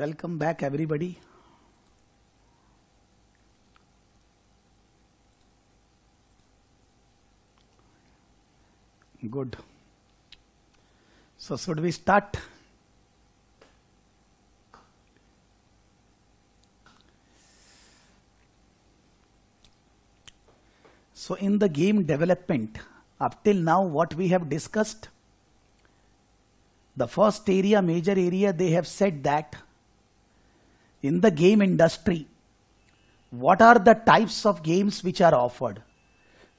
Welcome back, everybody. Good. So, should we start? So, in the game development, up till now, what we have discussed, the first area, major area, they have said that in the game industry, what are the types of games which are offered?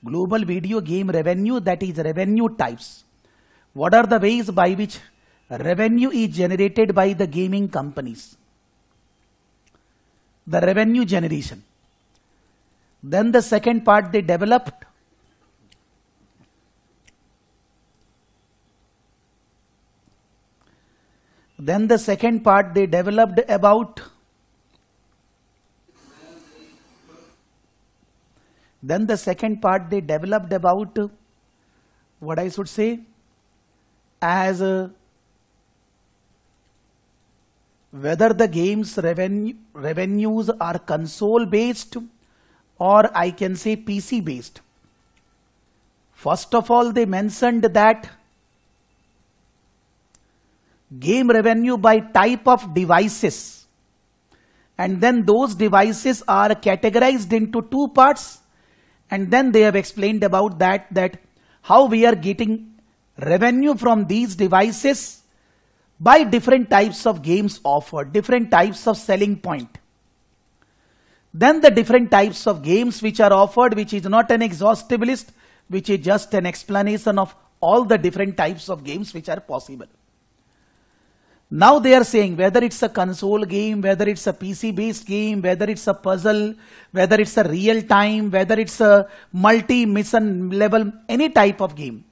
Global video game revenue, that is revenue types. What are the ways by which revenue is generated by the gaming companies? The revenue generation. Then the second part they developed Then the second part they developed about Then the second part they developed about what I should say as uh, whether the game's revenue, revenues are console based or I can say PC based. First of all, they mentioned that game revenue by type of devices and then those devices are categorized into two parts and then they have explained about that, that how we are getting revenue from these devices by different types of games offered, different types of selling point. Then the different types of games which are offered, which is not an exhaustive list, which is just an explanation of all the different types of games which are possible. Now they are saying whether it's a console game, whether it's a PC based game, whether it's a puzzle, whether it's a real time, whether it's a multi mission level, any type of game.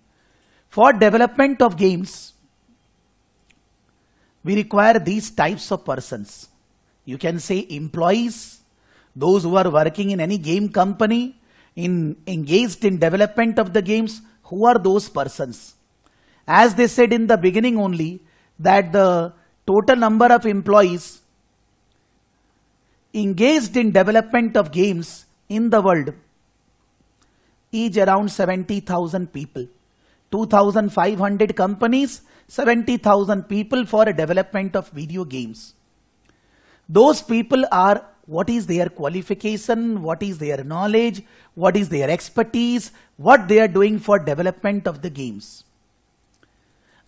For development of games, we require these types of persons. You can say employees, those who are working in any game company, in engaged in development of the games, who are those persons? As they said in the beginning only, that the total number of employees engaged in development of games in the world is around 70,000 people. 2,500 companies, 70,000 people for a development of video games. Those people are what is their qualification, what is their knowledge, what is their expertise, what they are doing for development of the games.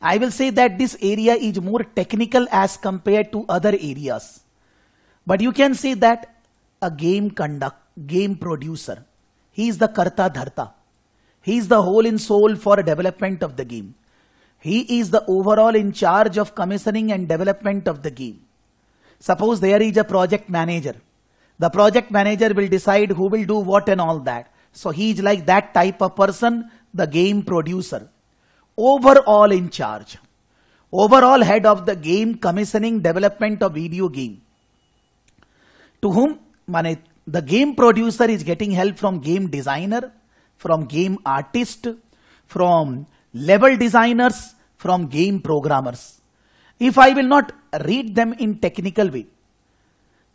I will say that this area is more technical as compared to other areas. But you can say that a game conduct, game producer, he is the karta dharta. He is the whole in soul for development of the game. He is the overall in charge of commissioning and development of the game. Suppose there is a project manager. The project manager will decide who will do what and all that. So he is like that type of person, the game producer overall in charge, overall head of the game commissioning development of video game. To whom Mane, the game producer is getting help from game designer, from game artist, from level designers, from game programmers. If I will not read them in technical way,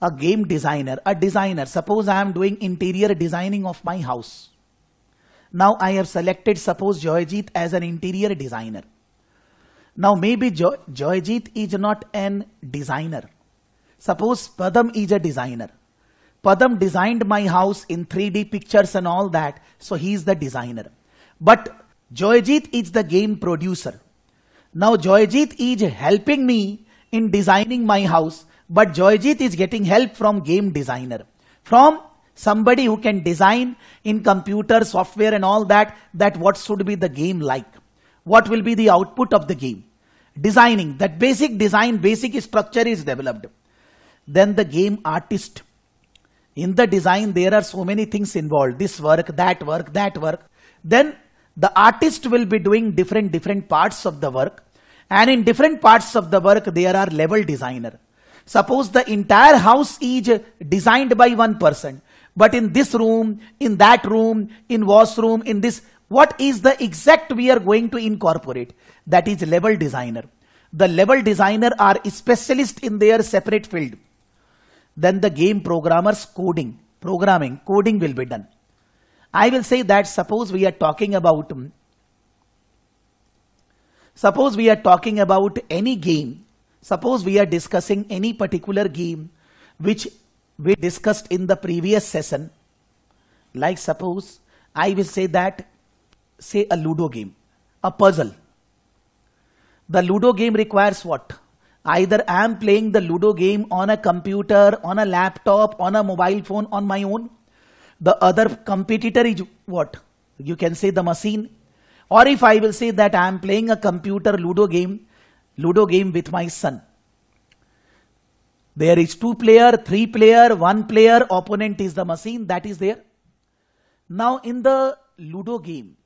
a game designer, a designer, suppose I am doing interior designing of my house now I have selected suppose Joyjeet as an interior designer. Now maybe jo Joyjeet is not an designer. Suppose Padam is a designer. Padam designed my house in 3D pictures and all that. So he is the designer. But Joyjeet is the game producer. Now Joyjeet is helping me in designing my house. But Joyjeet is getting help from game designer. From somebody who can design in computer software and all that, that what should be the game like? What will be the output of the game? Designing, that basic design, basic structure is developed. Then the game artist. In the design, there are so many things involved. This work, that work, that work. Then the artist will be doing different, different parts of the work. And in different parts of the work, there are level designer. Suppose the entire house is designed by one person but in this room, in that room, in washroom, in this, what is the exact we are going to incorporate? That is level designer. The level designer are specialist in their separate field. Then the game programmers coding, programming, coding will be done. I will say that suppose we are talking about, suppose we are talking about any game, suppose we are discussing any particular game which we discussed in the previous session. Like suppose I will say that, say a Ludo game, a puzzle. The Ludo game requires what? Either I am playing the Ludo game on a computer, on a laptop, on a mobile phone, on my own. The other competitor is what? You can say the machine. Or if I will say that I am playing a computer Ludo game, Ludo game with my son there is two player, three player, one player, opponent is the machine, that is there. Now in the Ludo game,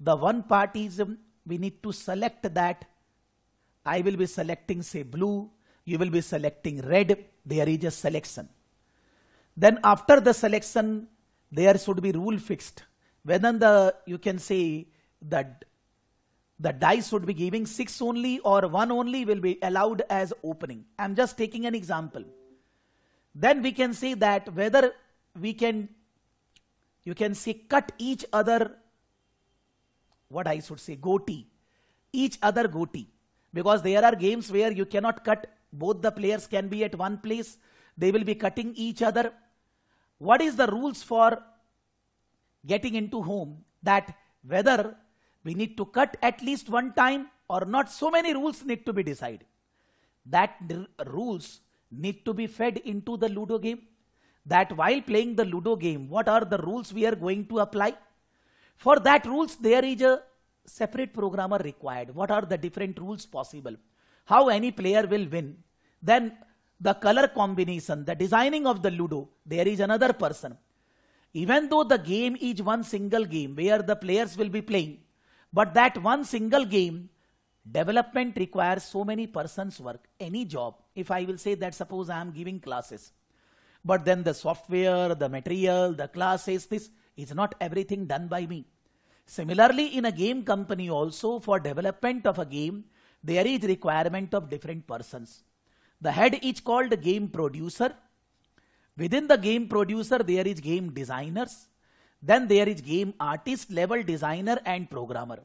the one part is we need to select that. I will be selecting say blue, you will be selecting red, there is a selection. Then after the selection, there should be rule fixed. Whether the, you can say that the dice would be giving six only or one only will be allowed as opening. I'm just taking an example. Then we can say that whether we can, you can say cut each other, what I should say, goatee, each other goatee. Because there are games where you cannot cut, both the players can be at one place, they will be cutting each other. What is the rules for getting into home that whether we need to cut at least one time or not. So many rules need to be decided. That rules need to be fed into the Ludo game. That while playing the Ludo game, what are the rules we are going to apply? For that rules, there is a separate programmer required. What are the different rules possible? How any player will win? Then the color combination, the designing of the Ludo, there is another person. Even though the game is one single game where the players will be playing, but that one single game, development requires so many persons work, any job. If I will say that suppose I am giving classes, but then the software, the material, the classes, this is not everything done by me. Similarly, in a game company also for development of a game, there is requirement of different persons. The head is called game producer. Within the game producer, there is game designers. Then there is game artist level designer and programmer.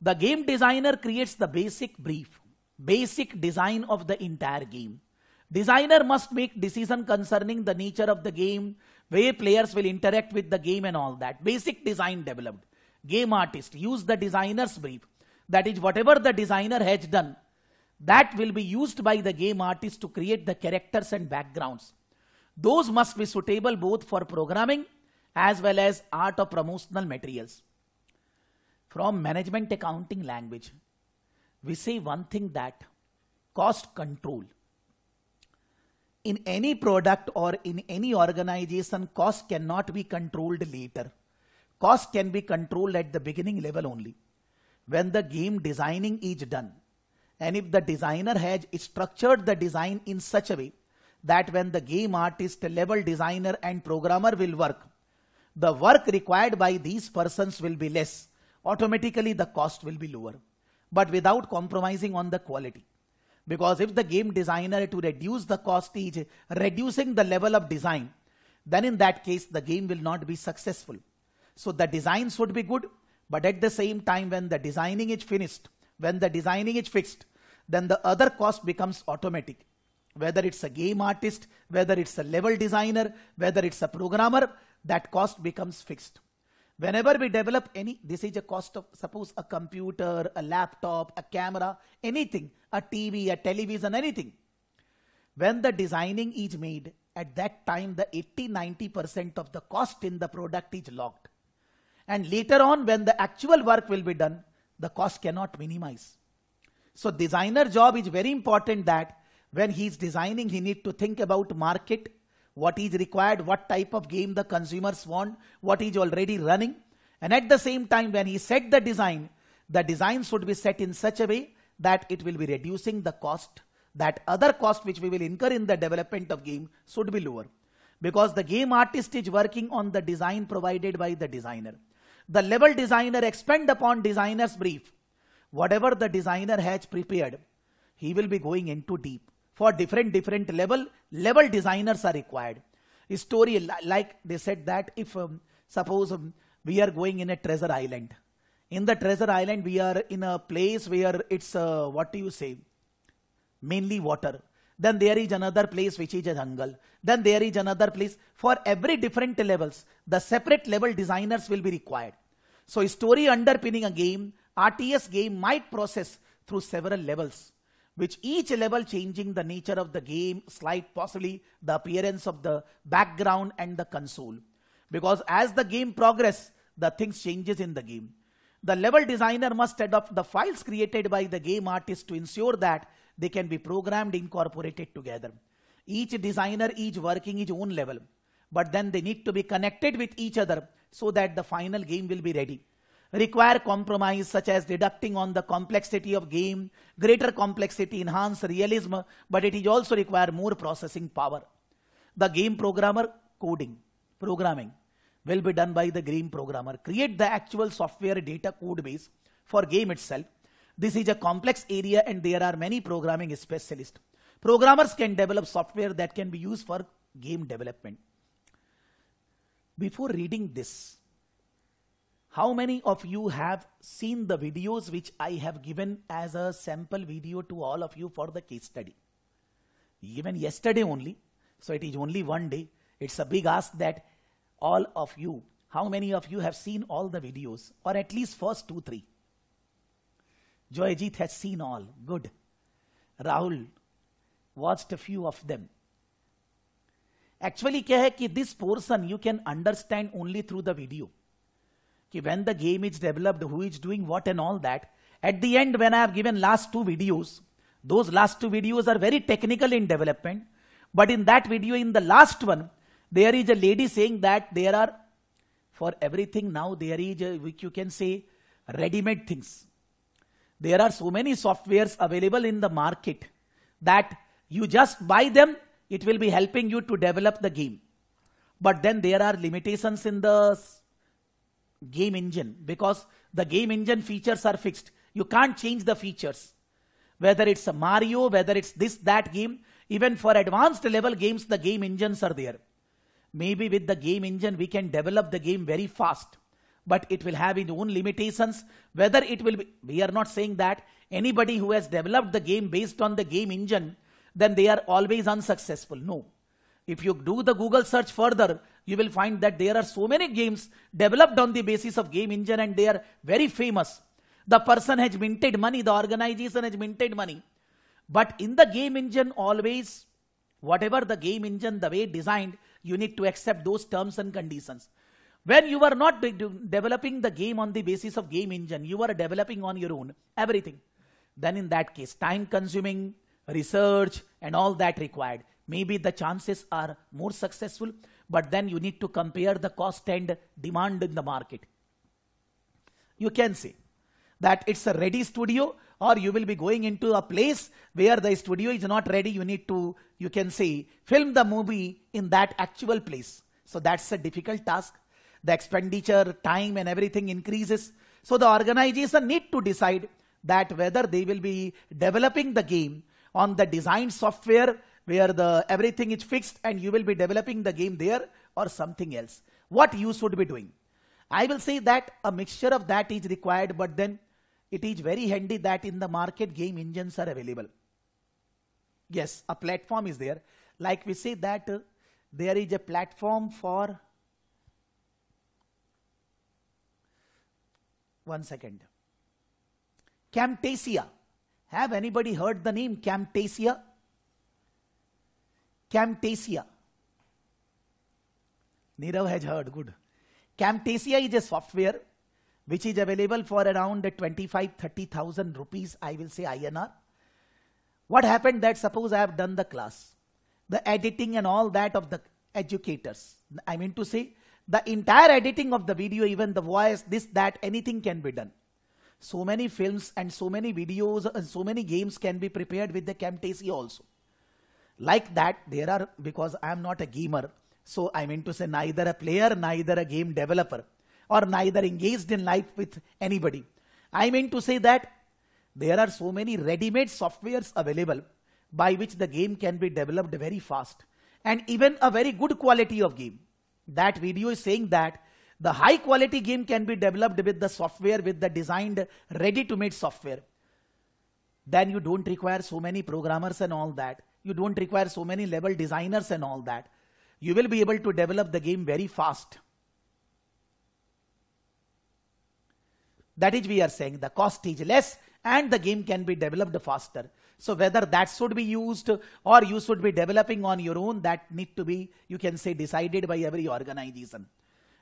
The game designer creates the basic brief, basic design of the entire game. Designer must make decision concerning the nature of the game, way players will interact with the game and all that. Basic design developed. Game artist use the designer's brief. That is whatever the designer has done, that will be used by the game artist to create the characters and backgrounds. Those must be suitable both for programming as well as art of promotional materials. From management accounting language, we say one thing that cost control. In any product or in any organization, cost cannot be controlled later. Cost can be controlled at the beginning level only. When the game designing is done, and if the designer has structured the design in such a way that when the game artist, level designer and programmer will work, the work required by these persons will be less. Automatically the cost will be lower, but without compromising on the quality. Because if the game designer to reduce the cost is reducing the level of design, then in that case the game will not be successful. So the design should be good, but at the same time when the designing is finished, when the designing is fixed, then the other cost becomes automatic whether it's a game artist, whether it's a level designer, whether it's a programmer, that cost becomes fixed. Whenever we develop any, this is a cost of, suppose a computer, a laptop, a camera, anything, a TV, a television, anything. When the designing is made, at that time the 80-90% of the cost in the product is locked. And later on when the actual work will be done, the cost cannot minimize. So designer job is very important that when he is designing, he need to think about market, what is required, what type of game the consumers want, what is already running. And at the same time, when he set the design, the design should be set in such a way that it will be reducing the cost, that other cost which we will incur in the development of game should be lower. Because the game artist is working on the design provided by the designer. The level designer expand upon designer's brief. Whatever the designer has prepared, he will be going into deep for different different level level designers are required story like they said that if um, suppose um, we are going in a treasure island in the treasure island we are in a place where it's uh, what do you say mainly water then there is another place which is a jungle then there is another place for every different levels the separate level designers will be required so story underpinning a game rts game might process through several levels which each level changing the nature of the game, slight possibly the appearance of the background and the console. Because as the game progress, the things changes in the game. The level designer must adopt the files created by the game artist to ensure that they can be programmed, incorporated together. Each designer each working his own level, but then they need to be connected with each other so that the final game will be ready require compromise such as deducting on the complexity of game, greater complexity, enhance realism, but it is also require more processing power. The game programmer coding, programming will be done by the game programmer. Create the actual software data code base for game itself. This is a complex area and there are many programming specialists. Programmers can develop software that can be used for game development. Before reading this, how many of you have seen the videos which I have given as a sample video to all of you for the case study? Even yesterday only, so it is only one day. It's a big ask that all of you, how many of you have seen all the videos or at least first two, three? Joyajit has seen all. Good. Rahul watched a few of them. Actually, क्या है कि this portion you can understand only through the video when the game is developed, who is doing what and all that. At the end, when I have given last two videos, those last two videos are very technical in development. But in that video, in the last one, there is a lady saying that there are, for everything now, there is, a, you can say, ready-made things. There are so many softwares available in the market that you just buy them, it will be helping you to develop the game. But then there are limitations in the game engine because the game engine features are fixed. You can't change the features. Whether it's Mario, whether it's this, that game, even for advanced level games, the game engines are there. Maybe with the game engine, we can develop the game very fast, but it will have its own limitations. Whether it will be, we are not saying that anybody who has developed the game based on the game engine, then they are always unsuccessful. No. If you do the Google search further, you will find that there are so many games developed on the basis of game engine and they are very famous. The person has minted money, the organization has minted money. But in the game engine always, whatever the game engine, the way designed, you need to accept those terms and conditions. When you are not de developing the game on the basis of game engine, you are developing on your own, everything. Then in that case, time consuming, research and all that required maybe the chances are more successful, but then you need to compare the cost and demand in the market. You can say that it's a ready studio or you will be going into a place where the studio is not ready. You need to, you can say, film the movie in that actual place. So that's a difficult task. The expenditure, time and everything increases. So the organization need to decide that whether they will be developing the game on the design software where the everything is fixed and you will be developing the game there or something else. What you should be doing. I will say that a mixture of that is required, but then it is very handy that in the market game engines are available. Yes, a platform is there. Like we say that uh, there is a platform for one second. Camtasia. Have anybody heard the name Camtasia? Camtasia. Nirav has heard, good. Camtasia is a software which is available for around 25 30,000 rupees, I will say INR. What happened that suppose I have done the class, the editing and all that of the educators. I mean to say, the entire editing of the video, even the voice, this, that, anything can be done. So many films and so many videos and so many games can be prepared with the Camtasia also. Like that, there are, because I am not a gamer, so I mean to say neither a player, neither a game developer, or neither engaged in life with anybody. I mean to say that there are so many ready-made softwares available by which the game can be developed very fast and even a very good quality of game. That video is saying that the high quality game can be developed with the software, with the designed ready to made software. Then you don't require so many programmers and all that. You don't require so many level designers and all that. You will be able to develop the game very fast. That is we are saying the cost is less and the game can be developed faster. So whether that should be used or you should be developing on your own, that need to be, you can say decided by every organization.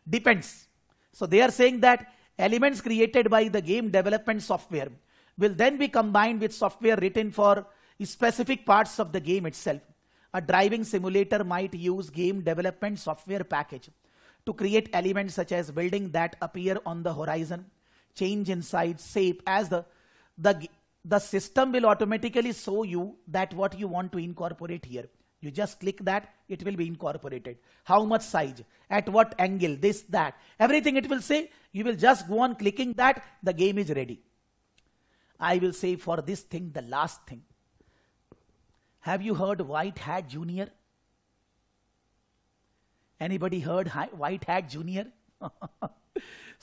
Depends. So they are saying that elements created by the game development software will then be combined with software written for specific parts of the game itself. A driving simulator might use game development software package to create elements such as building that appear on the horizon, change in size, shape as the, the, the system will automatically show you that what you want to incorporate here. You just click that, it will be incorporated. How much size, at what angle, this, that, everything it will say. You will just go on clicking that, the game is ready. I will say for this thing, the last thing. Have you heard heard White junior anybody heard White Hat junior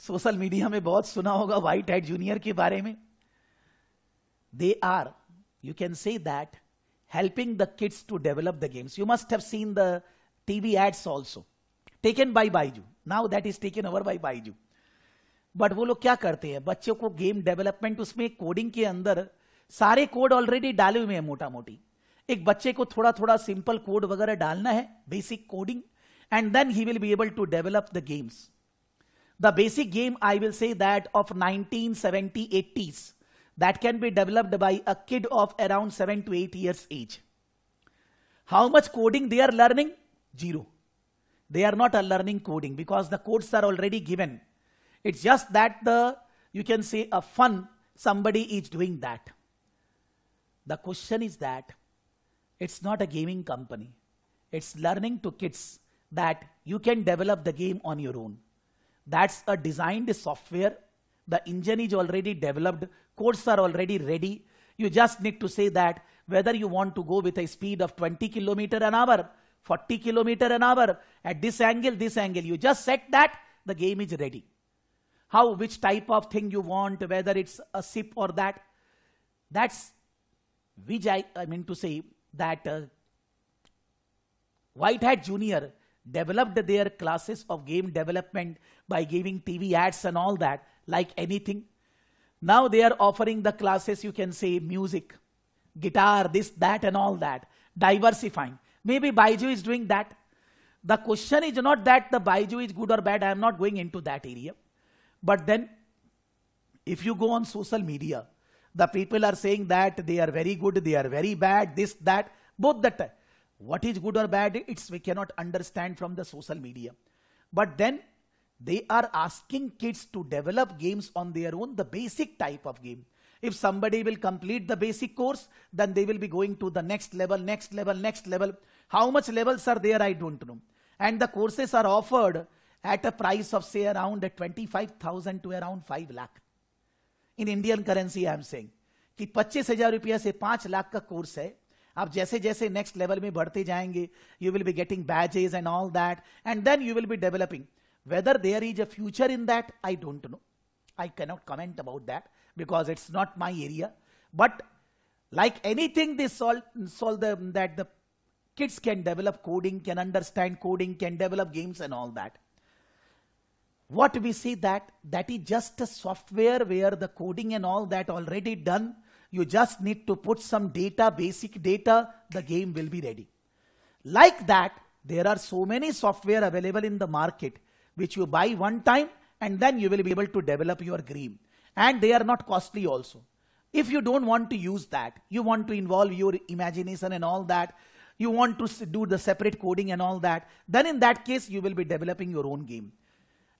social media में बहुत सुना होगा white head junior के बारे में they are you can say that helping the kids to develop the games you must have seen the TV ads also taken by Byju now that is taken over by Byju but वो लोग क्या करते हैं बच्चों को गेम डेवलपमेंट उसमें coding के अंदर सारे कोड ऑलरेडी डाले हुए हैं मोटा मोटी एक बच्चे को थोड़ा थोड़ा सिंपल कोड वगैरह डालना है basic coding and then he will be able to develop the games the basic game I will say that of nineteen seventy eighties that can be developed by a kid of around seven to eight years age how much coding they are learning zero they are not a learning coding because the codes are already given it's just that the you can say a fun somebody is doing that the question is that It's not a gaming company. It's learning to kids that you can develop the game on your own. That's a designed software. The engine is already developed. Codes are already ready. You just need to say that whether you want to go with a speed of 20 kilometer an hour, 40 kilometer an hour, at this angle, this angle, you just set that, the game is ready. How, which type of thing you want, whether it's a ship or that. That's which I, I mean to say, that uh, White Hat Junior developed their classes of game development by giving TV ads and all that, like anything. Now they are offering the classes, you can say music, guitar, this, that, and all that, diversifying. Maybe Baiju is doing that. The question is not that the Baiju is good or bad, I am not going into that area. But then, if you go on social media, the people are saying that they are very good, they are very bad, this, that, both that. What is good or bad, it's we cannot understand from the social media. But then they are asking kids to develop games on their own, the basic type of game. If somebody will complete the basic course, then they will be going to the next level, next level, next level. How much levels are there, I don't know. And the courses are offered at a price of say around 25,000 to around 5 lakh. In Indian currency I am saying कि पच्चीस हजार रुपया से पांच लाख का course है आप जैसे जैसे नेक्स्ट लेवल में बढ़ते जाएंगे you will be getting batches and all that and then you will be developing whether there is a future in that I don't know I cannot comment about that because it's not my area but like anything this solve that the kids can develop coding can understand coding can develop games and all that what we see that that is just a software where the coding and all that already done you just need to put some data basic data the game will be ready like that there are so many software available in the market which you buy one time and then you will be able to develop your game and they are not costly also if you don't want to use that you want to involve your imagination and all that you want to do the separate coding and all that then in that case you will be developing your own game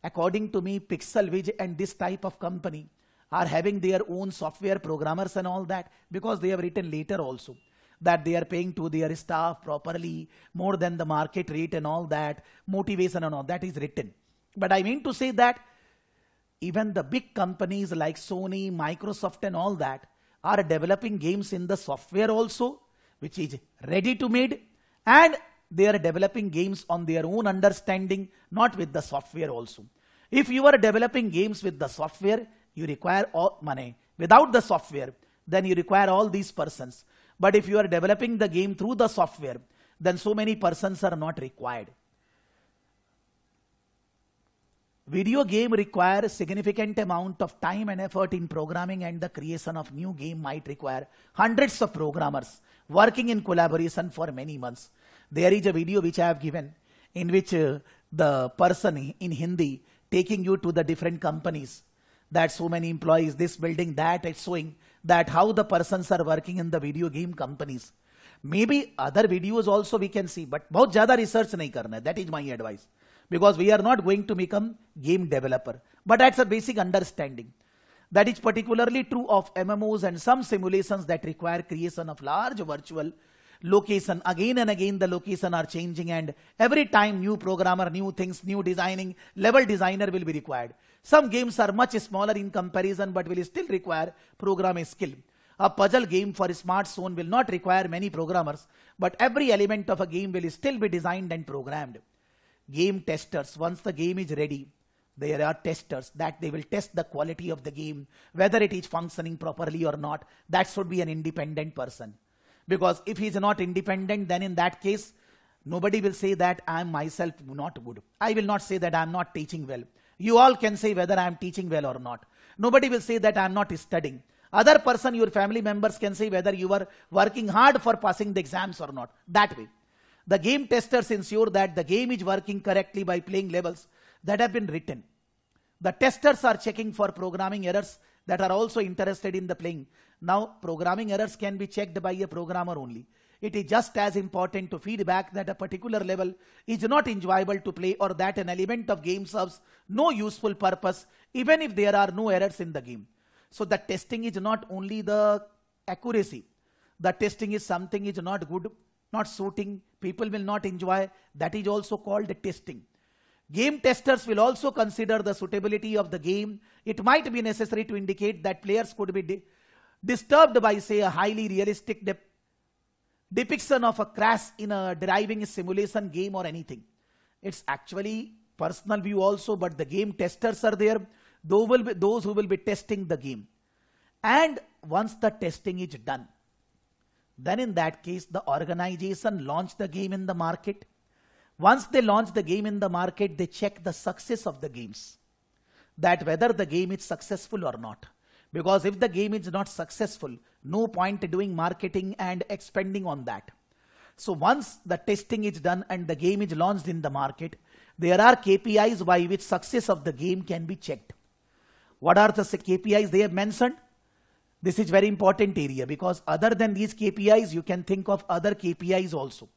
according to me, Pixelwidge and this type of company are having their own software programmers and all that because they have written later also that they are paying to their staff properly, more than the market rate and all that, motivation and all that is written. But I mean to say that even the big companies like Sony, Microsoft and all that are developing games in the software also, which is ready to made and they are developing games on their own understanding, not with the software also. If you are developing games with the software, you require all money. Without the software, then you require all these persons. But if you are developing the game through the software, then so many persons are not required. Video game requires significant amount of time and effort in programming and the creation of new game might require hundreds of programmers working in collaboration for many months. There is a video which I have given in which uh, the person in Hindi taking you to the different companies that so many employees, this building, that, it's showing that how the persons are working in the video game companies. Maybe other videos also we can see, but बहुत jada research नहीं karna hai. That is my advice. Because we are not going to become game developer. But that's a basic understanding. That is particularly true of MMOs and some simulations that require creation of large virtual location. Again and again, the location are changing and every time new programmer, new things, new designing, level designer will be required. Some games are much smaller in comparison, but will still require programming skill. A puzzle game for smartphone will not require many programmers, but every element of a game will still be designed and programmed. Game testers, once the game is ready, there are testers that they will test the quality of the game, whether it is functioning properly or not. That should be an independent person. Because if he's not independent, then in that case, nobody will say that I'm myself not good. I will not say that I'm not teaching well. You all can say whether I'm teaching well or not. Nobody will say that I'm not studying. Other person, your family members can say whether you are working hard for passing the exams or not. That way. The game testers ensure that the game is working correctly by playing levels that have been written. The testers are checking for programming errors that are also interested in the playing. Now, programming errors can be checked by a programmer only. It is just as important to feedback that a particular level is not enjoyable to play or that an element of game serves no useful purpose even if there are no errors in the game. So the testing is not only the accuracy. The testing is something is not good, not suiting, people will not enjoy. That is also called testing. Game testers will also consider the suitability of the game. It might be necessary to indicate that players could be di disturbed by, say, a highly realistic de depiction of a crash in a driving simulation game or anything. It's actually personal view also, but the game testers are there, those, will be, those who will be testing the game. And once the testing is done, then in that case, the organization launched the game in the market once they launch the game in the market, they check the success of the games, that whether the game is successful or not. Because if the game is not successful, no point doing marketing and expending on that. So once the testing is done and the game is launched in the market, there are KPIs by which success of the game can be checked. What are the KPIs they have mentioned? This is very important area because other than these KPIs, you can think of other KPIs also.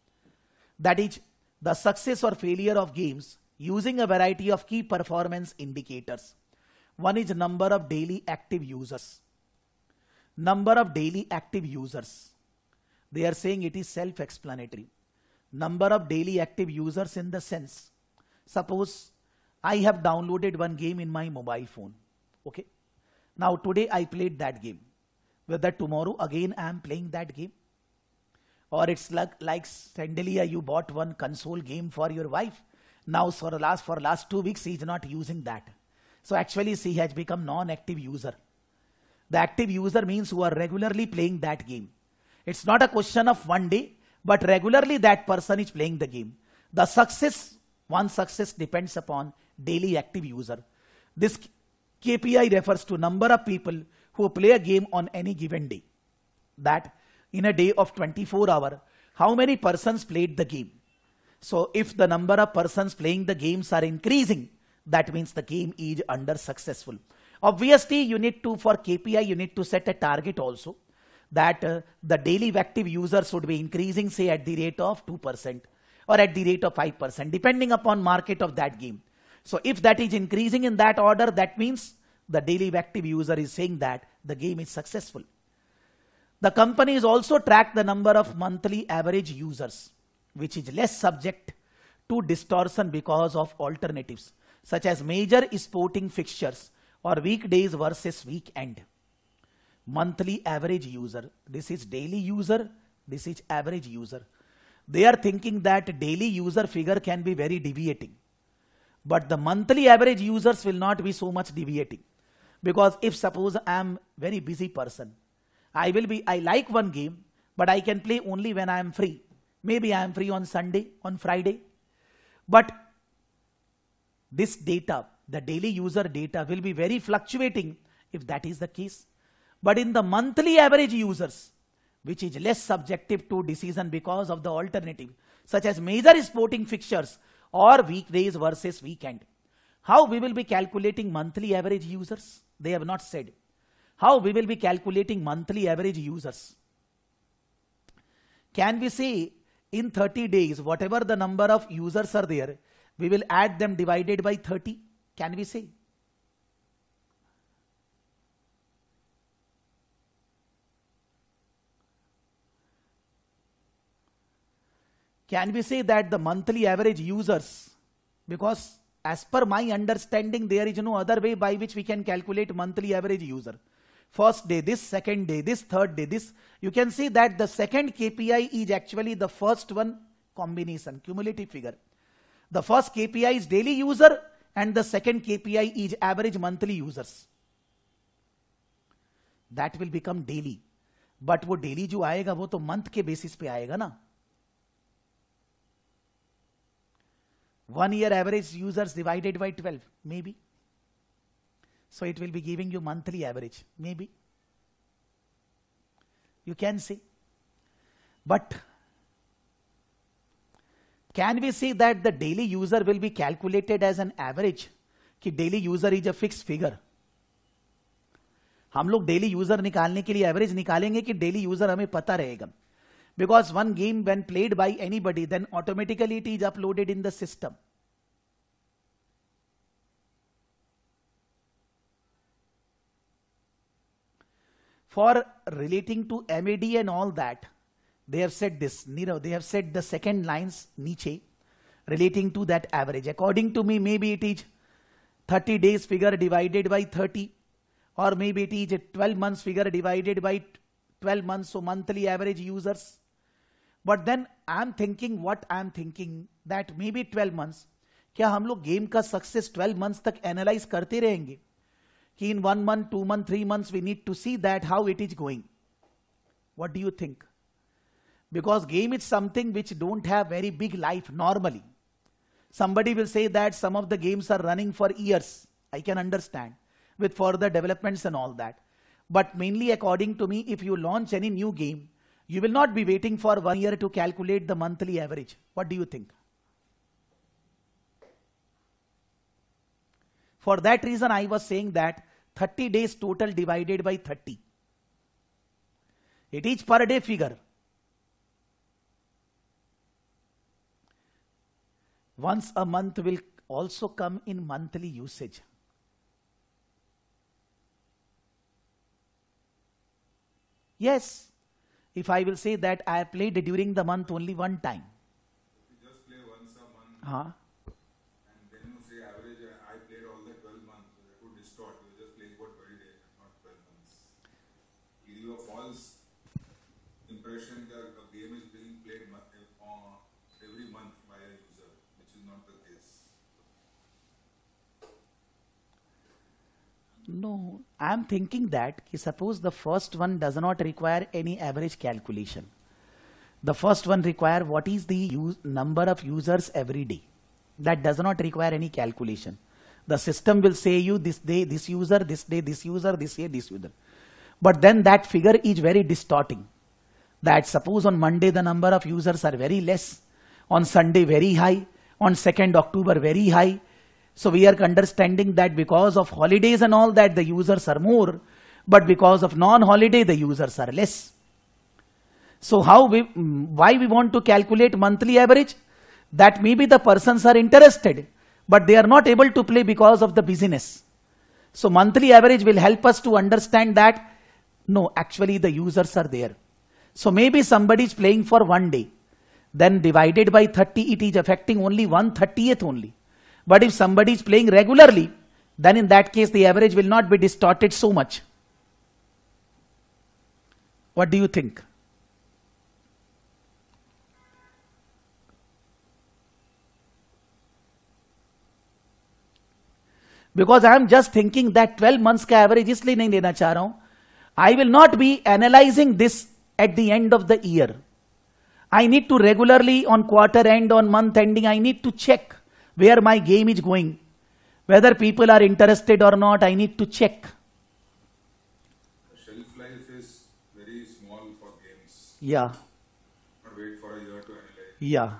That is the success or failure of games using a variety of key performance indicators. One is number of daily active users. Number of daily active users. They are saying it is self-explanatory. Number of daily active users in the sense, suppose I have downloaded one game in my mobile phone. Okay. Now today I played that game. Whether tomorrow again I am playing that game or it's like, like Sandalia, you bought one console game for your wife. Now for the last, for last two weeks, she is not using that. So actually she has become non-active user. The active user means who are regularly playing that game. It's not a question of one day, but regularly that person is playing the game. The success, one success depends upon daily active user. This KPI refers to number of people who play a game on any given day. That in a day of 24 hour, how many persons played the game? So if the number of persons playing the games are increasing, that means the game is under successful. Obviously, you need to, for KPI, you need to set a target also that uh, the daily active users should be increasing, say, at the rate of 2% or at the rate of 5%, depending upon market of that game. So if that is increasing in that order, that means the daily active user is saying that the game is successful. The companies also track the number of monthly average users, which is less subject to distortion because of alternatives, such as major sporting fixtures or weekdays versus weekend. Monthly average user. This is daily user. This is average user. They are thinking that daily user figure can be very deviating. But the monthly average users will not be so much deviating. Because if suppose I am very busy person, I will be, I like one game, but I can play only when I am free. Maybe I am free on Sunday, on Friday. But this data, the daily user data will be very fluctuating if that is the case. But in the monthly average users, which is less subjective to decision because of the alternative, such as major sporting fixtures or weekdays versus weekend. How we will be calculating monthly average users? They have not said. How we will be calculating monthly average users. Can we say in 30 days, whatever the number of users are there, we will add them divided by 30? Can we say? can we say that the monthly average users because as per my understanding there is no other way by which we can calculate monthly average user first day, this second day, this third day, this. You can see that the second KPI is actually the first one combination, cumulative figure. The first KPI is daily user and the second KPI is average monthly users. That will become daily. but वो daily जो आएगा वो तो month के basis पे आएगा ना one year average users divided So it will be giving you monthly average, maybe. You can see. But can we see that the daily user will be calculated as an average? ki daily user is a fixed figure हम लोग daily user निकालने के लिए average निकालेंगे कि daily user हमें पता रहेगा because one game when played by anybody then automatically it is uploaded in the system for relating to MAD and all that, they have said this, you know, they have said the second lines, niche, relating to that average. According to me, maybe it is 30 days figure divided by 30, or maybe it is a 12 months figure divided by 12 months, so monthly average users. But then I am thinking what I am thinking that maybe 12 months, क्या हम लोग game का success 12 months तक analyse करते रहेंगे In one month, two two three months, we need to see that how it is going. what do you think because game is something which don't have very big life normally somebody will say that some of the games are running for years i can understand with further developments and all that but mainly according to me if you launch any new game you will not be waiting for one year to calculate the monthly average what do you think For that reason, I was saying that 30 days total divided by 30. It is per day figure. Once a month will also come in monthly usage. Yes, if I will say that I played during the month only one time. you just play once a month, -huh. No, I'm thinking that suppose the first one does not require any average calculation. The first one require what is the use, number of users every day. That does not require any calculation. The system will say you this day, this user, this day, this user, this year this user. But then that figure is very distorting. That suppose on Monday the number of users are very less, on Sunday very high, on 2nd October very high, so we are understanding that because of holidays and all that, the users are more, but because of non-holiday, the users are less. So how we, why we want to calculate monthly average? That maybe the persons are interested, but they are not able to play because of the business. So monthly average will help us to understand that, no, actually the users are there. So maybe somebody is playing for one day, then divided by 30, it is affecting only one 30th only. But if somebody is playing regularly, then in that case the average will not be distorted so much. What do you think? Because I am just thinking that 12 months ka average is I will not be analyzing this at the end of the year. I need to regularly on quarter end, on month ending, I need to check where my game is going. Whether people are interested or not, I need to check. Shelf life is very small for games. Yeah. wait for a year to analyze. Yeah.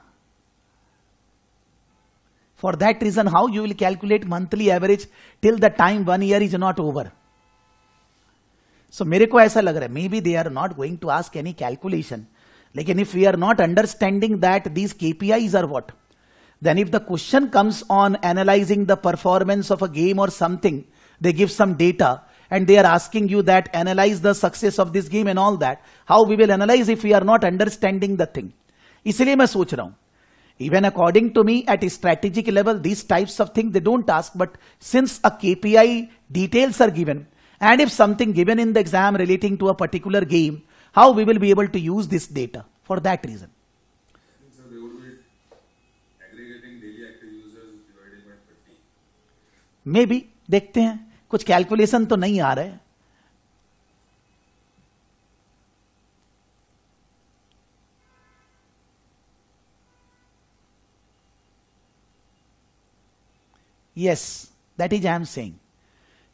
For that reason, how you will calculate monthly average till the time one year is not over. So मेरे को ऐसा लग रहा है. Maybe they are not going to ask any calculation. लेकिन if we are not understanding that these KPIs are what. Then if the question comes on analyzing the performance of a game or something, they give some data and they are asking you that analyze the success of this game and all that. How we will analyze if we are not understanding the thing. इसलिए मैं सोच रहा हूं Even according to me, at a strategic level, these types of things they don't ask, but since a KPI details are given, and if something given in the exam relating to a particular game, how we will be able to use this data for that reason. मे भी देखते हैं कुछ calculation तो नहीं आ रहे yes that is I am saying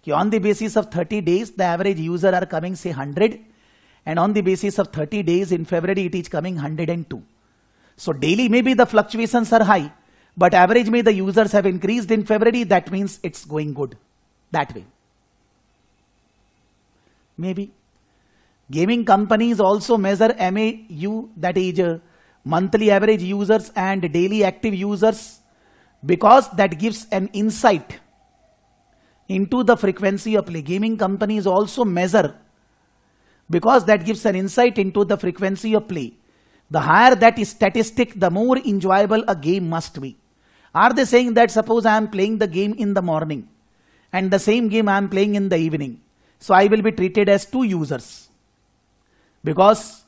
कि on the basis of thirty days the average user are coming say hundred and on the basis of thirty days in February it is coming hundred and two so daily may be the fluctuation are high But average May, the users have increased in February. That means it's going good that way. Maybe. Gaming companies also measure MAU, that is uh, monthly average users and daily active users because that gives an insight into the frequency of play. Gaming companies also measure because that gives an insight into the frequency of play. The higher that statistic, the more enjoyable a game must be. Are they saying that suppose I am playing the game in the morning and the same game I am playing in the evening. So I will be treated as two users because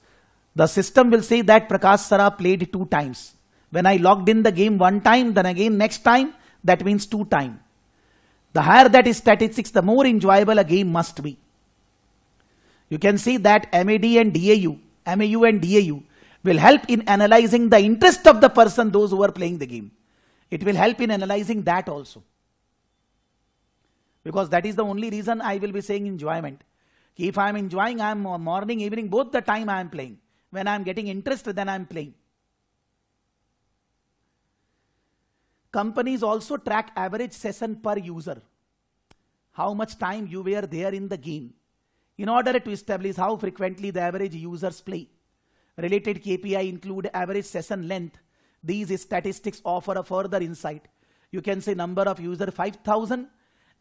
the system will say that Prakash Sara played two times. When I logged in the game one time, then again next time, that means two time. The higher that is statistics, the more enjoyable a game must be. You can see that MAD and DAU, MAU and DAU will help in analyzing the interest of the person, those who are playing the game. It will help in analyzing that also. Because that is the only reason I will be saying enjoyment. If I am enjoying, I am morning, evening, both the time I am playing. When I am getting interest, then I am playing. Companies also track average session per user. How much time you were there in the game in order to establish how frequently the average users play. Related KPI include average session length, these statistics offer a further insight. You can say number of user 5,000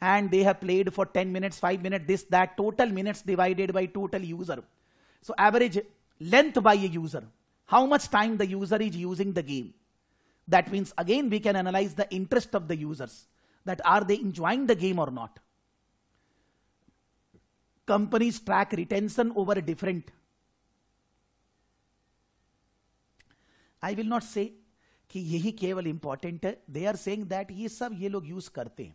and they have played for 10 minutes, 5 minutes, this, that, total minutes divided by total user. So average length by a user, how much time the user is using the game. That means again we can analyze the interest of the users that are they enjoying the game or not. Companies track retention over different. I will not say कि यही केवल important है they are saying that ये सब ये लोग use करते हैं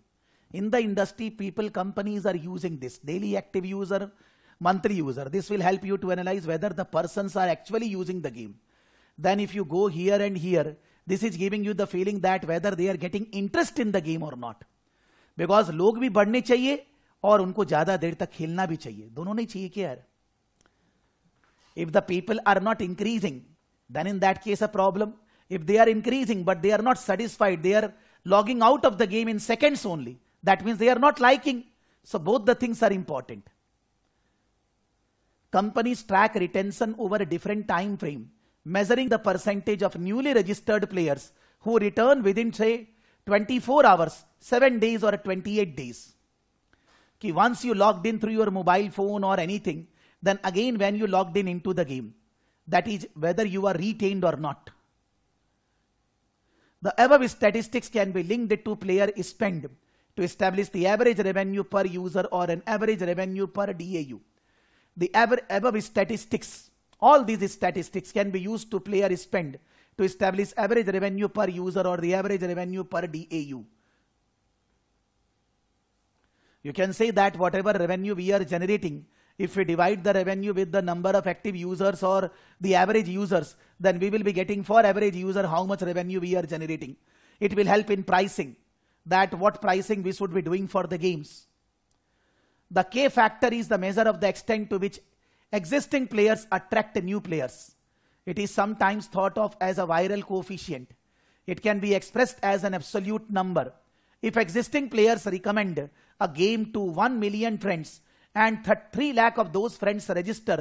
in the industry people companies are using this daily active user monthly user this will help you to analyse whether the person are actually using the game then if you go here and here this is giving you the feeling that whether they are getting interest in the game और not because लोग भी बढ़ने चाहिए और उनको ज्यादा देर तक खेलना भी चाहिए दोनों नहीं चाहिए क्या यार if the people are not increasing then in that case a problem If they are increasing but they are not satisfied, they are logging out of the game in seconds only. That means they are not liking. So both the things are important. Companies track retention over a different time frame, measuring the percentage of newly registered players who return within say 24 hours, 7 days or 28 days. Okay, once you logged in through your mobile phone or anything, then again when you logged in into the game, that is whether you are retained or not. The above statistics can be linked to player spend to establish the average revenue per user or an average revenue per DAU. The above statistics, all these statistics can be used to player spend to establish average revenue per user or the average revenue per DAU. You can say that whatever revenue we are generating if we divide the revenue with the number of active users or the average users, then we will be getting for average user how much revenue we are generating. It will help in pricing, that what pricing we should be doing for the games. The K factor is the measure of the extent to which existing players attract new players. It is sometimes thought of as a viral coefficient. It can be expressed as an absolute number. If existing players recommend a game to 1 million friends, and 3 lakh of those friends register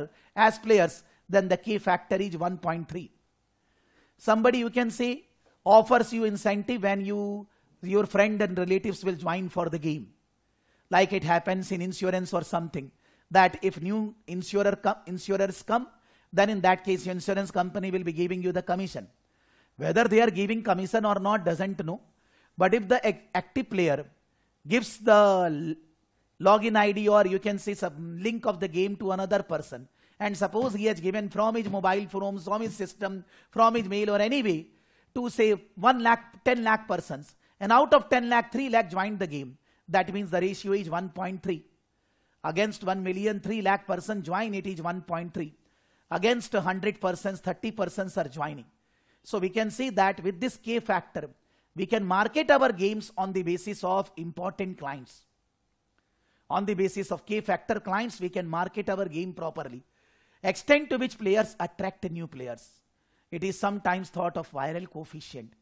as players, then the key factor is 1.3. Somebody you can say offers you incentive when you your friend and relatives will join for the game. Like it happens in insurance or something that if new insurer com insurers come, then in that case your insurance company will be giving you the commission. Whether they are giving commission or not doesn't know. But if the active player gives the login ID or you can see some link of the game to another person. And suppose he has given from his mobile, from, from his system, from his mail or anyway to say 1 lakh, 10 lakh persons. And out of 10 lakh, 3 lakh joined the game. That means the ratio is 1.3. Against 1 million, 3 lakh person join, it is 1.3. Against 100 persons, 30 persons are joining. So we can see that with this K factor, we can market our games on the basis of important clients. On the basis of key factor clients, we can market our game properly. Extent to which players attract new players. It is sometimes thought of viral coefficient.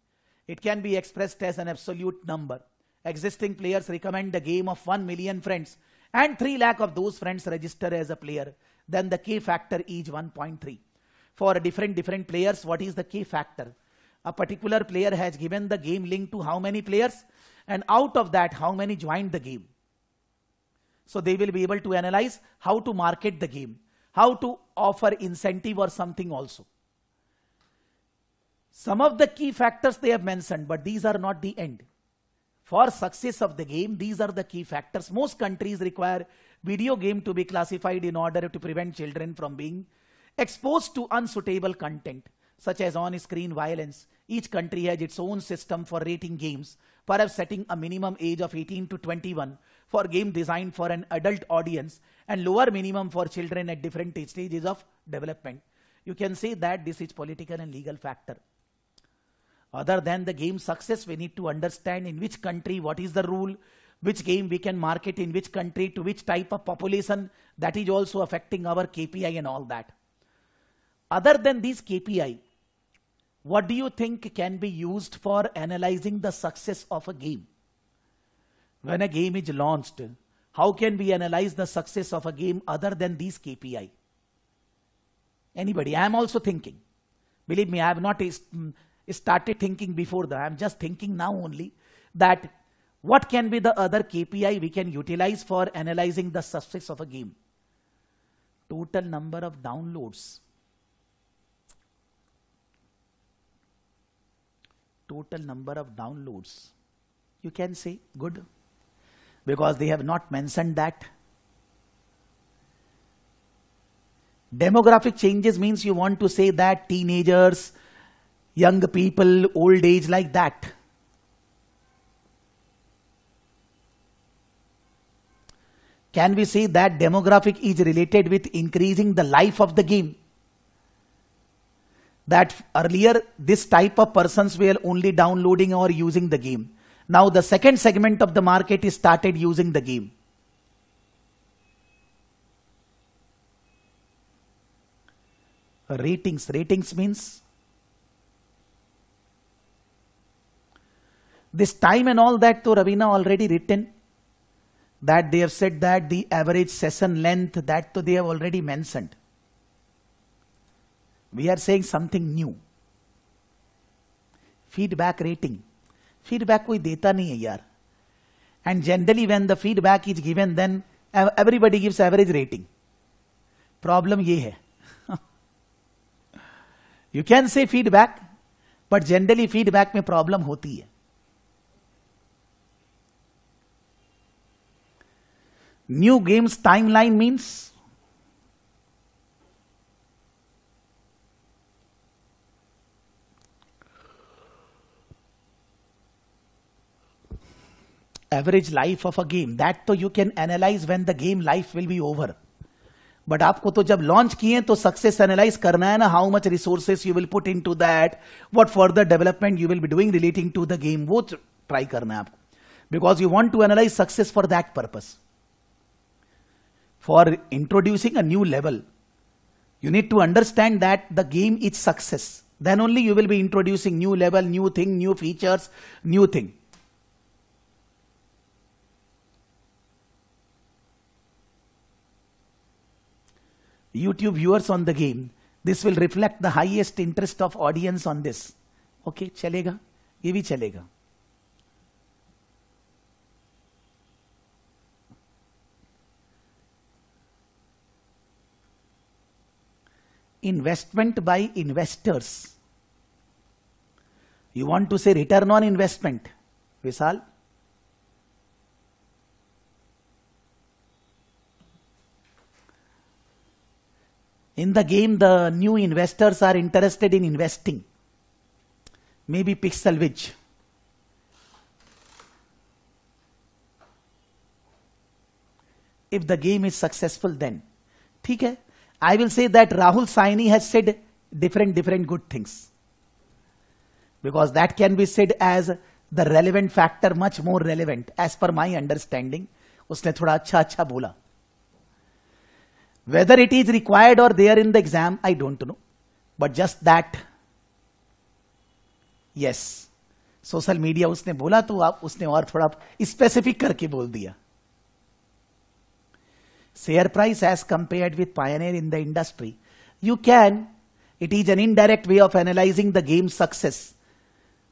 It can be expressed as an absolute number. Existing players recommend the game of 1 million friends and 3 lakh of those friends register as a player. Then the key factor is 1.3. For different, different players, what is the key factor? A particular player has given the game link to how many players and out of that, how many joined the game. So they will be able to analyze how to market the game, how to offer incentive or something also. Some of the key factors they have mentioned, but these are not the end. For success of the game, these are the key factors. Most countries require video game to be classified in order to prevent children from being exposed to unsuitable content, such as on-screen violence. Each country has its own system for rating games, perhaps setting a minimum age of 18 to 21 for game designed for an adult audience and lower minimum for children at different stages of development. You can say that this is political and legal factor. Other than the game success, we need to understand in which country, what is the rule, which game we can market in which country, to which type of population, that is also affecting our KPI and all that. Other than these KPI, what do you think can be used for analyzing the success of a game? When a game is launched, how can we analyze the success of a game other than these KPI? Anybody? I am also thinking. Believe me, I have not mm, started thinking before that. I am just thinking now only that what can be the other KPI we can utilize for analyzing the success of a game? Total number of downloads. Total number of downloads. You can say good because they have not mentioned that. Demographic changes means you want to say that teenagers, young people, old age, like that. Can we say that demographic is related with increasing the life of the game? That earlier this type of persons were only downloading or using the game now the second segment of the market is started using the game. Ratings. Ratings means this time and all that to Ravina already written that they have said that the average session length that to they have already mentioned. We are saying something new. Feedback rating. Feedback कोई देता नहीं है यार and generally when the feedback is given then everybody gives average rating problem ये है you can say feedback but generally feedback में problem होती है games timeline means average life of a game. That तो you can analyze when the game life will be over. But आपको तो जब launch किए तो सक्सेस एनालाइज करना है ना how much resources you will put into that what further development you will be doing relating to the game वो try करना है आपको because you want to analyse success for that purpose for introducing a new level you need to understand that the game is success then only you will be introducing new level new thing new features new thing YouTube viewers on the game, this will reflect the highest interest of audience on this. Okay, chalega. ये भी chalega. investment by investors. You want to say return on investment, Vishal? In the game, the new investors are interested in investing. Maybe pixel If the game is successful, then. ठीक I will say that Rahul Rahul has said different, different good things. because that can be said as the relevant factor much more relevant as per my understanding उसने थोड़ा अच्छा अच्छा बोला whether it is required or there in the exam, I don't know. But just that, yes. social media. उसने बोला तो आप उसने और थोड़ा स्पेसिफिक करके बोल दिया share price as compared with pioneer in the industry you can it is an indirect way of analyzing the game's success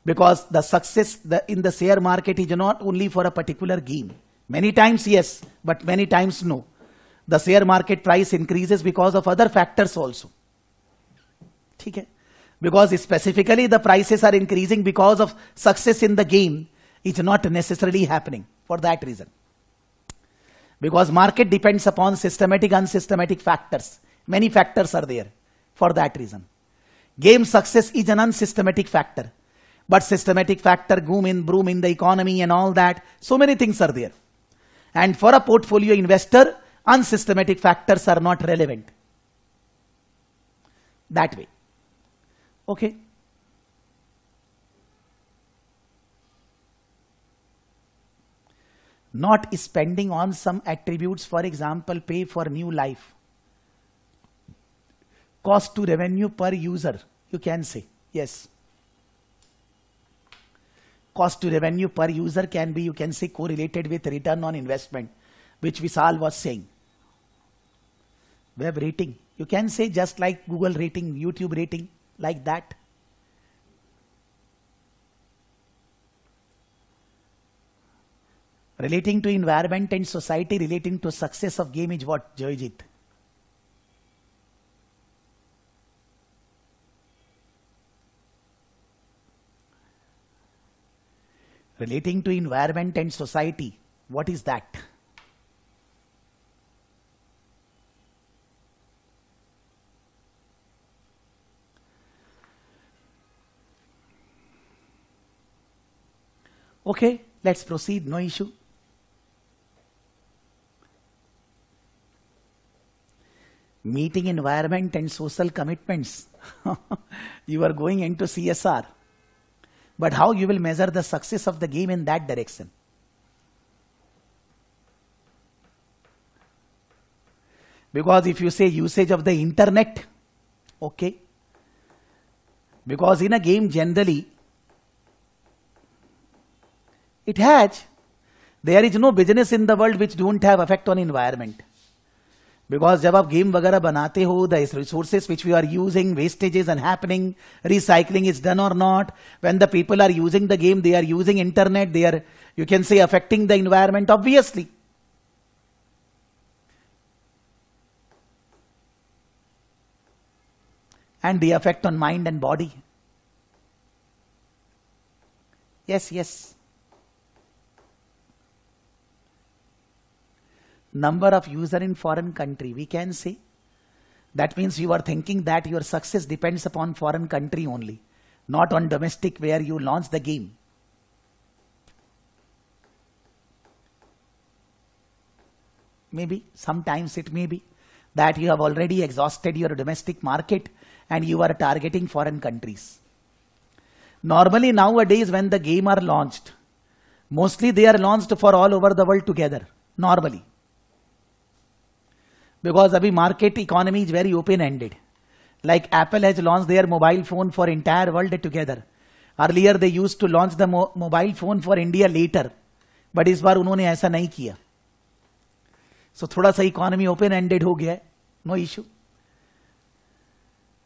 because the success the, in the share market is not only for a particular game many times yes but many times no the share market price increases because of other factors also Okay, because specifically the prices are increasing because of success in the game it's not necessarily happening for that reason because market depends upon systematic and unsystematic factors many factors are there for that reason game success is an unsystematic factor but systematic factor boom in broom in the economy and all that so many things are there and for a portfolio investor unsystematic factors are not relevant that way okay not spending on some attributes for example pay for new life cost to revenue per user you can say yes cost to revenue per user can be you can say correlated with return on investment which Visal was saying web rating. You can say just like Google rating, YouTube rating, like that. Relating to environment and society, relating to success of game is what Joyjit. Relating to environment and society, what is that? Okay, let's proceed, no issue. Meeting environment and social commitments. you are going into CSR. But how you will measure the success of the game in that direction? Because if you say usage of the internet, okay. Because in a game generally, it has there is no business in the world which don't have effect on environment because jab aap game wagera banate ho the resources which we are using wastages and happening recycling is done or not when the people are using the game they are using internet they are you can say affecting the environment obviously and the effect on mind and body yes yes number of user in foreign country, we can say. That means you are thinking that your success depends upon foreign country only, not on domestic where you launch the game. Maybe, sometimes it may be that you have already exhausted your domestic market and you are targeting foreign countries. Normally nowadays when the game are launched, mostly they are launched for all over the world together, normally because the market economy is very open-ended. Like Apple has launched their mobile phone for entire world together. Earlier they used to launch the mobile phone for India later. But this bar unhone aisa nahi kiya. So thoda sa economy open-ended ho No issue.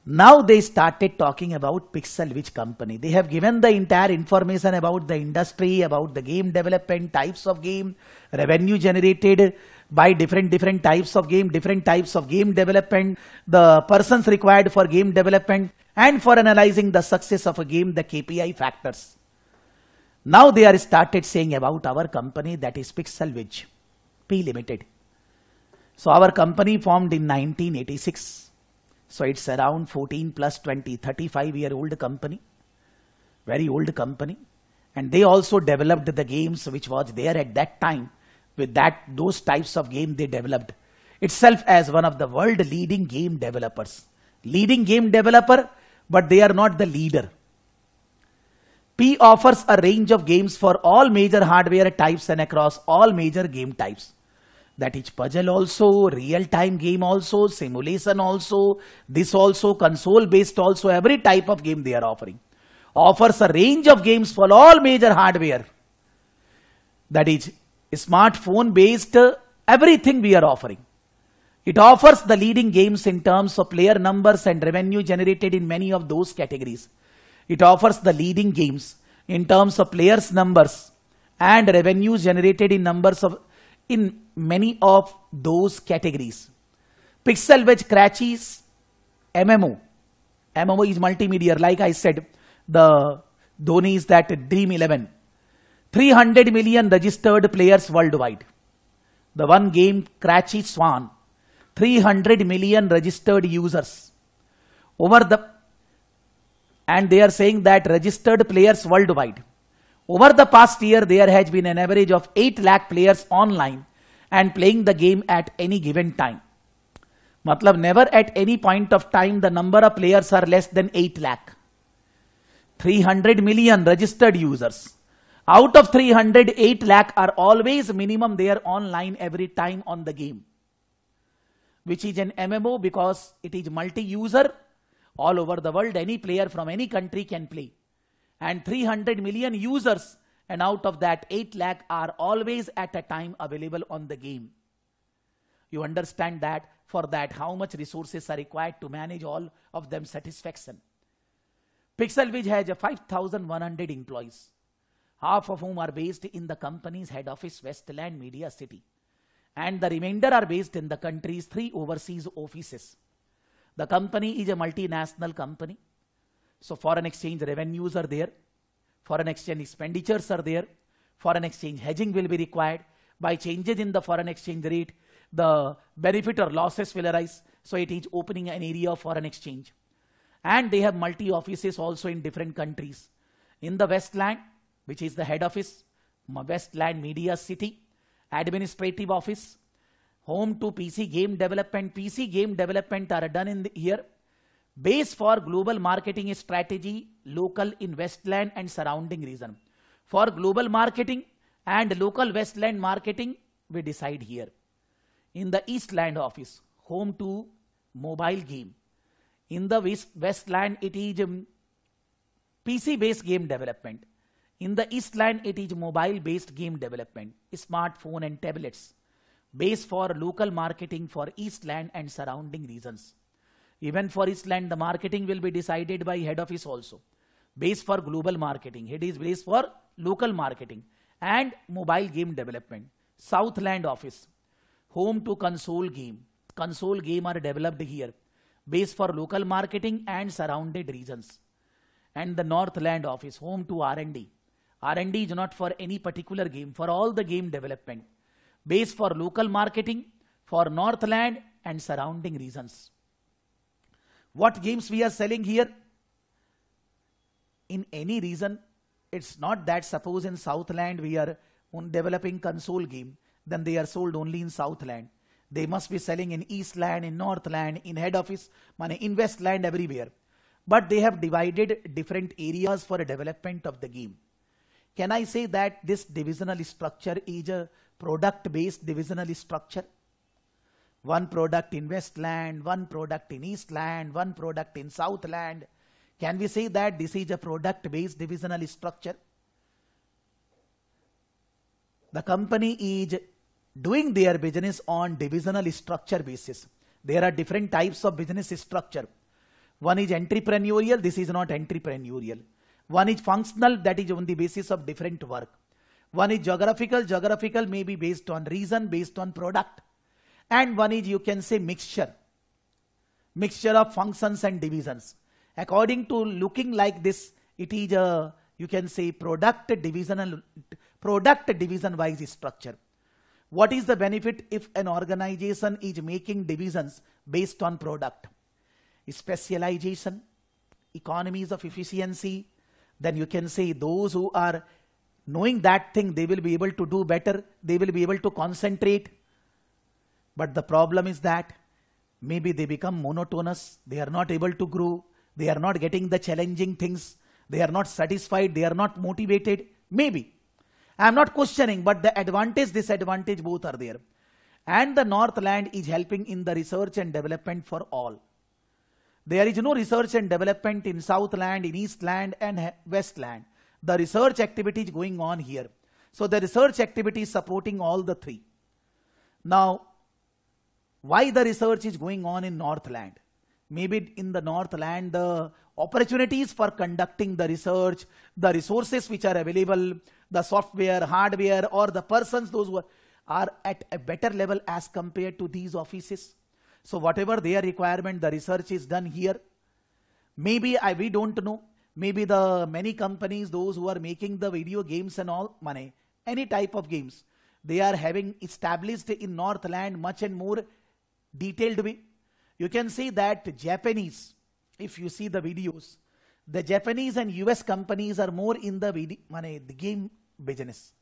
Now they started talking about Pixel which company. They have given the entire information about the industry, about the game development, types of game, revenue generated, by different different types of game, different types of game development, the persons required for game development, and for analyzing the success of a game, the KPI factors. Now they are started saying about our company that is Pixelwidge, P Limited. So our company formed in 1986. So it's around 14 plus 20, 35 year old company, very old company. And they also developed the games which was there at that time with that those types of game they developed itself as one of the world leading game developers leading game developer but they are not the leader p offers a range of games for all major hardware types and across all major game types that is puzzle also real time game also simulation also this also console based also every type of game they are offering offers a range of games for all major hardware that is smartphone based everything we are offering. It offers the leading games in terms of player numbers and revenue generated in many of those categories. It offers the leading games in terms of players numbers and revenue generated in numbers of in many of those categories. Pixel which crashes MMO. MMO is multimedia like I said the Dhoni is that Dream 11 300 million registered players worldwide. The one game, Cratchy Swan, 300 million registered users. Over the and they are saying that registered players worldwide. Over the past year, there has been an average of 8 lakh players online and playing the game at any given time. Matlab, never at any point of time the number of players are less than 8 lakh. 300 million registered users. Out of 300, 8 lakh are always minimum They are online every time on the game, which is an MMO because it is multi-user all over the world. Any player from any country can play. And 300 million users and out of that 8 lakh are always at a time available on the game. You understand that for that how much resources are required to manage all of them satisfaction. Pixelwidge has 5,100 employees half of whom are based in the company's head office, Westland Media City, and the remainder are based in the country's three overseas offices. The company is a multinational company, so foreign exchange revenues are there, foreign exchange expenditures are there, foreign exchange hedging will be required. By changes in the foreign exchange rate, the benefit or losses will arise, so it is opening an area of foreign exchange. And they have multi offices also in different countries. In the Westland, which is the head office, Westland Media City, administrative office, home to PC game development. PC game development are done in here. Base for global marketing strategy, local in Westland and surrounding region. For global marketing and local Westland marketing, we decide here. In the Eastland office, home to mobile game. In the West, Westland, it is um, PC-based game development. In the Eastland, it is mobile-based game development, smartphone and tablets, base for local marketing for Eastland and surrounding regions. Even for Eastland, the marketing will be decided by head office also. Base for global marketing, it is base for local marketing and mobile game development. Southland office, home to console game. Console game are developed here. Base for local marketing and surrounded regions. And the Northland office, home to R&D R&D is not for any particular game, for all the game development. Base for local marketing, for Northland and surrounding regions. What games we are selling here? In any reason, it's not that suppose in Southland we are developing console game, then they are sold only in Southland. They must be selling in Eastland, in Northland, in head office, in Westland, everywhere. But they have divided different areas for development of the game. Can I say that this divisional structure is a product-based divisional structure? One product in West Land, one product in East Land, one product in South Land. Can we say that this is a product-based divisional structure? The company is doing their business on divisional structure basis. There are different types of business structure. One is entrepreneurial, this is not entrepreneurial. One is functional, that is on the basis of different work. One is geographical, geographical may be based on reason, based on product. And one is you can say mixture, mixture of functions and divisions. According to looking like this, it is a, you can say product division, product division wise structure. What is the benefit if an organization is making divisions based on product? Specialization, economies of efficiency, then you can say those who are knowing that thing, they will be able to do better, they will be able to concentrate. But the problem is that maybe they become monotonous, they are not able to grow, they are not getting the challenging things, they are not satisfied, they are not motivated, maybe. I am not questioning, but the advantage, disadvantage both are there. And the Northland is helping in the research and development for all. There is no research and development in Southland, in Eastland and Westland. The research activity is going on here. So the research activity is supporting all the three. Now, why the research is going on in Northland? Maybe in the Northland, the opportunities for conducting the research, the resources which are available, the software, hardware, or the persons, those who are at a better level as compared to these offices. So whatever their requirement, the research is done here. Maybe I, we don't know. Maybe the many companies, those who are making the video games and all, money, any type of games, they are having established in Northland much and more detailed way. You can see that Japanese, if you see the videos, the Japanese and US companies are more in the, video, money, the game business.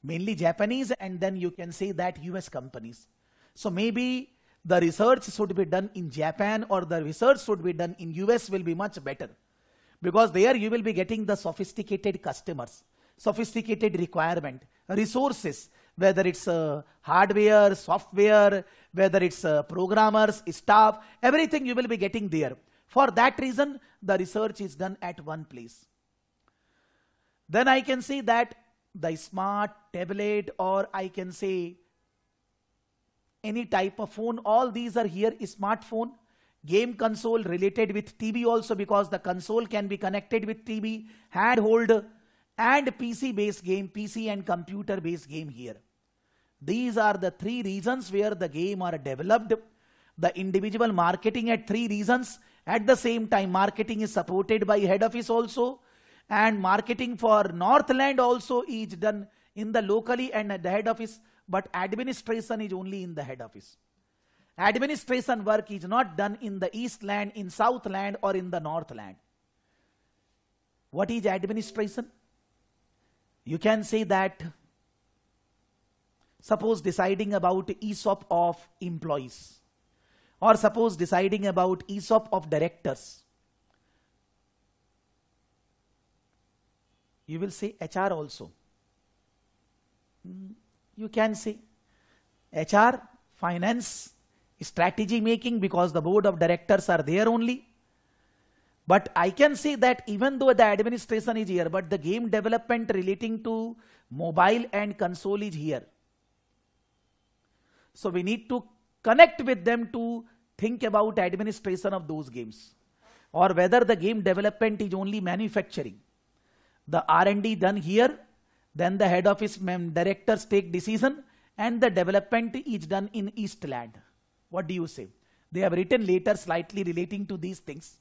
Mainly Japanese and then you can say that US companies. So maybe the research should be done in Japan or the research should be done in US will be much better. Because there you will be getting the sophisticated customers, sophisticated requirement, resources, whether it's uh, hardware, software, whether it's uh, programmers, staff, everything you will be getting there. For that reason, the research is done at one place. Then I can say that the smart tablet or I can say any type of phone. All these are here, smartphone, game console related with TV also because the console can be connected with TV, hold, and PC based game, PC and computer based game here. These are the three reasons where the game are developed. The individual marketing at three reasons. At the same time, marketing is supported by head office also. And marketing for Northland also is done in the locally and the head office but administration is only in the head office. Administration work is not done in the east land, in south land, or in the north land. What is administration? You can say that, suppose deciding about ESOP of employees, or suppose deciding about ESOP of directors. You will say HR also. Hmm you can see HR, finance, strategy making because the board of directors are there only. But I can say that even though the administration is here, but the game development relating to mobile and console is here. So we need to connect with them to think about administration of those games or whether the game development is only manufacturing. The R&D done here then the head office directors take decision and the development is done in Eastland. What do you say? They have written later slightly relating to these things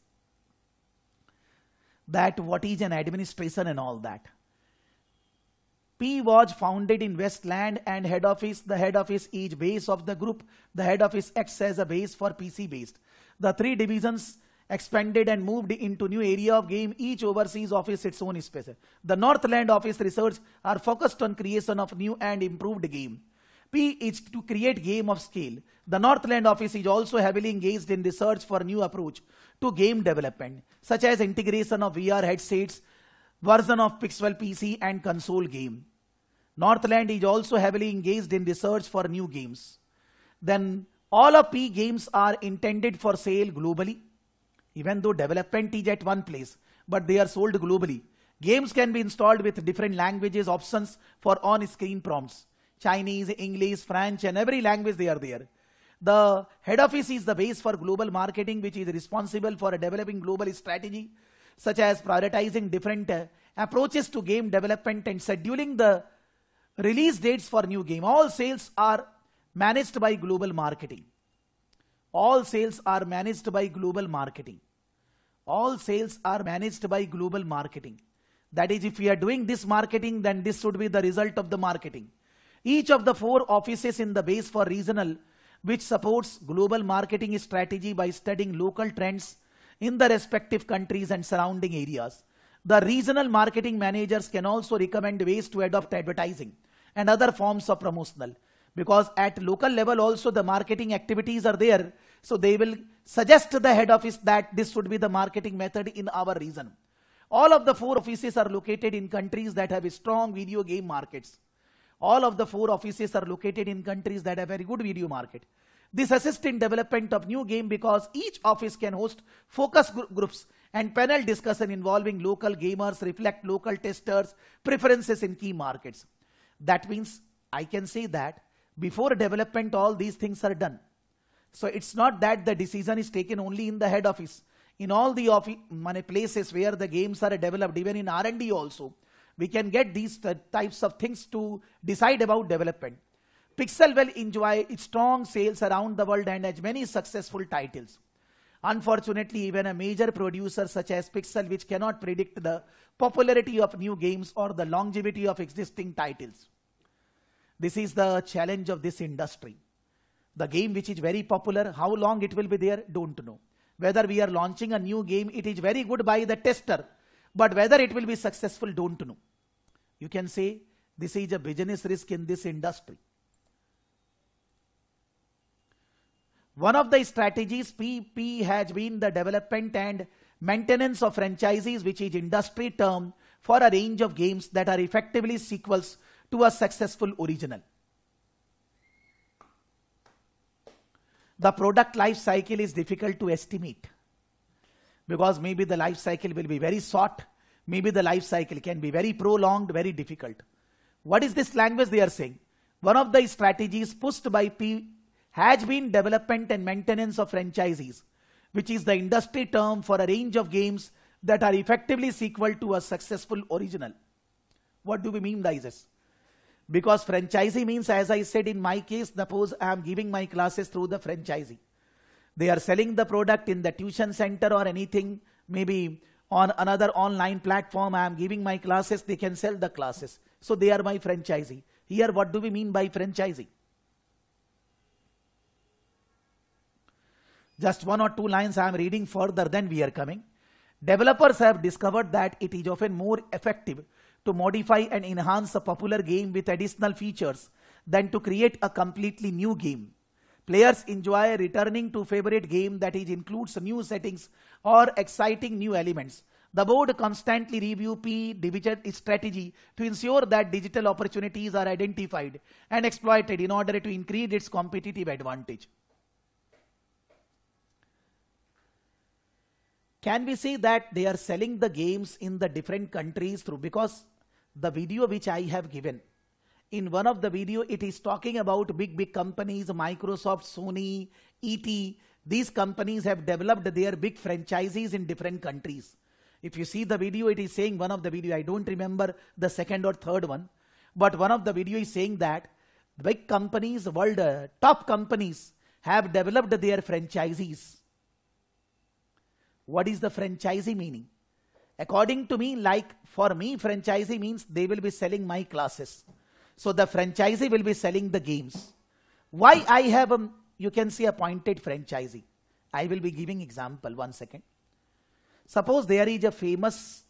that what is an administration and all that. P was founded in Westland and head office. The head office is base of the group. The head office acts as a base for PC based. The three divisions expanded and moved into new area of game, each overseas office its own space. The Northland office research are focused on creation of new and improved game. P is to create game of scale. The Northland office is also heavily engaged in research for new approach to game development, such as integration of VR headsets, version of Pixel PC and console game. Northland is also heavily engaged in research for new games. Then all of P games are intended for sale globally even though development is at one place, but they are sold globally. Games can be installed with different languages options for on-screen prompts. Chinese, English, French and every language they are there. The head office is the base for global marketing which is responsible for developing global strategy such as prioritizing different uh, approaches to game development and scheduling the release dates for new game. All sales are managed by global marketing. All sales are managed by global marketing all sales are managed by global marketing. That is, if we are doing this marketing, then this should be the result of the marketing. Each of the four offices in the base for regional, which supports global marketing strategy by studying local trends in the respective countries and surrounding areas. The regional marketing managers can also recommend ways to adopt advertising and other forms of promotional because at local level also the marketing activities are there so they will suggest the head office that this should be the marketing method in our region. All of the four offices are located in countries that have strong video game markets. All of the four offices are located in countries that have very good video market. This assists in development of new game because each office can host focus gr groups and panel discussion involving local gamers, reflect local testers, preferences in key markets. That means I can say that before development all these things are done. So it's not that the decision is taken only in the head office. In all the office, places where the games are developed, even in R&D also, we can get these types of things to decide about development. Pixel will enjoy strong sales around the world and has many successful titles. Unfortunately, even a major producer such as Pixel, which cannot predict the popularity of new games or the longevity of existing titles. This is the challenge of this industry. The game which is very popular, how long it will be there, don't know. Whether we are launching a new game, it is very good by the tester, but whether it will be successful, don't know. You can say this is a business risk in this industry. One of the strategies PP has been the development and maintenance of franchises, which is industry term for a range of games that are effectively sequels to a successful original. The product life cycle is difficult to estimate because maybe the life cycle will be very short, maybe the life cycle can be very prolonged, very difficult. What is this language they are saying? One of the strategies pushed by P has been development and maintenance of franchises, which is the industry term for a range of games that are effectively sequel to a successful original. What do we mean by this? Because franchisee means, as I said in my case, suppose I am giving my classes through the franchisee. They are selling the product in the tuition center or anything, maybe on another online platform. I am giving my classes, they can sell the classes. So they are my franchisee. Here, what do we mean by franchisee? Just one or two lines I am reading further, then we are coming. Developers have discovered that it is often more effective to modify and enhance a popular game with additional features than to create a completely new game. Players enjoy returning to favorite game that is includes new settings or exciting new elements. The board constantly review P division strategy to ensure that digital opportunities are identified and exploited in order to increase its competitive advantage. Can we say that they are selling the games in the different countries through because the video which I have given. In one of the video, it is talking about big, big companies, Microsoft, Sony, ET. These companies have developed their big franchises in different countries. If you see the video, it is saying one of the video, I don't remember the second or third one, but one of the video is saying that big companies, world uh, top companies have developed their franchises. What is the franchisee meaning? According to me, like for me, franchisee means they will be selling my classes. So the franchisee will be selling the games. Why I have, a, um, you can see appointed franchisee. I will be giving example, one second. Suppose there is a famous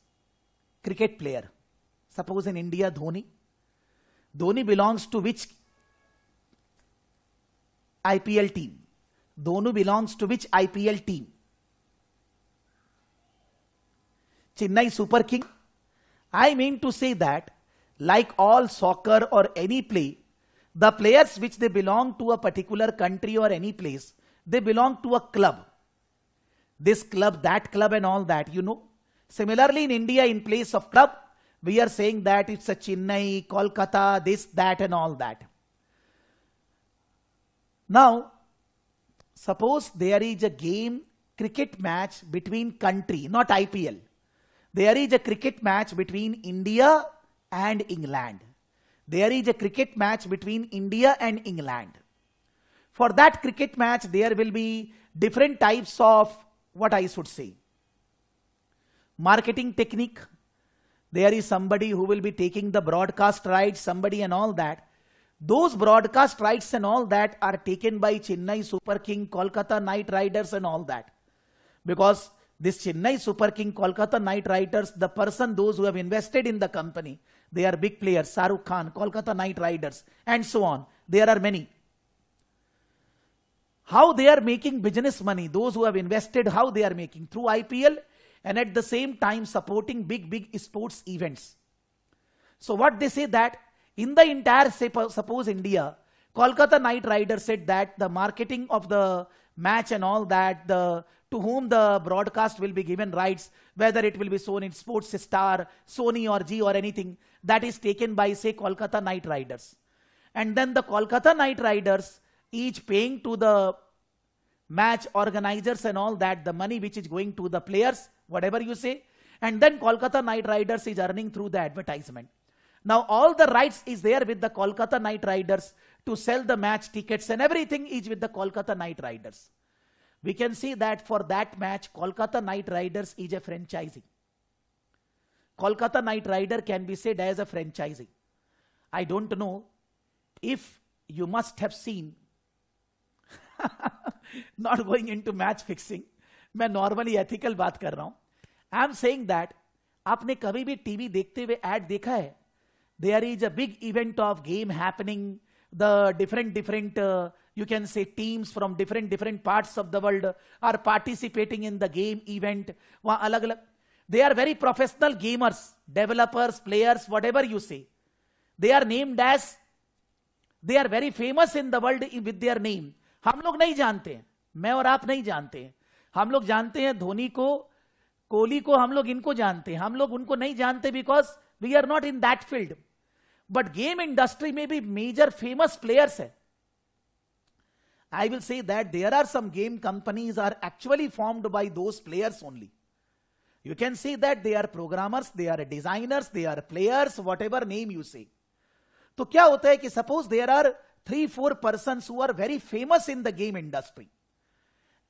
cricket player. Suppose in India, Dhoni. Dhoni belongs to which IPL team? Dhoni belongs to which IPL team? Chennai Super King. I mean to say that, like all soccer or any play, the players which they belong to a particular country or any place, they belong to a club. This club, that club and all that, you know. Similarly, in India, in place of club, we are saying that it's a Chennai, Kolkata, this, that and all that. Now, suppose there is a game, cricket match between country, not IPL. There is a cricket match between India and England. There is a cricket match between India and England. For that cricket match, there will be different types of what I should say. Marketing technique. There is somebody who will be taking the broadcast rights, somebody and all that. Those broadcast rights and all that are taken by Chennai Super King, Kolkata Knight Riders and all that. Because this Chennai Super King, Kolkata Knight Riders, the person, those who have invested in the company, they are big players, Saru Khan, Kolkata Knight Riders, and so on. There are many. How they are making business money, those who have invested, how they are making through IPL and at the same time supporting big, big sports events. So what they say that in the entire, suppose India, Kolkata Knight Riders said that the marketing of the match and all that, the to whom the broadcast will be given rights, whether it will be shown in Sports Star, Sony or G or anything, that is taken by, say, Kolkata Knight Riders. And then the Kolkata Knight Riders, each paying to the match organizers and all that, the money which is going to the players, whatever you say. And then Kolkata Knight Riders is earning through the advertisement. Now all the rights is there with the Kolkata Knight Riders to sell the match tickets and everything is with the Kolkata Knight Riders. We can see that for that match, Kolkata Knight Riders is a franchisee. Kolkata Knight Rider can be said as a franchisee. I don't know if you must have seen, not going into match fixing, I'm normally ethical. I'm saying that. Am saying that आपने कभी भी TV देखते There is a big event of game happening. The different different. Uh, you can say teams from different different parts of the world are participating in the game event wa alag alag they are very professional gamers developers players whatever you say they are named as they are very famous in the world with their name hum log nahi jante हैं मैं और आप नहीं जानते हैं हम लोग जानते हैं धोनी ko कोहली को हम लोग इनको जानते हैं हम लोग उनको नहीं जानते because we are not in that field but game industry में भी मेजर फेमस प्लेयर्स है I will say that there are some game companies are actually formed by those players only. You can say that they are programmers, they are designers, they are players, whatever name you say. So क्या होता है कि suppose there are three four persons who are very famous in the game industry,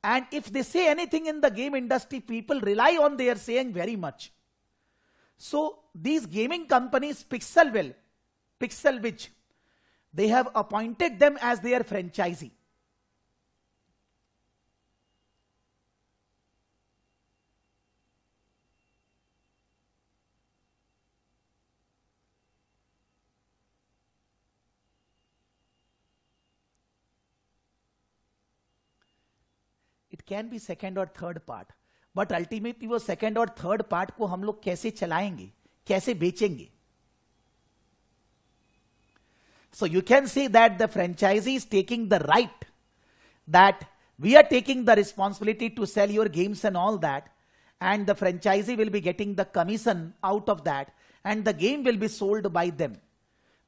and if they say anything in the game industry, people rely on their saying very much. So these gaming companies, Pixelville, Pixelwidge, they have appointed them as their franchisee. Can be second और third part but ultimately वो second और third part को हम लोग कैसे चलाएंगे कैसे बेचेंगे so you can see that the franchisee is taking the right that we are taking the responsibility to sell your games and all that and the franchisee will be getting the commission out of that and the game will be sold by them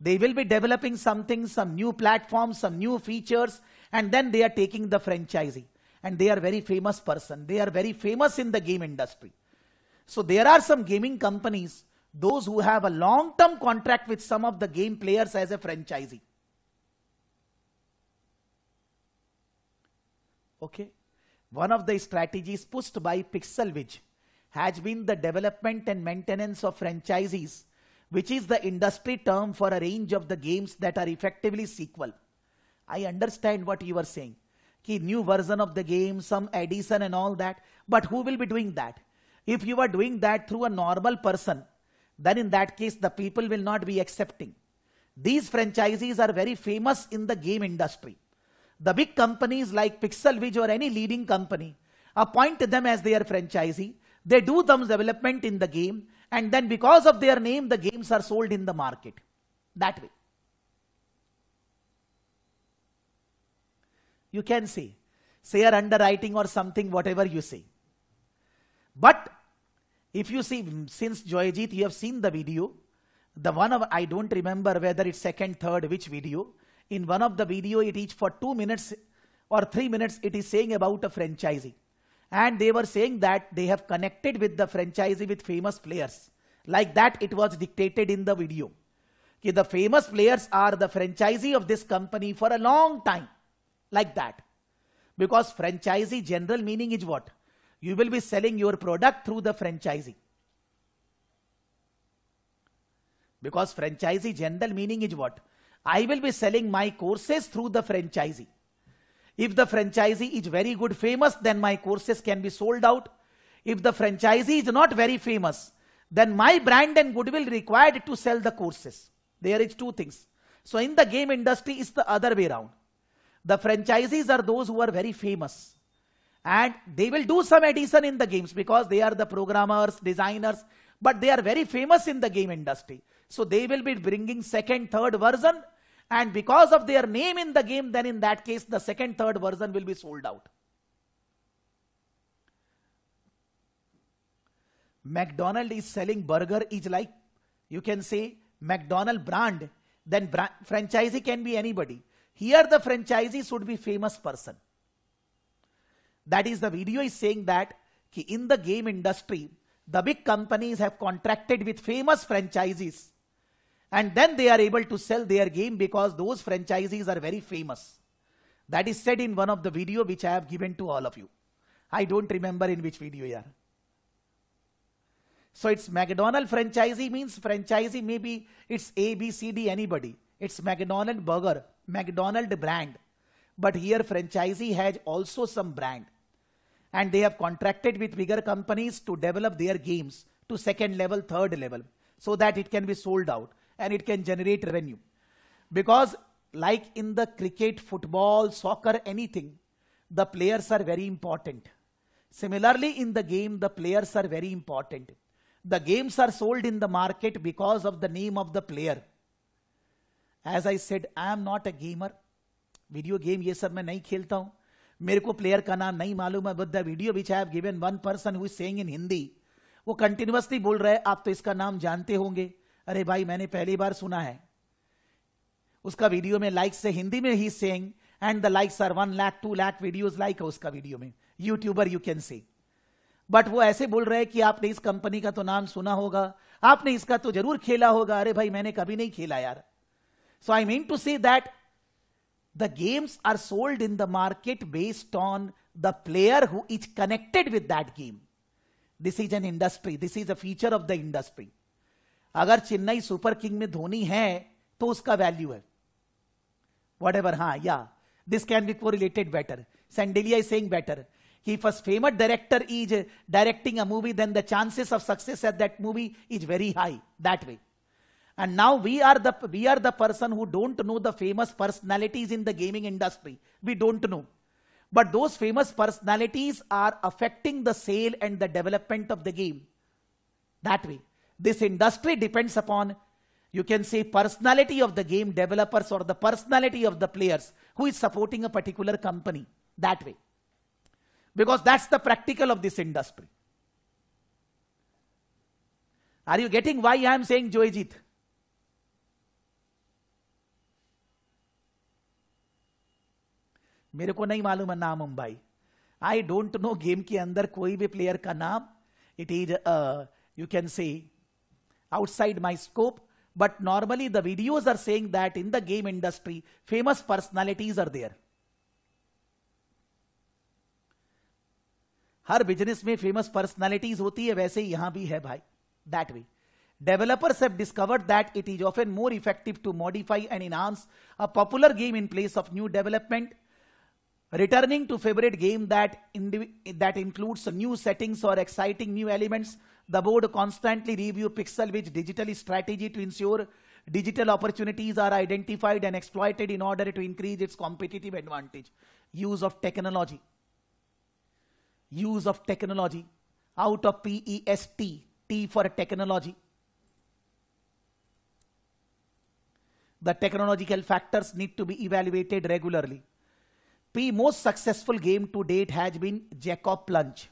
they will be developing something some new platform some new features and then they are taking the franchisee and they are very famous person. They are very famous in the game industry. So there are some gaming companies, those who have a long-term contract with some of the game players as a franchisee. Okay. One of the strategies pushed by Pixelwidge has been the development and maintenance of franchises, which is the industry term for a range of the games that are effectively sequel. I understand what you are saying ki new version of the game, some addition and all that. But who will be doing that? If you are doing that through a normal person, then in that case, the people will not be accepting. These franchisees are very famous in the game industry. The big companies like Pixelwidge or any leading company appoint them as their franchisee. They do some development in the game and then because of their name, the games are sold in the market. That way. You can say, say your underwriting or something, whatever you say. But if you see, since Joyajit, you have seen the video, the one of, I don't remember whether it's second, third, which video. In one of the video, it is for two minutes or three minutes, it is saying about a franchisee. And they were saying that they have connected with the franchisee with famous players. Like that, it was dictated in the video. Okay, the famous players are the franchisee of this company for a long time like that. Because franchisee general meaning is what? You will be selling your product through the franchisee. Because franchisee general meaning is what? I will be selling my courses through the franchisee. If the franchisee is very good famous, then my courses can be sold out. If the franchisee is not very famous, then my brand and goodwill required to sell the courses. There is two things. So in the game industry, it's the other way around. The franchisees are those who are very famous. And they will do some addition in the games because they are the programmers, designers, but they are very famous in the game industry. So they will be bringing second, third version. And because of their name in the game, then in that case, the second, third version will be sold out. McDonald is selling burger is like, you can say McDonald brand, then brand, franchisee can be anybody. Here the franchisee should be famous person. That is the video is saying that in the game industry, the big companies have contracted with famous franchisees and then they are able to sell their game because those franchisees are very famous. That is said in one of the video which I have given to all of you. I don't remember in which video you are. So it's McDonald franchisee means franchisee maybe it's A, B, C, D, anybody. It's McDonald burger, McDonald brand. But here franchisee has also some brand. And they have contracted with bigger companies to develop their games to second level, third level, so that it can be sold out and it can generate revenue. Because like in the cricket, football, soccer, anything, the players are very important. Similarly, in the game, the players are very important. The games are sold in the market because of the name of the player. As I said I am not a gamer video game ये सब मैं नहीं खेलता हूं मेरे को player का नाम नहीं मालूम है but the video which I given one person who saying in Hindi वो कंटिन्यूसली बोल रहे आप तो इसका नाम जानते होंगे अरे भाई मैंने पहली बार सुना है उसका वीडियो में लाइक्स से हिंदी में ही saying and the likes are one lakh to lakh videos like है उसका वीडियो में YouTuber you can say but वो ऐसे बोल रहे हैं कि आपने इस कंपनी का तो नाम सुना होगा आपने इसका तो जरूर खेला होगा अरे भाई मैंने कभी नहीं खेला यार So I mean to say that the games are sold in the market based on the player who is connected with that game. This is an industry. This is a feature of the industry. agar chennai super king mein dhoni hai to uska value hai whatever ha yeah this can be correlated better sandelia is saying better saying better कि if a famous director is directing a movie then the chances of success at that movie is very high And now we are the we are the person who don't know the famous personalities in the gaming industry. We don't know. But those famous personalities are affecting the sale and the development of the game. That way. This industry depends upon, you can say, personality of the game developers or the personality of the players who is supporting a particular company. That way. Because that's the practical of this industry. Are you getting why I am saying Joyjit? मेरे को नहीं मालूम है नाम Mumbai I don't know game के अंदर कोई भी प्लेयर का नाम it is you can say outside my scope but normally the videos are saying that in the game industry famous हर बिजनेस में फेमस पर्सनैलिटीज होती है वैसे ही यहां भी है भाई that way developers have discovered that it is often more effective to modify and enhance a popular game in place of new development Returning to favorite game that, that includes new settings or exciting new elements, the board constantly review Pixel which digital strategy to ensure digital opportunities are identified and exploited in order to increase its competitive advantage. Use of technology. Use of technology. Out of P-E-S-T, T for technology. The technological factors need to be evaluated regularly. P most successful game to date has been Jacob Plunge.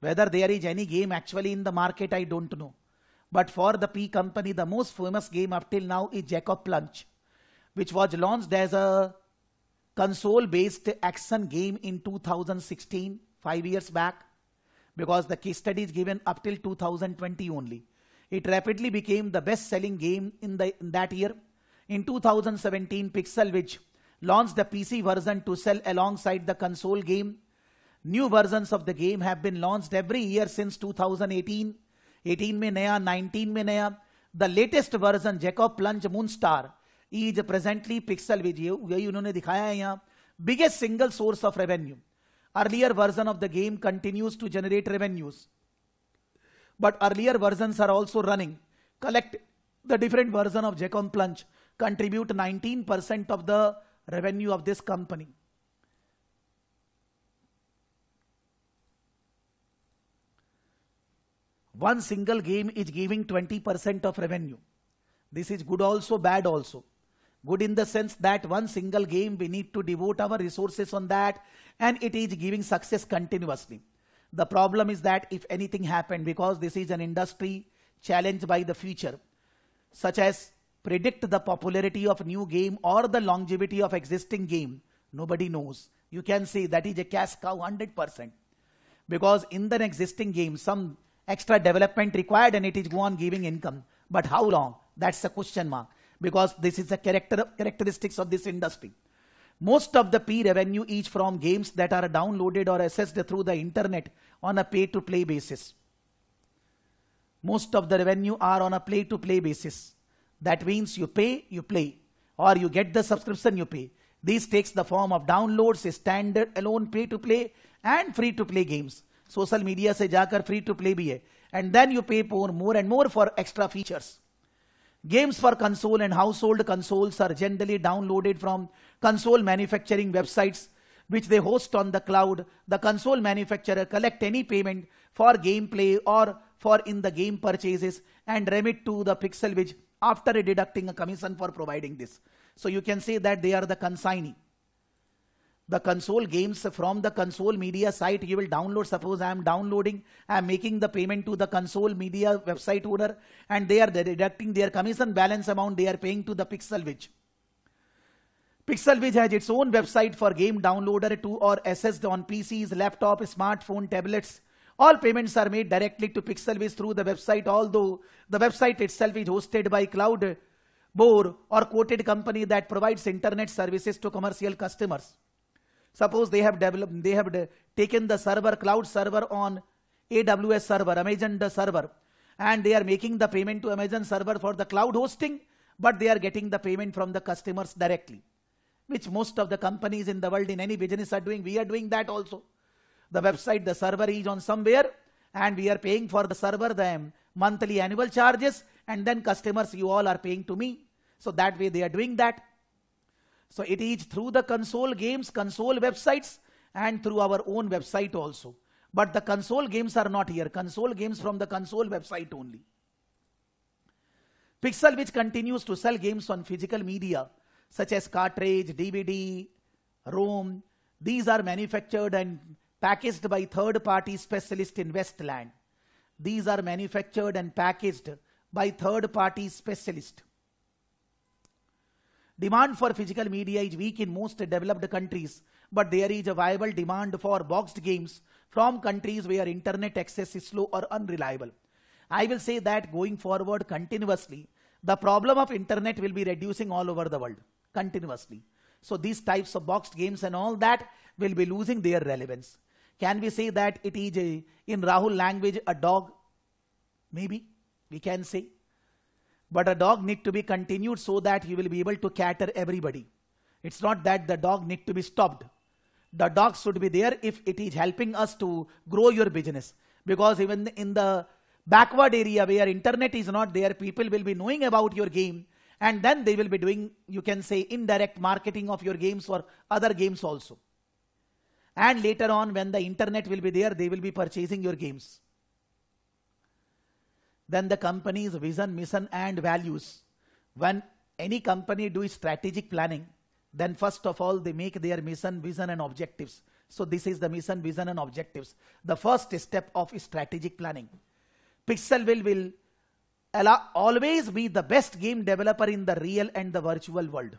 Whether there is any game actually in the market, I don't know. But for the P company, the most famous game up till now is Jacob Plunge, which was launched as a console-based action game in 2016, five years back, because the case study is given up till 2020 only. It rapidly became the best-selling game in, the, in that year. In 2017, Pixel which launched the PC version to sell alongside the console game. New versions of the game have been launched every year since 2018. 18 mein naya, 19 mein naya. The latest version, Jacob Plunge Moonstar, is presently pixel video. Biggest single source of revenue. Earlier version of the game continues to generate revenues. But earlier versions are also running. Collect the different version of Jacob Plunge. Contribute 19% of the revenue of this company. One single game is giving 20% of revenue. This is good also, bad also. Good in the sense that one single game, we need to devote our resources on that and it is giving success continuously. The problem is that if anything happened, because this is an industry challenged by the future, such as predict the popularity of new game or the longevity of existing game, nobody knows. You can say that is a cash cow 100%. Because in the existing game, some extra development required and it is go on giving income. But how long? That's a question mark. Because this is the character, characteristics of this industry. Most of the P revenue is from games that are downloaded or accessed through the internet on a pay-to-play basis. Most of the revenue are on a play to -play basis. That means you pay, you play. Or you get the subscription, you pay. This takes the form of downloads, standard alone pay-to-play and free-to-play games. Social media से जाकर free-to-play" भी and then you pay more and more for extra features. Games for console and household consoles are generally downloaded from console manufacturing websites which they host on the cloud. The console manufacturer collect any payment for gameplay or for in the game purchases and remit to the pixel which after deducting a commission for providing this. So you can say that they are the consignee. The console games from the console media site you will download. Suppose I am downloading, I am making the payment to the console media website owner and they are deducting their commission balance amount they are paying to the Pixel Pixel PixelWidge has its own website for game downloader to or accessed on PCs, laptop, smartphone, tablets, all payments are made directly to Pixelwiz through the website, although the website itself is hosted by cloud bore or quoted company that provides internet services to commercial customers. Suppose they have developed, they have uh, taken the server, cloud server on AWS server, Amazon server, and they are making the payment to Amazon server for the cloud hosting, but they are getting the payment from the customers directly, which most of the companies in the world in any business are doing. We are doing that also the website, the server is on somewhere and we are paying for the server, the monthly annual charges and then customers you all are paying to me. So that way they are doing that. So it is through the console games, console websites and through our own website also. But the console games are not here. Console games from the console website only. Pixel which continues to sell games on physical media such as cartridge, DVD, ROM. These are manufactured and packaged by third party specialist in Westland. These are manufactured and packaged by third party specialist. Demand for physical media is weak in most developed countries, but there is a viable demand for boxed games from countries where internet access is slow or unreliable. I will say that going forward continuously, the problem of internet will be reducing all over the world continuously. So these types of boxed games and all that will be losing their relevance. Can we say that it is a, in Rahul language a dog? Maybe we can say. But a dog need to be continued so that he will be able to cater everybody. It's not that the dog need to be stopped. The dog should be there if it is helping us to grow your business. Because even in the backward area where internet is not there, people will be knowing about your game and then they will be doing, you can say, indirect marketing of your games or other games also. And later on, when the internet will be there, they will be purchasing your games. Then the company's vision, mission, and values. When any company do strategic planning, then first of all, they make their mission, vision, and objectives. So this is the mission, vision, and objectives. The first step of strategic planning. Pixelville will allow, always be the best game developer in the real and the virtual world.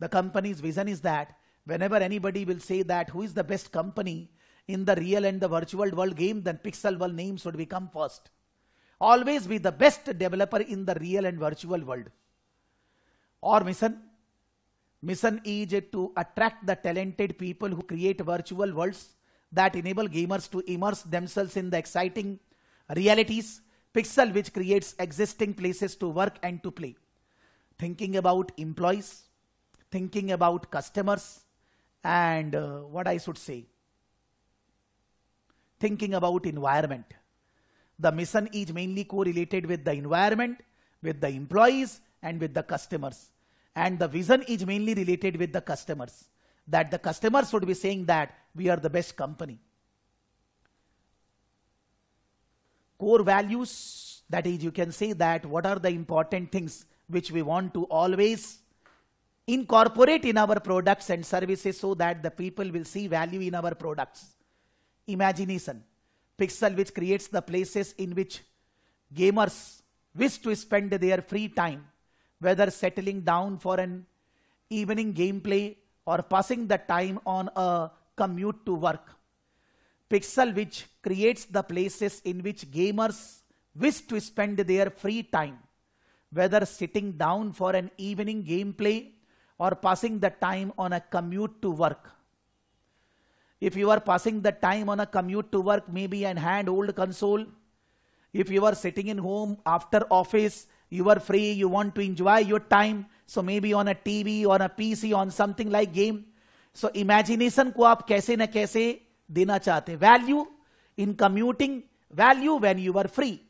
The company's vision is that Whenever anybody will say that who is the best company in the real and the virtual world game, then Pixel World names would become first. Always be the best developer in the real and virtual world. Or mission. Mission is to attract the talented people who create virtual worlds that enable gamers to immerse themselves in the exciting realities. Pixel which creates existing places to work and to play. Thinking about employees, thinking about customers, and uh, what I should say, thinking about environment. The mission is mainly correlated with the environment, with the employees, and with the customers. And the vision is mainly related with the customers. That the customers should be saying that we are the best company. Core values, that is, you can say that what are the important things which we want to always incorporate in our products and services so that the people will see value in our products. Imagination, pixel which creates the places in which gamers wish to spend their free time, whether settling down for an evening gameplay or passing the time on a commute to work. Pixel which creates the places in which gamers wish to spend their free time, whether sitting down for an evening gameplay or passing the time on a commute to work. If you are passing the time on a commute to work, maybe an hand old console. If you are sitting in home after office, you are free, you want to enjoy your time. So maybe on a TV, on a PC, on something like game. So imagination ko आप kaise na kaise dena chahte. Value in commuting, value when you are free.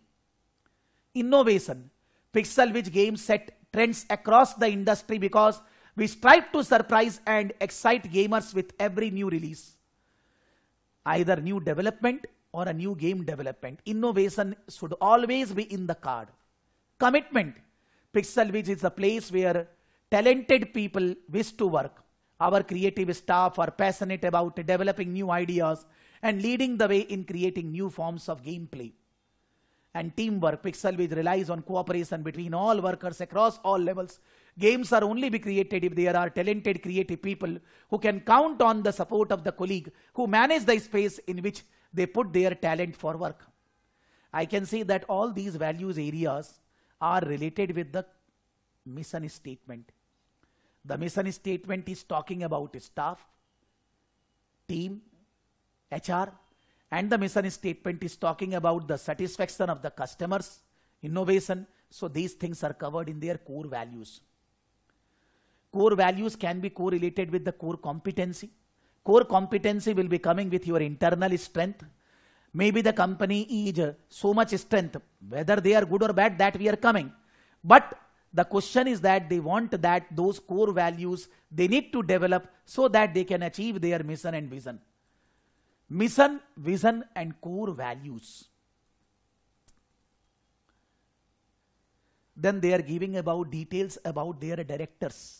Innovation, pixel which game set trends across the industry because. We strive to surprise and excite gamers with every new release. Either new development or a new game development. Innovation should always be in the card. Commitment. Pixelwidge is a place where talented people wish to work. Our creative staff are passionate about developing new ideas and leading the way in creating new forms of gameplay. And teamwork, Pixelwidge relies on cooperation between all workers across all levels Games are only be created if there are talented creative people who can count on the support of the colleague who manage the space in which they put their talent for work. I can say that all these values areas are related with the mission statement. The mission statement is talking about staff, team, HR, and the mission statement is talking about the satisfaction of the customers, innovation. So these things are covered in their core values. Core values can be correlated with the core competency. Core competency will be coming with your internal strength. Maybe the company is uh, so much strength, whether they are good or bad, that we are coming. But the question is that they want that those core values they need to develop so that they can achieve their mission and vision. Mission, vision and core values. Then they are giving about details about their directors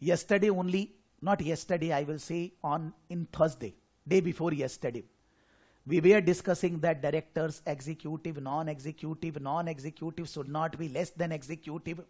yesterday only, not yesterday, I will say on in Thursday, day before yesterday. We were discussing that directors, executive, non-executive, non-executive should not be less than executive.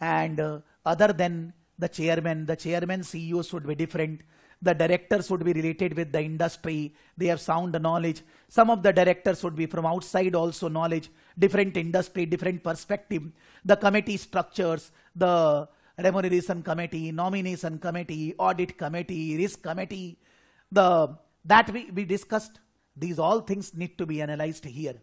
And uh, other than the chairman, the chairman CEO should be different. The directors should be related with the industry. They have sound knowledge. Some of the directors should be from outside also knowledge, different industry, different perspective. The committee structures, the remuneration committee, nomination committee, audit committee, risk committee, the, that we, we discussed. These all things need to be analyzed here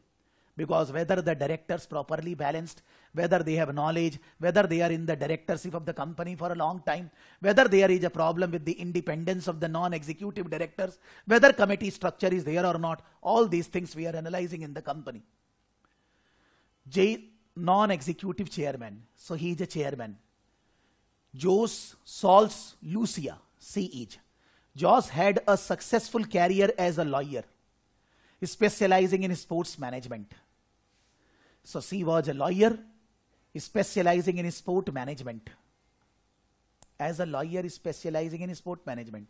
because whether the directors properly balanced, whether they have knowledge, whether they are in the directorship of the company for a long time, whether there is a problem with the independence of the non-executive directors, whether committee structure is there or not, all these things we are analyzing in the company. J non-executive chairman, so he is a chairman. Jos Sols Lucia, CEJ. Jos had a successful career as a lawyer, specializing in sports management. So she was a lawyer, specializing in sport management. As a lawyer, specializing in sport management.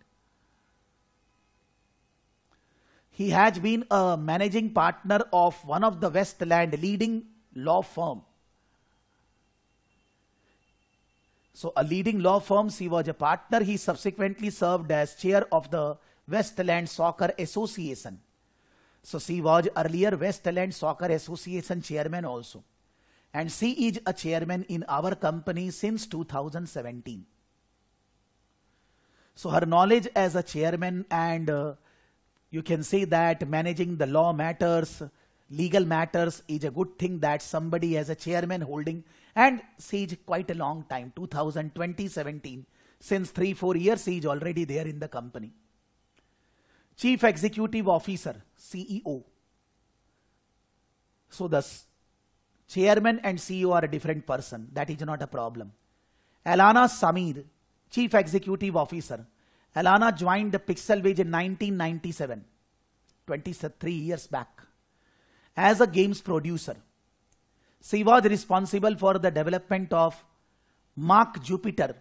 He has been a managing partner of one of the Westland leading law firms. So a leading law firm, he was a partner. He subsequently served as chair of the Westland Soccer Association. So she was earlier Westland Soccer Association chairman also. And she is a chairman in our company since 2017. So her knowledge as a chairman and uh, you can say that managing the law matters, legal matters is a good thing that somebody as a chairman holding and siege quite a long time 2020 17 since 3 4 years siege already there in the company chief executive officer ceo so the chairman and ceo are a different person that is not a problem alana samir chief executive officer alana joined the pixelwage in 1997 23 years back as a games producer she was responsible for the development of Mark Jupiter,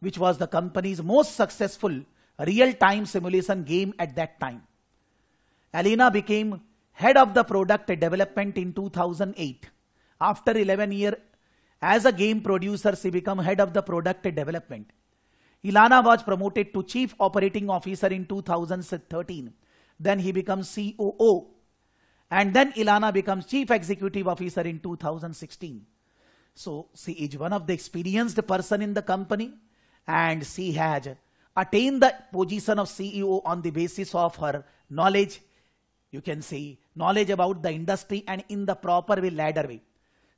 which was the company's most successful real-time simulation game at that time. Alina became head of the product development in 2008. After 11 years as a game producer, she became head of the product development. Ilana was promoted to chief operating officer in 2013. Then he becomes COO and then Ilana becomes chief executive officer in 2016. So she is one of the experienced person in the company and she has attained the position of CEO on the basis of her knowledge. You can see knowledge about the industry and in the proper way, ladder way.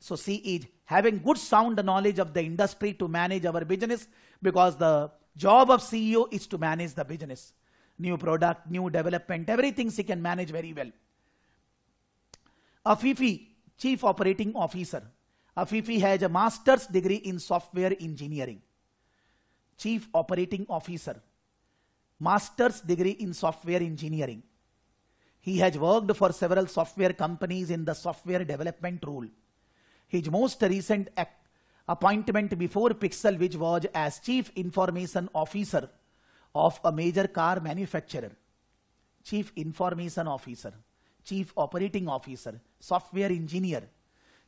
So she is having good sound knowledge of the industry to manage our business because the job of CEO is to manage the business. New product, new development, everything she can manage very well. Afifi, Chief Operating Officer. Afifi has a master's degree in software engineering. Chief Operating Officer. Master's degree in software engineering. He has worked for several software companies in the software development role. His most recent appointment before Pixel which was as Chief Information Officer of a major car manufacturer. Chief Information Officer. Chief Operating Officer, Software Engineer,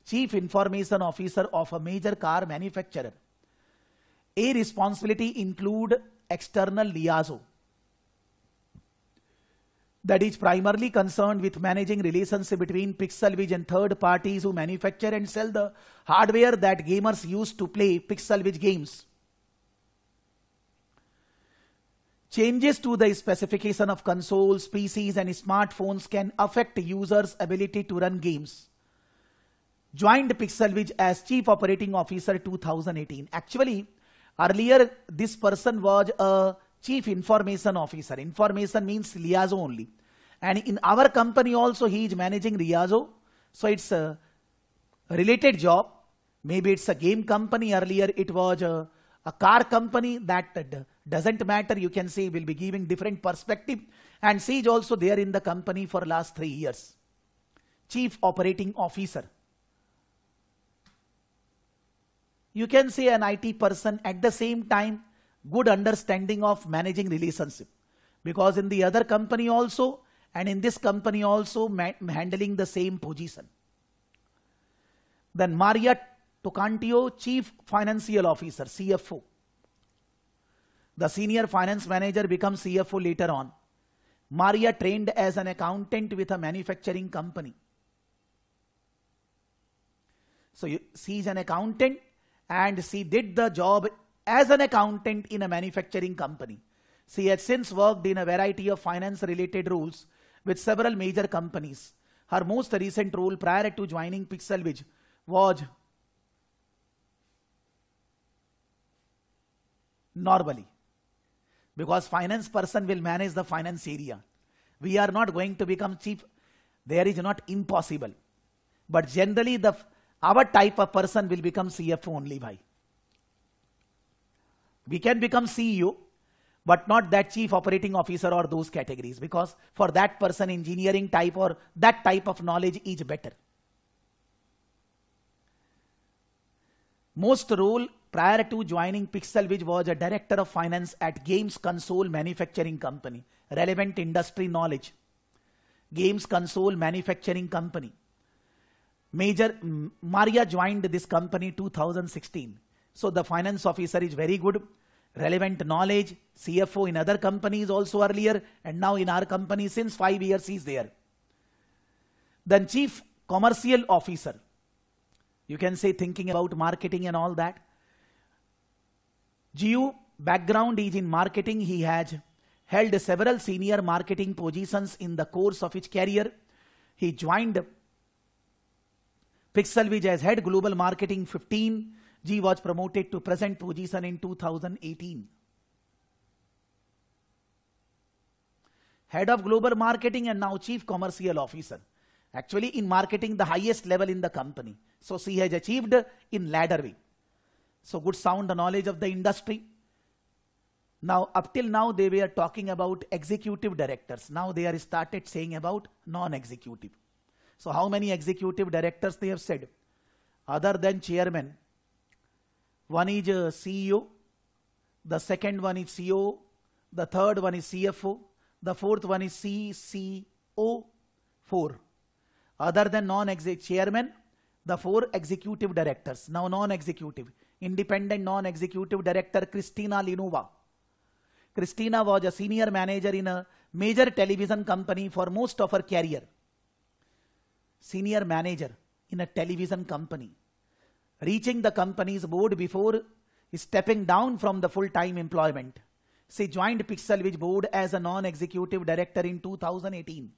Chief Information Officer of a major car manufacturer. A responsibility include external liaison that is primarily concerned with managing relationship between Pixelwidge and third parties who manufacture and sell the hardware that gamers use to play Pixelwidge games. Changes to the specification of consoles, PCs and smartphones can affect users' ability to run games. Joined Pixelwidge as Chief Operating Officer 2018. Actually, earlier this person was a Chief Information Officer. Information means liaison only. And in our company also he is managing Riazo. So it's a related job. Maybe it's a game company. Earlier it was a, a car company that doesn't matter, you can see, we'll be giving different perspective. And she is also there in the company for last three years. Chief Operating Officer. You can see an IT person at the same time, good understanding of managing relationship. Because in the other company also, and in this company also, handling the same position. Then Maria Tocantio, Chief Financial Officer, CFO. The senior finance manager becomes CFO later on. Maria trained as an accountant with a manufacturing company. So she is an accountant and she did the job as an accountant in a manufacturing company. She has since worked in a variety of finance related roles with several major companies. Her most recent role prior to joining Pixelwidge was normally because finance person will manage the finance area. We are not going to become chief. There is not impossible. But generally the our type of person will become CFO only bhai. We can become CEO, but not that chief operating officer or those categories because for that person engineering type or that type of knowledge is better. Most role Prior to joining Pixel, which was a director of finance at Games Console Manufacturing Company. Relevant industry knowledge. Games Console Manufacturing Company. Major Maria joined this company 2016. So the finance officer is very good. Relevant knowledge. CFO in other companies also earlier and now in our company since five years he is there. Then chief commercial officer. You can say thinking about marketing and all that. Geo background is in marketing. He has held several senior marketing positions in the course of his career. He joined Pixelwidge as head global marketing 15. G was promoted to present position in 2018. Head of global marketing and now chief commercial officer. Actually in marketing the highest level in the company. So she has achieved in ladder way. So good sound knowledge of the industry. Now, up till now, they were talking about executive directors. Now they are started saying about non-executive. So how many executive directors they have said? Other than chairman, one is uh, CEO, the second one is CEO, the third one is CFO, the fourth one is CCO, four. Other than non-exec chairman, the four executive directors. Now non-executive independent non-executive director Christina Linova. Christina was a senior manager in a major television company for most of her career. Senior manager in a television company, reaching the company's board before stepping down from the full-time employment. She joined Pixelwitch board as a non-executive director in 2018.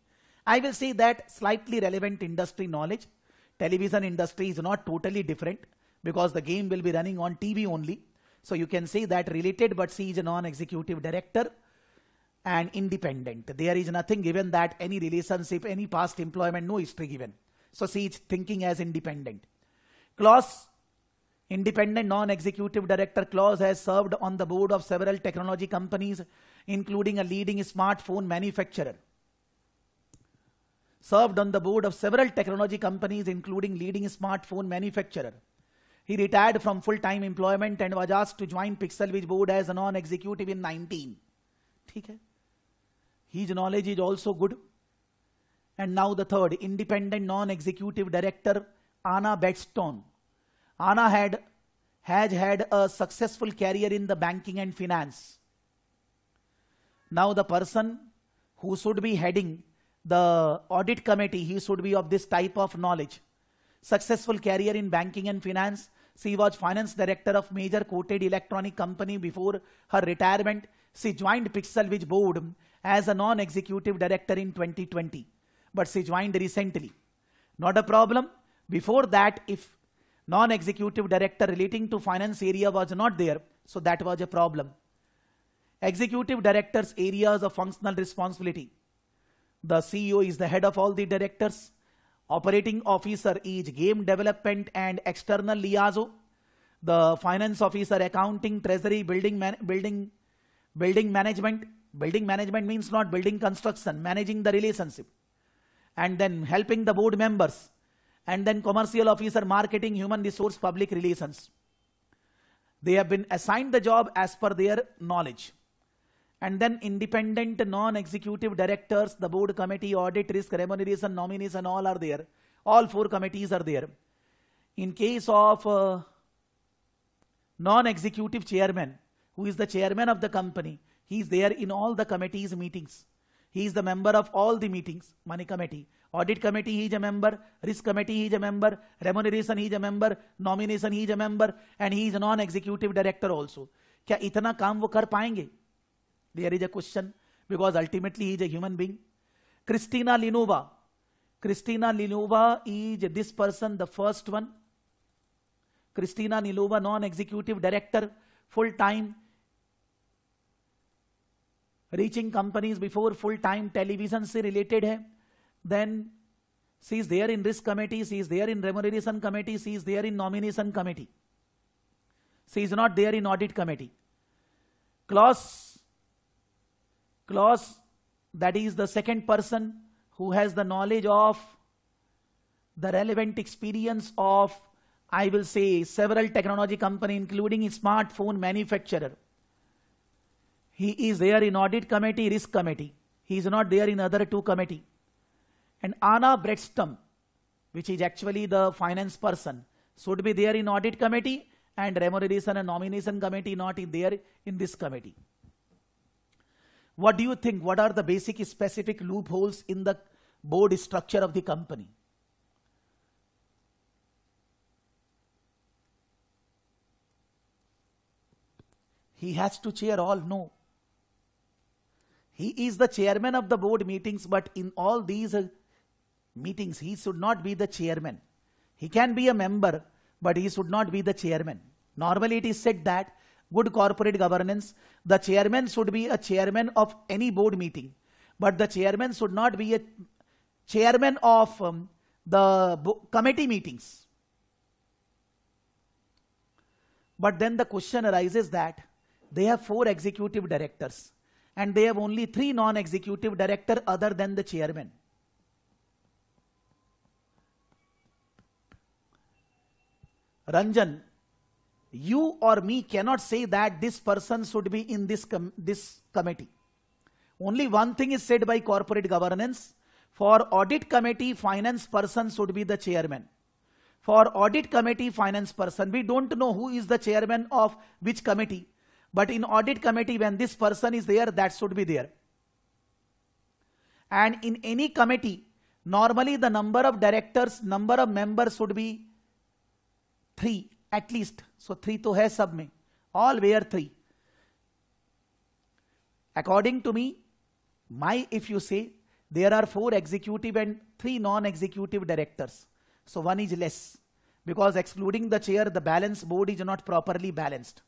I will say that slightly relevant industry knowledge. Television industry is not totally different because the game will be running on TV only. So you can say that related, but she is a non-executive director and independent. There is nothing given that any relationship, any past employment, no history given. So she is thinking as independent. Clause, independent non-executive director clause has served on the board of several technology companies, including a leading smartphone manufacturer. Served on the board of several technology companies, including leading smartphone manufacturer. He retired from full-time employment and was asked to join Pixelwitch board as a non-executive in 19. Okay? His knowledge is also good. And now the third, independent non-executive director Anna Bedstone. Anna had, has had a successful career in the banking and finance. Now the person who should be heading the audit committee, he should be of this type of knowledge. Successful career in banking and finance, she was finance director of major quoted electronic company before her retirement. She joined Pixelwidge board as a non-executive director in 2020, but she joined recently. Not a problem. Before that, if non-executive director relating to finance area was not there, so that was a problem. Executive directors areas of functional responsibility. The CEO is the head of all the directors. Operating officer is game development and external liaison. The finance officer, accounting, treasury, building, man, building, building management. Building management means not building construction, managing the relationship. And then helping the board members. And then commercial officer, marketing, human resource, public relations. They have been assigned the job as per their knowledge and then independent non-executive directors, the board committee, audit, risk, remuneration, nominees and all are there. All four committees are there. In case of uh, non-executive chairman, who is the chairman of the company, he is there in all the committees meetings. He is the member of all the meetings, money committee. Audit committee, he is a member. Risk committee, he is a member. Remuneration, he is a member. Nomination, he is a member. And he is non-executive director also. क्या इतना काम वो कर पाएंगे There is a question because ultimately he is a human being. Christina Linova. Christina Linova is this person, the first one. Christina Linova, non-executive director, full-time, reaching companies before full-time television se related hai. Then she is there in risk committee, she is there in remuneration committee, she is there in nomination committee. She is not there in audit committee. Clause clause that is the second person who has the knowledge of the relevant experience of I will say several technology company including smartphone manufacturer. He is there in audit committee, risk committee. He is not there in other two committee. And Anna Bredstum, which is actually the finance person, should be there in audit committee and remuneration and nomination committee not in there in this committee. What do you think? What are the basic specific loopholes in the board structure of the company? He has to chair all? No. He is the chairman of the board meetings, but in all these uh, meetings, he should not be the chairman. He can be a member, but he should not be the chairman. Normally, it is said that good corporate governance, the chairman should be a chairman of any board meeting, but the chairman should not be a chairman of um, the committee meetings. But then the question arises that they have four executive directors and they have only three non-executive director other than the chairman. Ranjan, you or me cannot say that this person should be in this, com this committee. Only one thing is said by corporate governance. For audit committee, finance person should be the chairman. For audit committee, finance person, we don't know who is the chairman of which committee. But in audit committee, when this person is there, that should be there. And in any committee, normally the number of directors, number of members should be three at least So, three. तो है सब में all three. According to me, my if you say there are four executive and three non-executive directors. So one is less because excluding the chair, the balance board is not properly balanced.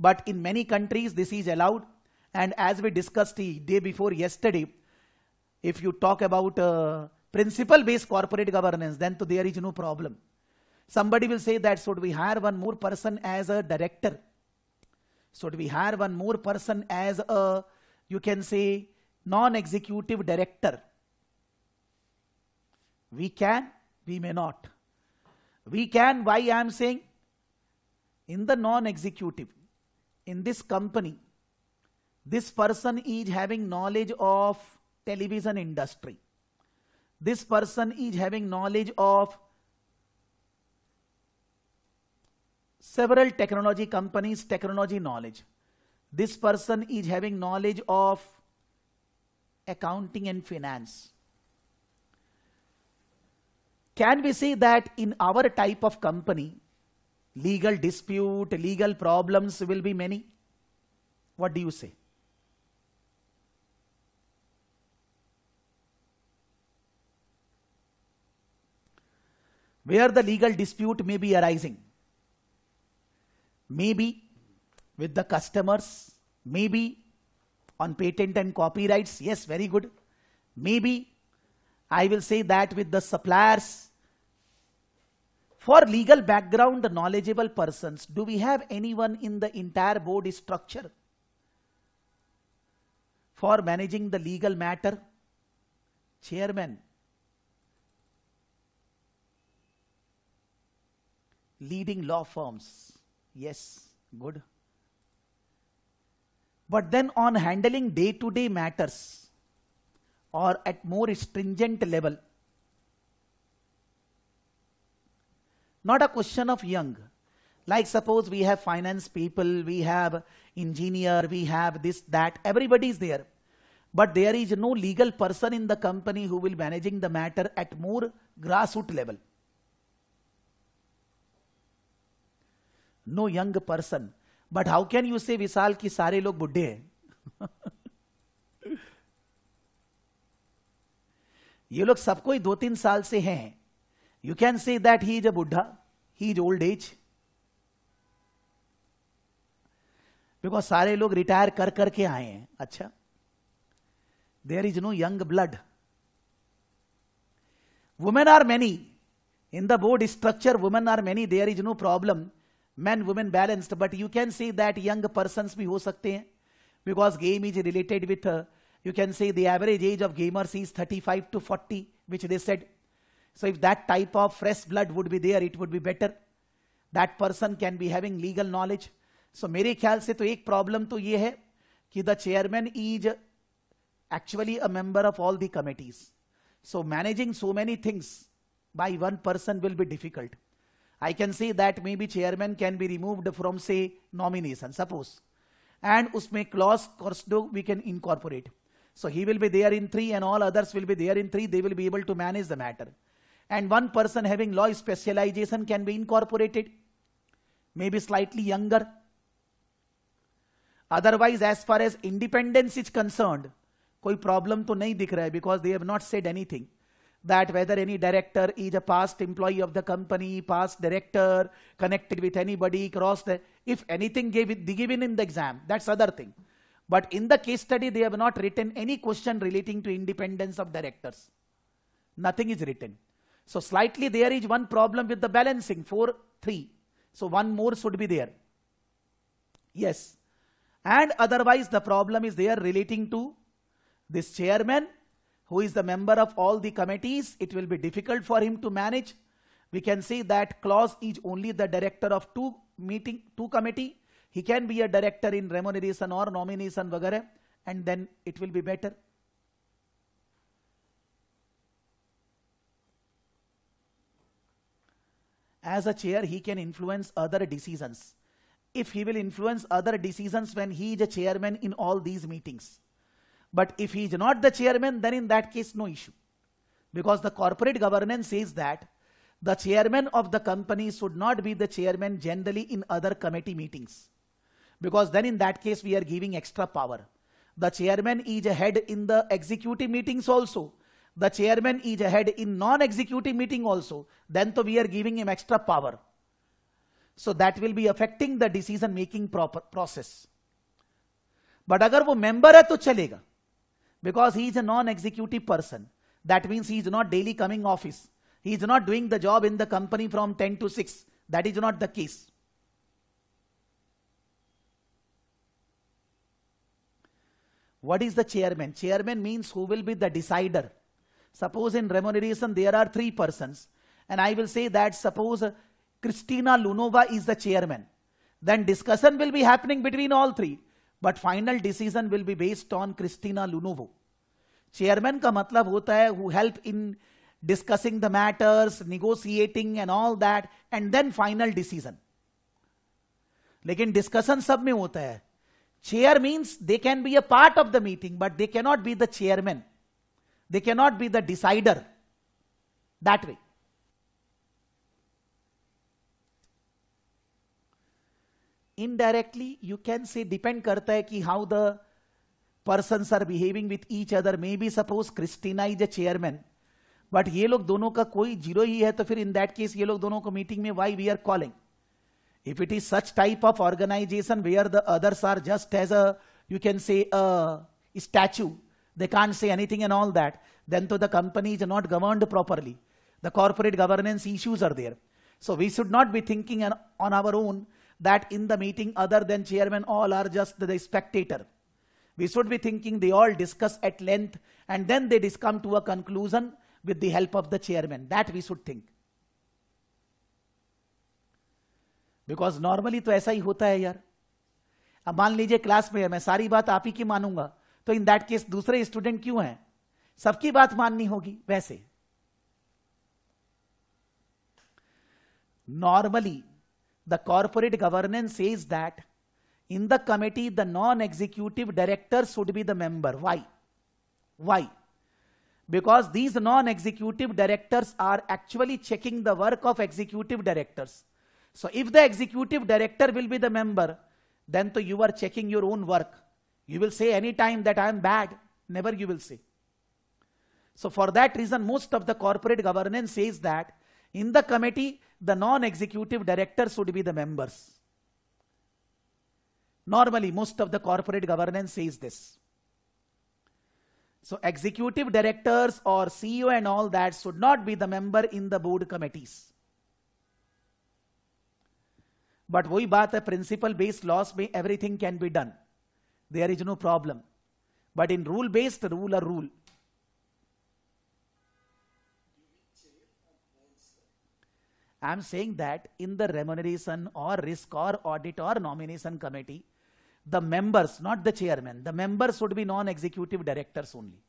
But in many countries, this is allowed. And as we discussed the day before yesterday, if you talk about uh, principle-based corporate governance, then there is no problem. Somebody will say that should we hire one more person as a director? Should we hire one more person as a, you can say, non-executive director? We can, we may not. We can, why I am saying? In the non-executive, in this company, this person is having knowledge of television industry. This person is having knowledge of several technology companies technology knowledge this person is having knowledge of accounting and finance can we say that in our type of company legal dispute legal problems will be many what do you say where the legal dispute may be arising maybe with the customers, maybe on patent and copyrights. Yes, very good. Maybe I will say that with the suppliers. For legal background, knowledgeable persons, do we have anyone in the entire board structure for managing the legal matter? Chairman, leading law firms, Yes, good. But then on handling day-to-day -day matters or at more stringent level, not a question of young. Like suppose we have finance people, we have engineer, we have this, that, everybody is there. But there is no legal person in the company who will managing the matter at more grassroots level. No young person but how can you say Vishal कि सारे लोग बुढ़े हैं ये लोग सबको ही दो तीन साल से हैं you can say that he is a बुढ़ा he is old age because सारे लोग रिटायर कर करके आए हैं अच्छा there is no young blood women are many in the board structure women are many there is no problem man women balanced but you can see that young person भी हो सकते हैं because game is related with you can see the average of gamers is thirty five to forty which they said so if that type of fresh blood would be there it would be better that person can be having legal knowledge so मेरे ख्याल से तो एक problem तो ये है कि the chairman is actually a member of all the committees so managing so many things by one person will be difficult I can say that maybe chairman can be removed from say nomination, suppose. And usme clause corsto we can incorporate. So he will be there in three and all others will be there in three. They will be able to manage the matter. And one person having law specialization can be incorporated. Maybe slightly younger. Otherwise, as far as independence is concerned, कोई problem तो नहीं दिख रहा है because they have not said that whether any director is a past employee of the company, past director, connected with anybody, cross the, if anything given, in the exam, that's other thing. But in the case study, they have not written any question relating to independence of directors. Nothing is written. So slightly there is one problem with the balancing, 4, 3. So one more should be there. Yes. And otherwise the problem is there relating to this chairman who is the member of all the committees, it will be difficult for him to manage. We can say that clause is only the director of two meeting, two committee. He can be a director in remuneration or nomination, vagare, and then it will be better. As a chair, he can influence other decisions. If he will influence other decisions when he is a chairman in all these meetings but if he is not the chairman, then in that case, no issue. Because the corporate governance says that the chairman of the company should not be the chairman generally in other committee meetings. Because then in that case, we are giving extra power. The chairman is ahead in the executive meetings also. The chairman is ahead in non-executive meeting also. Then to we are giving him extra power. So that will be affecting the decision making process. But agar wo member hai to chalega because he is a non-executive person. That means he is not daily coming office. He is not doing the job in the company from 10 to 6. That is not the case. What is the chairman? Chairman means who will be the decider. Suppose in remuneration there are three persons. And I will say that suppose Christina Lunova is the chairman. Then discussion will be happening between all three. But final decision will be based on Christina लुनोवो chairman का मतलब होता है who help in discussing the matters negotiating and all that and then final decision लेकिन discussion सब में होता है chair means they can be a part of the meeting but they cannot be the chairman they cannot be the decider that way indirectly you can say depend करता है कि how the person are behaving with each other may be suppose Christina is a chairman but ये लोग दोनों का कोई zero ही है तो फिर इन दैट केस ये लोग दोनों को मीटिंग में why we are calling if it is such type of organisation way are the others are just as a you can say statue they can't say anything and all that then तो the company is not govern properly the corporate governance issues are there so we should not be thinking on our own that in the meeting other than chairman all are just the spectator. We should be thinking they all discuss at length and then they just come to a conclusion with the help of the chairman. That we should think. Because normally तो ऐसा ही होता है यार अब मान लीजिए class में है मैं सारी बात आप ही की मानूंगा तो इन दैट केस दूसरे स्टूडेंट क्यों हैं सबकी बात माननी होगी वैसे normally the corporate governance says that in the committee, the non-executive director should be the member. Why? Why? Because these non-executive directors are actually checking the work of executive directors. So if the executive director will be the member, then you are checking your own work. You will say any time that I am bad, never you will say. So for that reason, most of the corporate governance says that in the committee, the non-executive directors would be the members. Normally, most of the corporate governance says this. So executive directors or CEO and all that should not be the member in the board committees. But वही बात है principle based laws में can be done. There is no problem. But in rule based rule or rule. I am saying that in the remuneration or risk or audit or nomination committee, the members, not the chairman, the members should be non-executive directors only.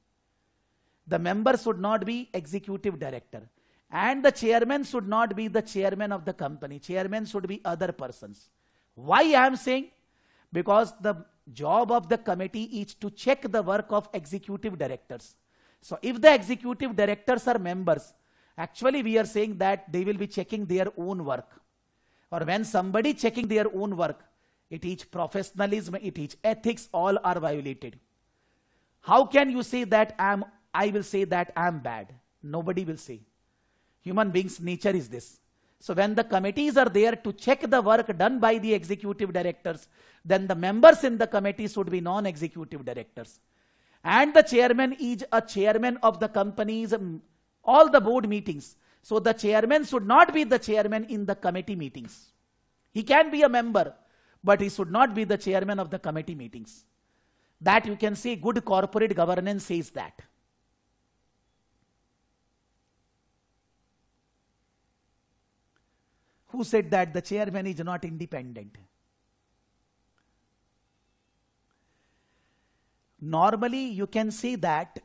The members should not be executive director. And the chairman should not be the chairman of the company. Chairman should be other persons. Why I am saying? Because the job of the committee is to check the work of executive directors. So if the executive directors are members, Actually, we are saying that they will be checking their own work. Or when somebody checking their own work, it is professionalism, it is ethics, all are violated. How can you say that I am, I will say that I am bad? Nobody will say. Human beings' nature is this. So when the committees are there to check the work done by the executive directors, then the members in the committee should be non-executive directors. And the chairman is a chairman of the company's all the board meetings. So the chairman should not be the chairman in the committee meetings. He can be a member, but he should not be the chairman of the committee meetings. That you can see good corporate governance says that. Who said that the chairman is not independent? Normally you can see that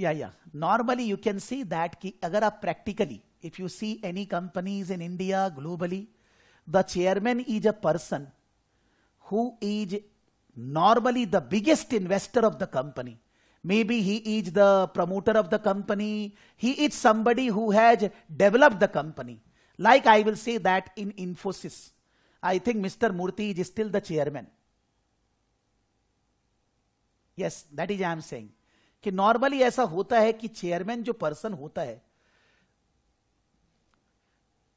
yeah, yeah. Normally, you can see that ki agar aap practically, if you see any companies in India, globally, the chairman is a person who is normally the biggest investor of the company. Maybe he is the promoter of the company. He is somebody who has developed the company. Like I will say that in Infosys. I think Mr. Murthy is still the chairman. Yes, that is I am saying. कि normally ऐसा होता है कि chairman जो person होता है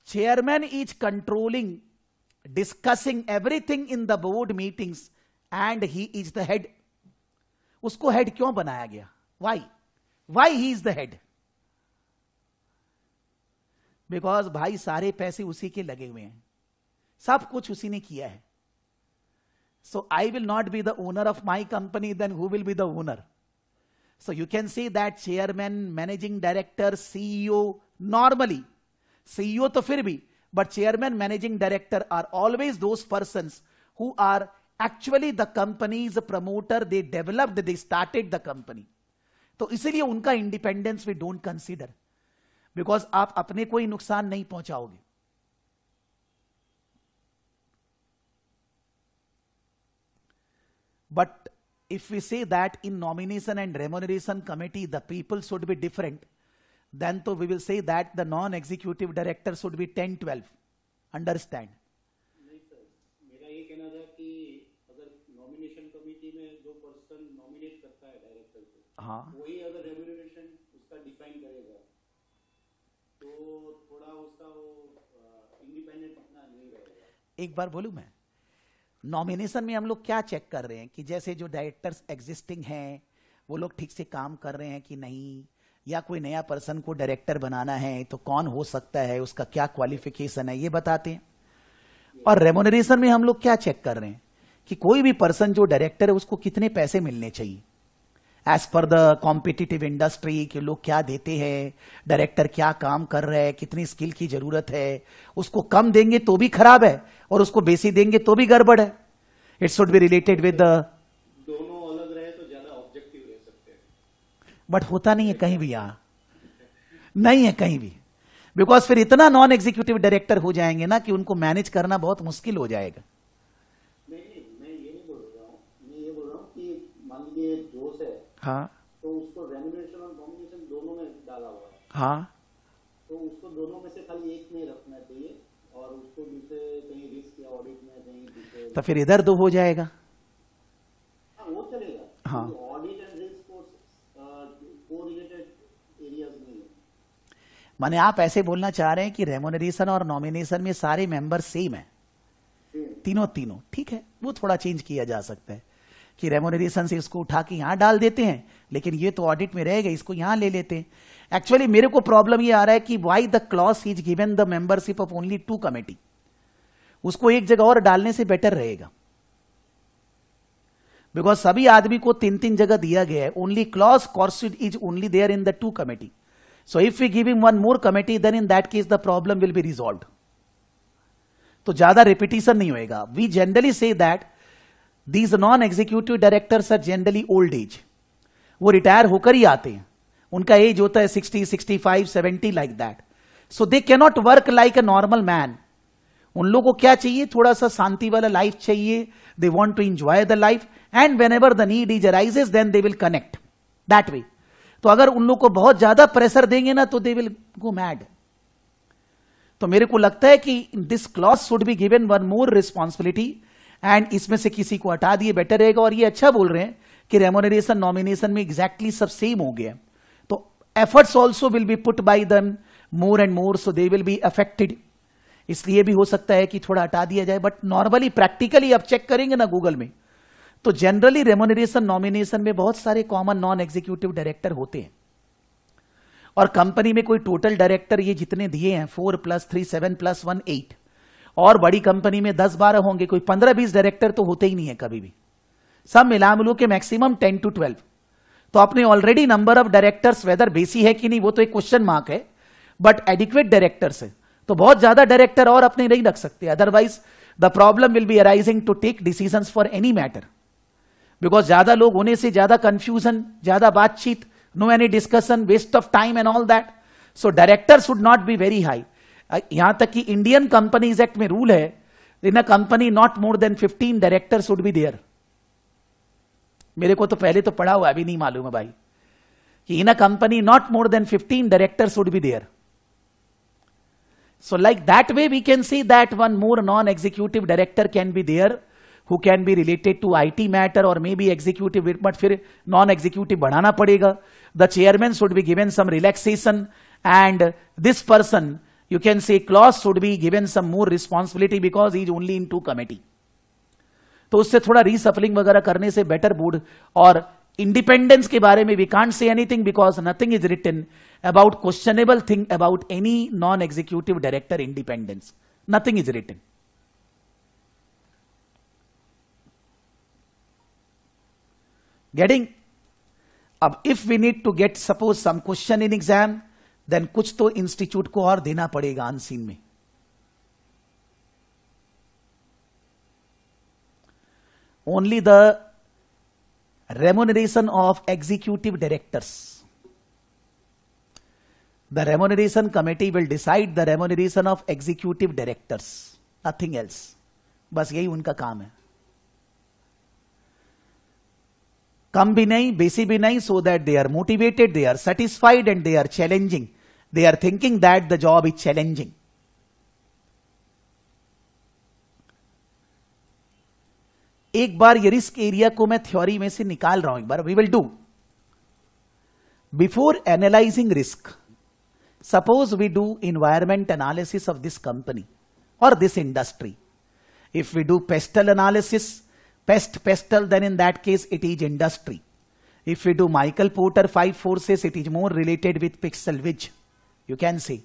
chairman is controlling discussing everything in the board meetings and he is the head उसको head क्यों बनाया गया why why he is the head because भाई सारे पैसे उसी के लगे हुए हैं सब कुछ उसी ने किया है so I will not be the owner of my company then who will be the owner So you can see that chairman, managing director, CEO, normally, CEO to fir bhi, but chairman, managing director are always those persons who are actually the company's promoter, they developed, they started the company. to isliye unka independence we don't consider because aap apne koi nuksan nahi pahunchaoge but if we say that in nomination and remuneration committee the people should be different then to we will say that the non executive director should be 10 12 understand हाँ वही अगर remuneration उसका define करेगा तो थोड़ा उसका वो independent अपना नहीं रहेगा एक बार बोलूं मैं नॉमिनेशन में हम लोग क्या चेक कर रहे हैं कि जैसे जो डायरेक्टर्स एग्जिस्टिंग हैं वो लोग ठीक से काम कर रहे हैं कि नहीं या कोई नया पर्सन को डायरेक्टर बनाना है तो कौन हो सकता है उसका क्या क्वालिफिकेशन है ये बताते हैं और रेमोनरेशन में हम लोग क्या चेक कर रहे हैं कि कोई भी पर्सन जो डायरेक्टर है उसको कितने पैसे मिलने चाहिए as per the competitive industry के लोग क्या देते हैं डायरेक्टर क्या काम कर रहे हैं कितनी स्किल की जरूरत है उसको कम देंगे तो भी खराब है और उसको बेसी देंगे तो भी गड़बड़ है it should be related with दोनों अलग रहे तो ज्यादा ऑब्जेक्टिव रह सकते हैं बट होता नहीं है कहीं भी यहां नहीं है कहीं भी बिकॉज फिर इतना नॉन एग्जीक्यूटिव डायरेक्टर हो जाएंगे ना कि उनको मैनेज करना बहुत मुश्किल हो जाएगा नहीं, मैं ये नहीं बोल रहा मैं ये बोल रहा कि मान लीजिए हाँ तो उसको रेनिवेशन और डोमिनेशन दोनों में डाला हुआ है हाँ तो उसको दोनों में से खाली एक में रखना चाहिए और उसको जिसे कहीं रिस्क या ऑडिट में कहीं तो फिर इधर दो हो जाएगा हाँ वो चलेगा हाँ ऑडिट एंड रिस्क को कोरिलेटेड एरियाज में माने आप ऐसे बोलना चाह रहे हैं कि रेमोनरेशन और नॉमिनेशन में सारे मेंबर सेम है तीनों तीनों ठीक है वो थोड़ा चेंज किया जा सकता है कि रेमोनरेशन से इसको उठा के यहाँ डाल देते हैं लेकिन ये तो ऑडिट में रहेगा इसको यहाँ ले लेते हैं एक्चुअली मेरे को प्रॉब्लम ये आ रहा है कि why the clause is given the membership of only two committee उसको एक जगह और डालने से बेटर रहेगा बिकॉज सभी आदमी को तीन तीन जगह दिया गया है ओनली क्लॉस कॉर्सिड is only there in the two committee so if give giving one more committee then in that case the problem will be resolve तो ज्यादा रिपीटिशन नहीं होएगा we generally say that these non executive directors are generally old age वो रिटायर होकर ही आते हैं उनका एज होता है sixty sixty five seventy like that so they not work like a normal man उन लोगों को क्या चाहिए थोड़ा सा शांति वाला लाइफ चाहिए they want to enjoy the life and whenever the need is arises then they will connect that way तो अगर उन लोग को बहुत ज्यादा प्रेशर देंगे ना तो दे विल गो मैड तो मेरे को लगता है कि this clause should be given one more responsibility and इसमें से किसी को हटा दिए बेटर रहेगा और ये अच्छा बोल रहे हैं कि रेमोनरेशन नॉमिनेशन में एग्जैक्टली exactly सब सेम हो गया तो efforts also will be put by then more and more so they will be affected इसलिए भी हो सकता है कि थोड़ा हटा दिया जाए बट नॉर्मली प्रैक्टिकली आप चेक करेंगे ना गूगल में तो जनरली रेमोनरेशन नॉमिनेशन में बहुत सारे कॉमन नॉन एग्जीक्यूटिव डायरेक्टर होते हैं और कंपनी में कोई टोटल डायरेक्टर ये जितने दिए हैं four plus three seven plus one eight और बड़ी कंपनी में दस बारह होंगे कोई पंद्रह बीस डायरेक्टर तो होते ही नहीं है कभी भी सब मिला मिलू के मैक्सिमम टेन टू ट्वेल्व तो आपने already number of directors whether बेसी है कि नहीं वो तो एक क्वेश्चन मार्क है बट एडिक्वेट डायरेक्टर्स है तो बहुत ज्यादा डायरेक्टर और अपने नहीं रख सकते otherwise the problem will be arising to take decision for any matter because ज्यादा लोग होने से ज्यादा कंफ्यूजन ज्यादा बातचीत no any discussion waste of time and all that so director should not be very high यहां तक कि इंडियन कंपनीज एक्ट में रूल है in a company not more than 15 directors would be there मेरे को तो पहले तो पढ़ा हुआ अभी नहीं मालूम है भाई कि in a company not more than 15 directors would be there so like that way we can see that one more non executive director can be there who can be related to I T matter और may be executive but फिर non executive बढ़ाना पड़ेगा the chairman should be given some relaxation and this person you can say clause should be given some more responsibility because he is only in two committee to usse thoda reshuffling wagera karne se better board or independence ke bare mein we can't say anything because nothing is written about questionable thing about any non executive director independence nothing is written getting ab if we need to get suppose some question in exam देन कुछ तो institute को और देना पड़ेगा unseen में only the remuneration of executive directors the remuneration committee will decide the remuneration of executive directors nothing else बस यही उनका काम है कम भी नहीं बेसी भी नहीं so that they are motivated they are satisfied and they are challenging They are thinking that the job is challenging. एक बार ये रिस्क एरिया को मैं थ्योरी में से निकाल रहा हूं एक बार we will do before analysing risk suppose we do environment analysis of this company or this industry if we do pestle analysis pest pestle, then in that case it is industry if we do michael porter five forces it is more related with pixel which. You can see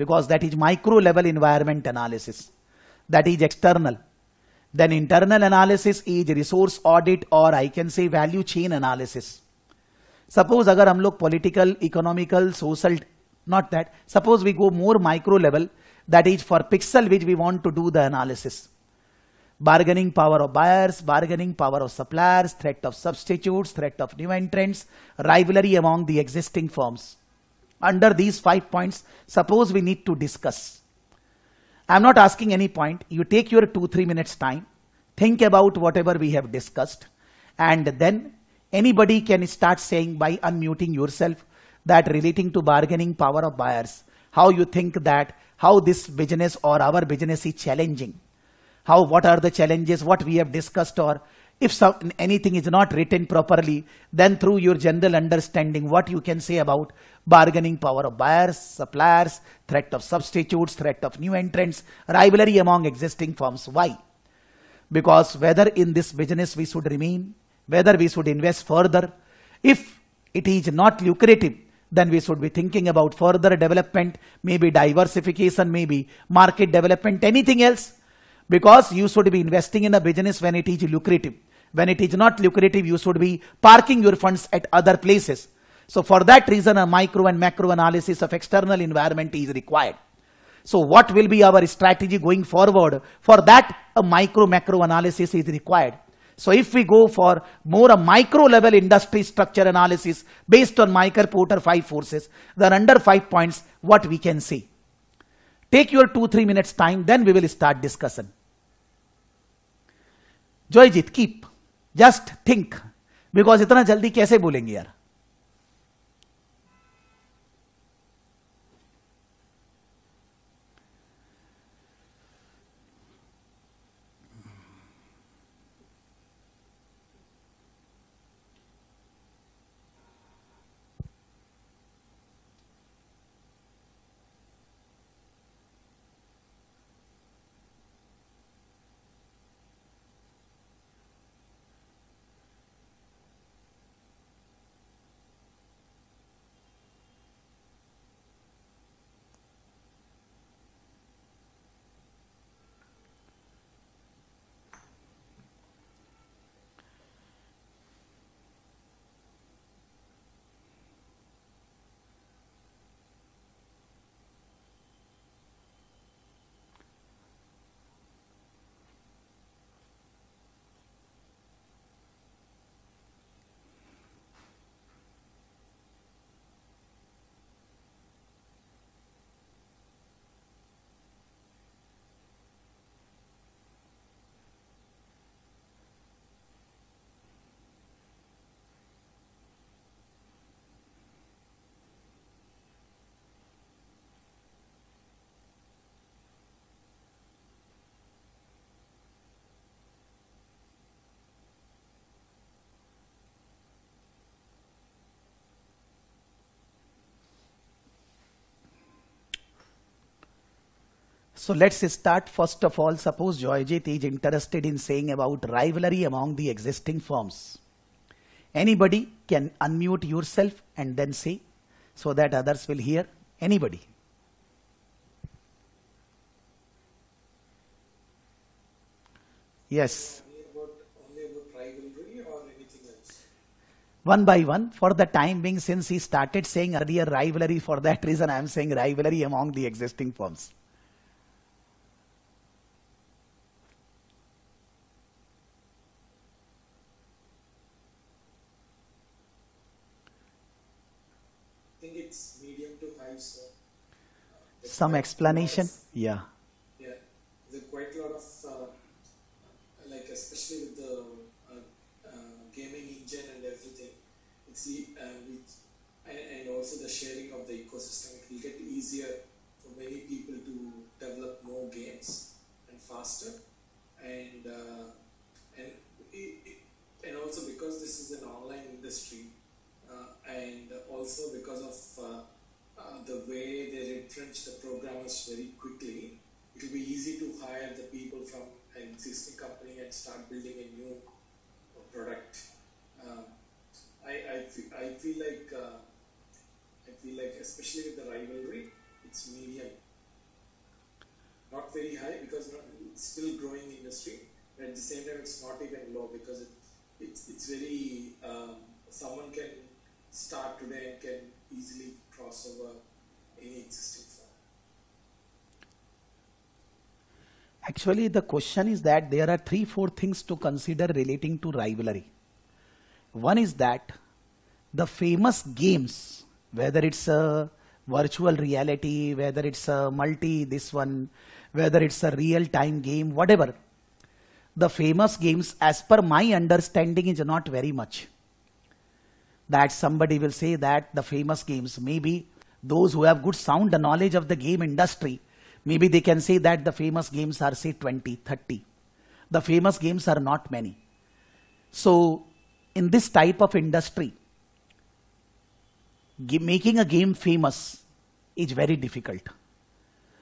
because that is micro level environment analysis. That is external. Then internal analysis is resource audit or I can say value chain analysis. Suppose अगर political, economical, social, not that. Suppose we go more micro level that is for pixel which we want to do the analysis. bargaining power of buyers, bargaining power of suppliers, threat of substitutes, threat of new entrants, rivalry among the existing firms under these five points, suppose we need to discuss. I'm not asking any point. You take your two, three minutes time, think about whatever we have discussed, and then anybody can start saying by unmuting yourself that relating to bargaining power of buyers, how you think that, how this business or our business is challenging, how, what are the challenges, what we have discussed or if so, anything is not written properly, then through your general understanding, what you can say about bargaining power of buyers, suppliers, threat of substitutes, threat of new entrants, rivalry among existing firms. Why? Because whether in this business we should remain, whether we should invest further, if it is not lucrative, then we should be thinking about further development, maybe diversification, maybe market development, anything else. Because you should be investing in a business when it is lucrative when it is not lucrative, you should be parking your funds at other places. So for that reason, a micro and macro analysis of external environment is required. So what will be our strategy going forward? For that, a micro macro analysis is required. So if we go for more a micro level industry structure analysis based on Michael Porter five forces, then under five points, what we can see. Take your two, three minutes time, then we will start discussion. Joyjit, keep. Just think because इतना जल्दी कैसे बोलेंगे यार So let's start first of all, suppose Joyjit is interested in saying about rivalry among the existing firms. Anybody can unmute yourself and then say so that others will hear. Anybody? Yes. One by one, for the time being, since he started saying earlier rivalry, for that reason I am saying rivalry among the existing firms. some explanation? Yeah. Yeah. there's quite a lot of, uh, like, especially with the uh, uh, gaming engine and everything, it's, uh, and, and also the sharing of the ecosystem, it will get easier for many people to develop more games and faster. And, uh, and, it, and also because this is an online industry, uh, and also because of uh, the way they retrench the programmers very quickly, it will be easy to hire the people from an existing company and start building a new uh, product. Um, I, I, feel, I feel like uh, I feel like especially with the rivalry, it's medium, not very high because it's still growing industry. But at the same time, it's not even low because it, it's it's very um, someone can start today and can easily any existing form? Actually, the question is that there are three, four things to consider relating to rivalry. One is that the famous games, whether it's a virtual reality, whether it's a multi, this one, whether it's a real time game, whatever, the famous games, as per my understanding, is not very much that somebody will say that the famous games, maybe those who have good sound knowledge of the game industry, maybe they can say that the famous games are say 20, 30. The famous games are not many. So in this type of industry, making a game famous is very difficult.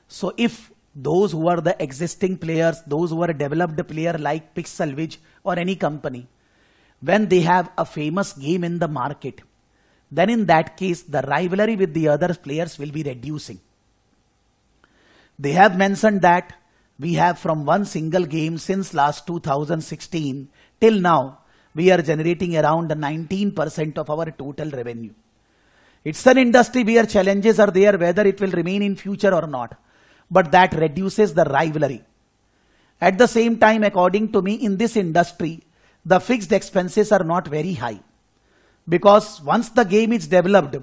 So if those who are the existing players, those who are developed player like Pixelwidge or any company, when they have a famous game in the market, then in that case, the rivalry with the other players will be reducing. They have mentioned that we have from one single game since last 2016 till now, we are generating around 19% of our total revenue. It's an industry where challenges are there, whether it will remain in future or not. But that reduces the rivalry. At the same time, according to me, in this industry, the fixed expenses are not very high because once the game is developed,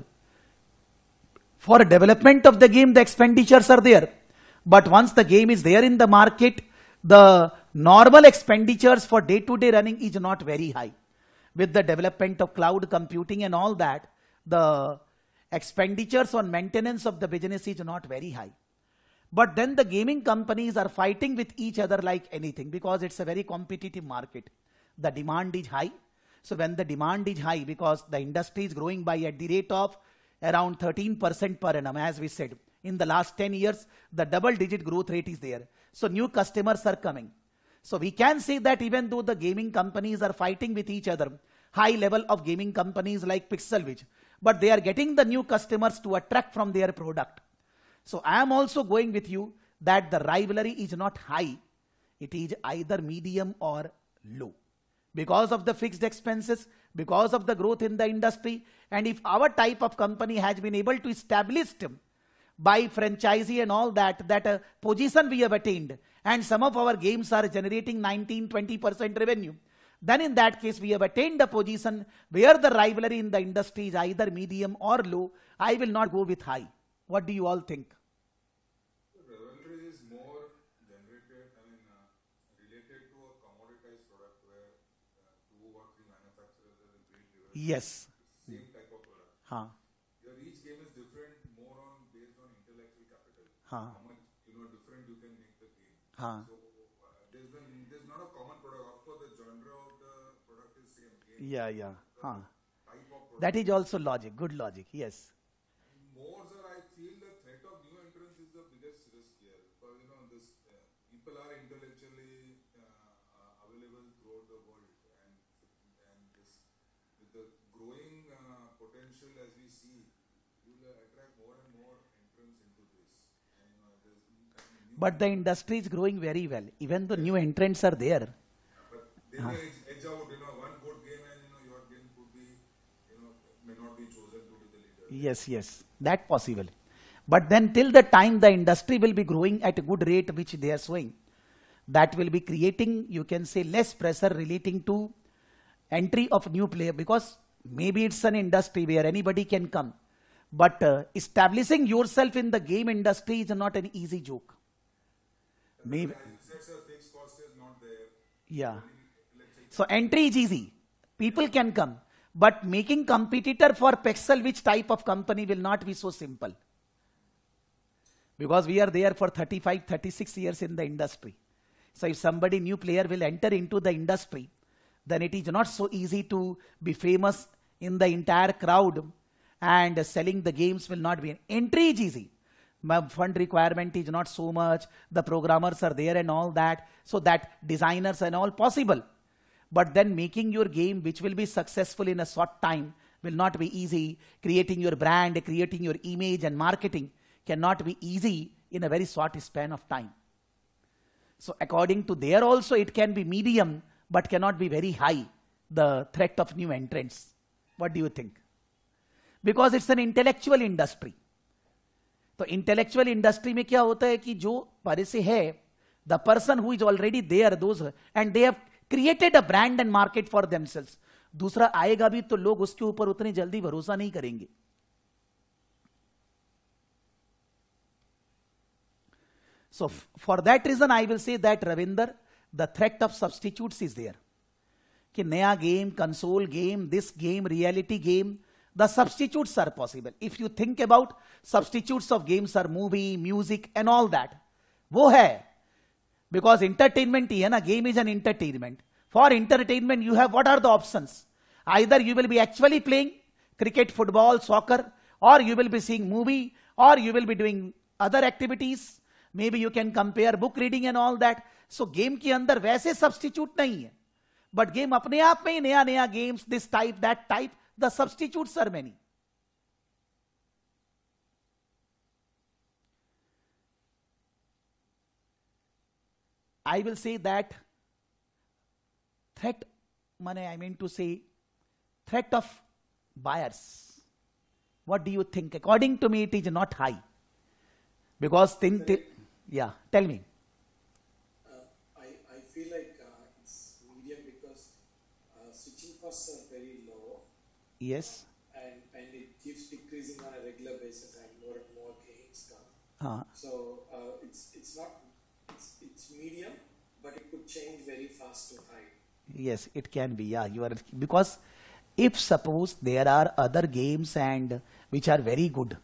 for development of the game, the expenditures are there. But once the game is there in the market, the normal expenditures for day-to-day -day running is not very high. With the development of cloud computing and all that, the expenditures on maintenance of the business is not very high. But then the gaming companies are fighting with each other like anything because it's a very competitive market the demand is high. So when the demand is high, because the industry is growing by at the rate of around 13% per annum, as we said, in the last 10 years, the double digit growth rate is there. So new customers are coming. So we can say that even though the gaming companies are fighting with each other, high level of gaming companies like Pixelwitch, but they are getting the new customers to attract from their product. So I am also going with you that the rivalry is not high. It is either medium or low because of the fixed expenses, because of the growth in the industry. And if our type of company has been able to establish by franchisee and all that, that uh, position we have attained, and some of our games are generating 19, 20% revenue, then in that case we have attained a position where the rivalry in the industry is either medium or low. I will not go with high. What do you all think? Yes. Same type of product. Huh. Your each game is different, more on based on intellectual capital. Huh. How much you know different you can make the game. Huh. So uh, there's, not a common product. Of the genre Yeah, yeah. Huh. That is also logic. Good logic. Yes. More But the industry is growing very well. Even the new entrants are there. But uh. edge out, you know, one good game and you know, your game could be, you know, may not be chosen to be the leader. Yes, yes, that possible. But then till the time the industry will be growing at a good rate which they are showing, that will be creating, you can say, less pressure relating to entry of new player because maybe it's an industry where anybody can come. But uh, establishing yourself in the game industry is not an easy joke. Maybe. Yeah. So entry is easy. People can come. But making competitor for Pexel, which type of company will not be so simple. Because we are there for 35, 36 years in the industry. So if somebody new player will enter into the industry, then it is not so easy to be famous in the entire crowd and selling the games will not be. Entry is easy my fund requirement is not so much, the programmers are there and all that, so that designers and all possible. But then making your game which will be successful in a short time will not be easy. Creating your brand, creating your image and marketing cannot be easy in a very short span of time. So according to there also it can be medium but cannot be very high, the threat of new entrants. What do you think? Because it's an intellectual industry. तो intellectual industry में क्या होता है कि जो परिसे है the person who is already there those and they have created a brand and market for themselves दूसरा आएगा भी तो लोग उसके ऊपर उतनी जल्दी भरोसा नहीं करेंगे so for that reason I will say that Ravinder the threat of substitute is there कि नया game console game this game reality game the substitutes are possible. If you think about substitutes of games are movie, music and all that, वो है because entertainment ही है ना game is an entertainment. For entertainment you have what are the options? Either you will be actually playing cricket, football, soccer or you will be seeing movie or you will be doing other activities. Maybe you can compare book reading and all that. So game के अंदर वैसे substitute नहीं है. But game अपने आप में ही नया नया games, this type, that type the substitutes are many. I will say that threat money, I mean to say threat of buyers. What do you think? According to me, it is not high. Because think, yeah, tell me. Uh, I, I feel like uh, it's medium because uh, switching costs Yes. And, and it keeps decreasing on a regular basis, and more and more gains come. Uh-huh. So uh, it's it's not it's, it's medium, but it could change very fast to high. Yes, it can be. Yeah, you are because if suppose there are other games and which are very good,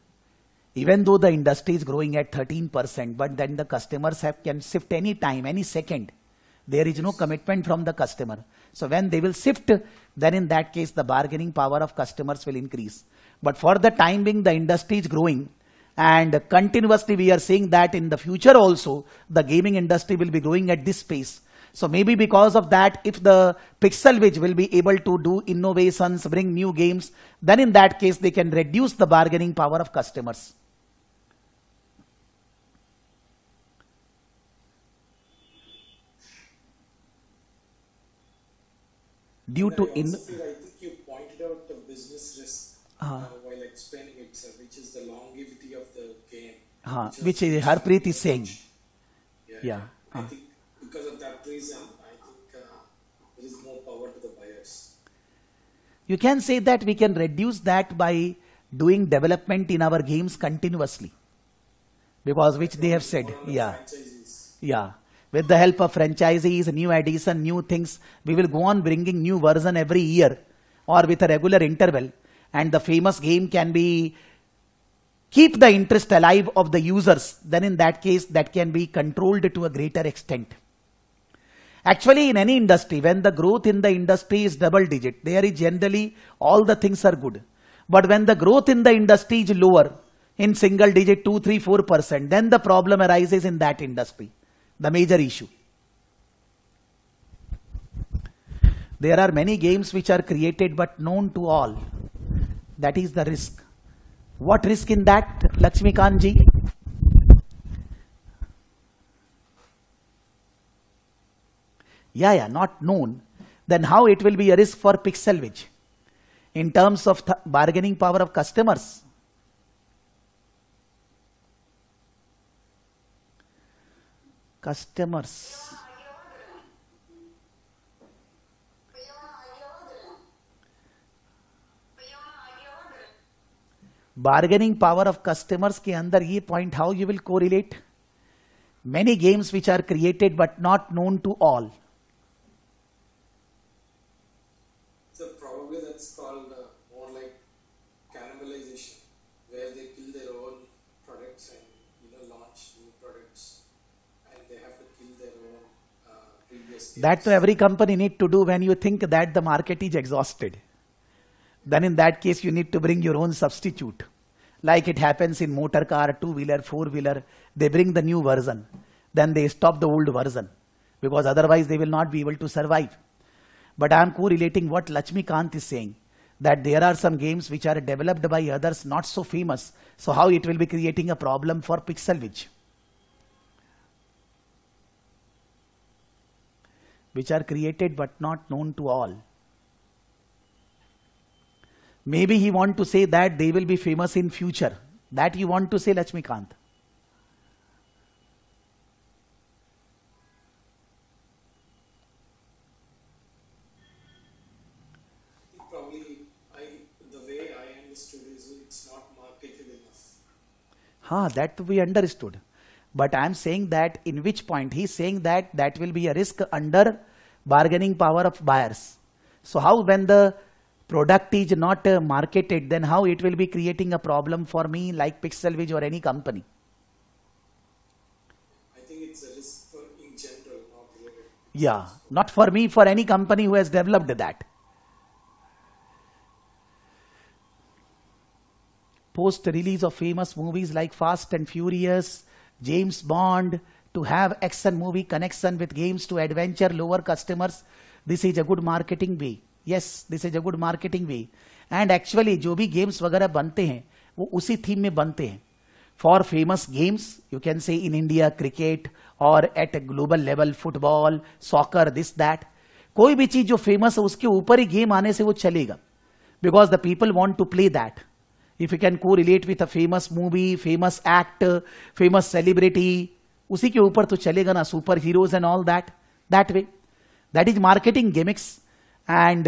even though the industry is growing at 13%, but then the customers have can shift any time, any second. There is no commitment from the customer. So when they will shift, then in that case, the bargaining power of customers will increase. But for the time being, the industry is growing. And continuously, we are seeing that in the future also, the gaming industry will be growing at this pace. So maybe because of that, if the pixel Pixelwidge will be able to do innovations, bring new games, then in that case, they can reduce the bargaining power of customers. due and to I in. I think you pointed out the business risk uh-huh. Uh, while explaining it, sir, which is the longevity of the game, uh uh-huh. which, which is Harpreet is saying. Yeah, yeah. I uh-huh. think because of that reason, I think uh, there is more power to the buyers. You can say that we can reduce that by doing development in our games continuously, because which they have said, yeah, yeah with the help of franchisees, new addition, new things, we will go on bringing new version every year or with a regular interval. And the famous game can be keep the interest alive of the users. Then in that case, that can be controlled to a greater extent. Actually, in any industry, when the growth in the industry is double digit, there is generally all the things are good. But when the growth in the industry is lower, in single digit 2, 3, 4%, then the problem arises in that industry the major issue. There are many games which are created but known to all. That is the risk. What risk in that, Lakshmi Kanji? Yeah, yeah, not known. Then how it will be a risk for Pixelwidge in terms of bargaining power of customers? customers. bargaining power of customers के अंदर ये point how you will correlate many games which are created but not known to all That to every company need to do when you think that the market is exhausted. Then in that case, you need to bring your own substitute. Like it happens in motor car, two-wheeler, four-wheeler, they bring the new version. Then they stop the old version because otherwise they will not be able to survive. But I am correlating what Lakshmi Kant is saying that there are some games which are developed by others not so famous. So how it will be creating a problem for Pixel which are created but not known to all. Maybe he want to say that they will be famous in future. That you want to say, Lakshmikant. Ah, that we understood. But I'm saying that in which point he's saying that that will be a risk under bargaining power of buyers. So how when the product is not uh, marketed, then how it will be creating a problem for me like Pixelwidge or any company? I think it's a risk for in general, not Yeah, not for me, for any company who has developed that. Post release of famous movies like Fast and Furious, James Bond, to have action movie connection with games to adventure lower customers. This is a good marketing way. Yes, this is a good marketing way. And actually जो भी games वगैरह बनते हैं वो उसी theme में बनते हैं for famous games you can say in India cricket or at a global level football, soccer, this, that. कोई भी चीज जो famous है उसके ऊपर ही game आने से वो चलेगा Because the people want to play that. if you can correlate with a famous movie, famous actor, famous celebrity, उसी के ऊपर तो चलेगा ना super heroes and all that that way that is marketing gimmicks and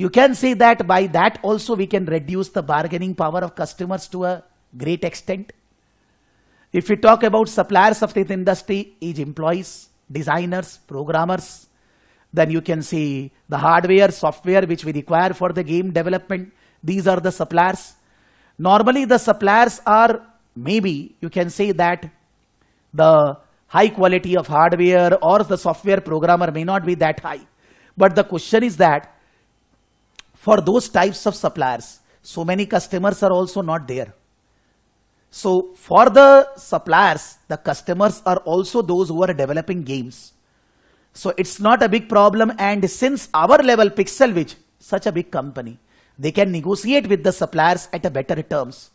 you can say that by that also we can reduce the bargaining power of customers to a great extent. If we talk about suppliers of this industry, each employees, designers, programmers, then you can see the hardware, software which we require for the game development, these are the suppliers. Normally the suppliers are maybe you can say that the high quality of hardware or the software programmer may not be that high. But the question is that for those types of suppliers, so many customers are also not there. So for the suppliers, the customers are also those who are developing games. So it's not a big problem. And since our level Pixel such a big company, they can negotiate with the suppliers at a better terms.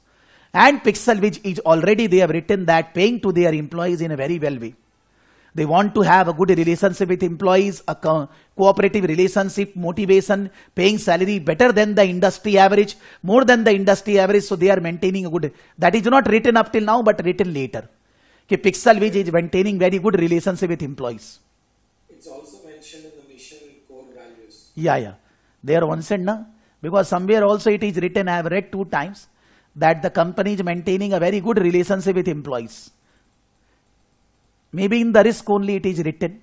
And Pixel, is already they have written that paying to their employees in a very well way. They want to have a good relationship with employees, a co cooperative relationship, motivation, paying salary better than the industry average, more than the industry average. So they are maintaining a good, that is not written up till now, but written later. Okay, Pixel is maintaining very good relationship with employees. It's also mentioned in the mission core values. Yeah, yeah. They are once and now. Because somewhere also it is written, I have read two times, that the company is maintaining a very good relationship with employees. Maybe in the risk only it is written.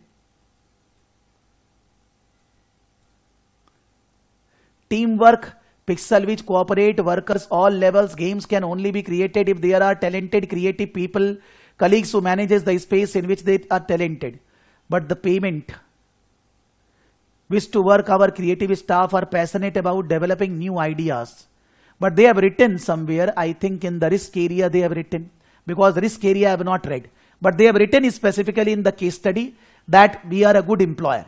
Teamwork, pixel which cooperate, workers, all levels, games can only be created if there are talented, creative people, colleagues who manages the space in which they are talented. But the payment, wish to work our creative staff are passionate about developing new ideas. But they have written somewhere, I think in the risk area they have written, because risk area I have not read. But they have written specifically in the case study that we are a good employer.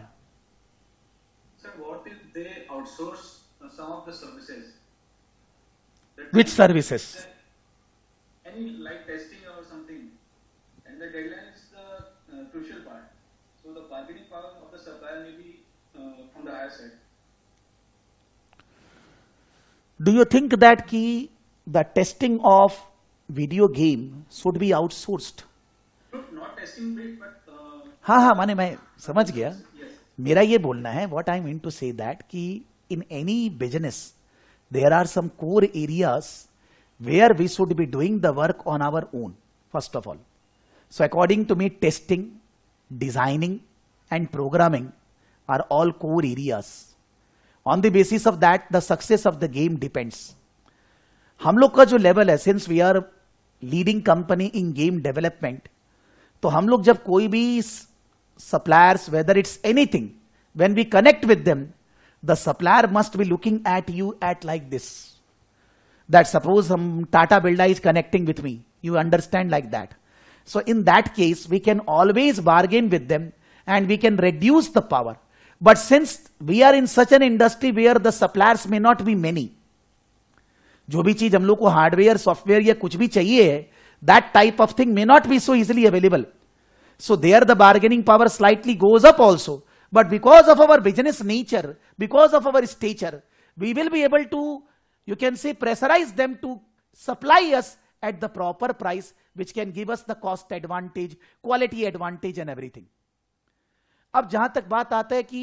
Sir, what if they outsource some of the services? Which services? Any like testing? Do you think that की the testing of video game should be outsource हाँ हाँ माने मैं समझ गया मेरा ये बोलना है what I mean to say that कि in any business there are some core areas where we should be doing the work on our own first of all so according to me testing designing and programming are all core areas. On the basis of that, the success of the game depends. हम लोग का जो level है since we are leading company in game development, तो हम लोग जब कोई भी suppliers, whether it's anything, when we connect with them, the supplier must be looking at you at like this. That suppose um, Tata Builder is connecting with me. You understand like that. So in that case, we can always bargain with them and we can reduce the power. But since we are in such an industry where the suppliers may not be many, जो भी चीज हम लोग को hardware software या कुछ भी चाहिए that type of thing may not be so easily available so there the bargaining power slightly goes up also but because of our business nature because of our stature we will be able to you can say pressurize them to supply us at the proper price which can give us the cost advantage quality advantage and everything अब जहां तक बात आता है कि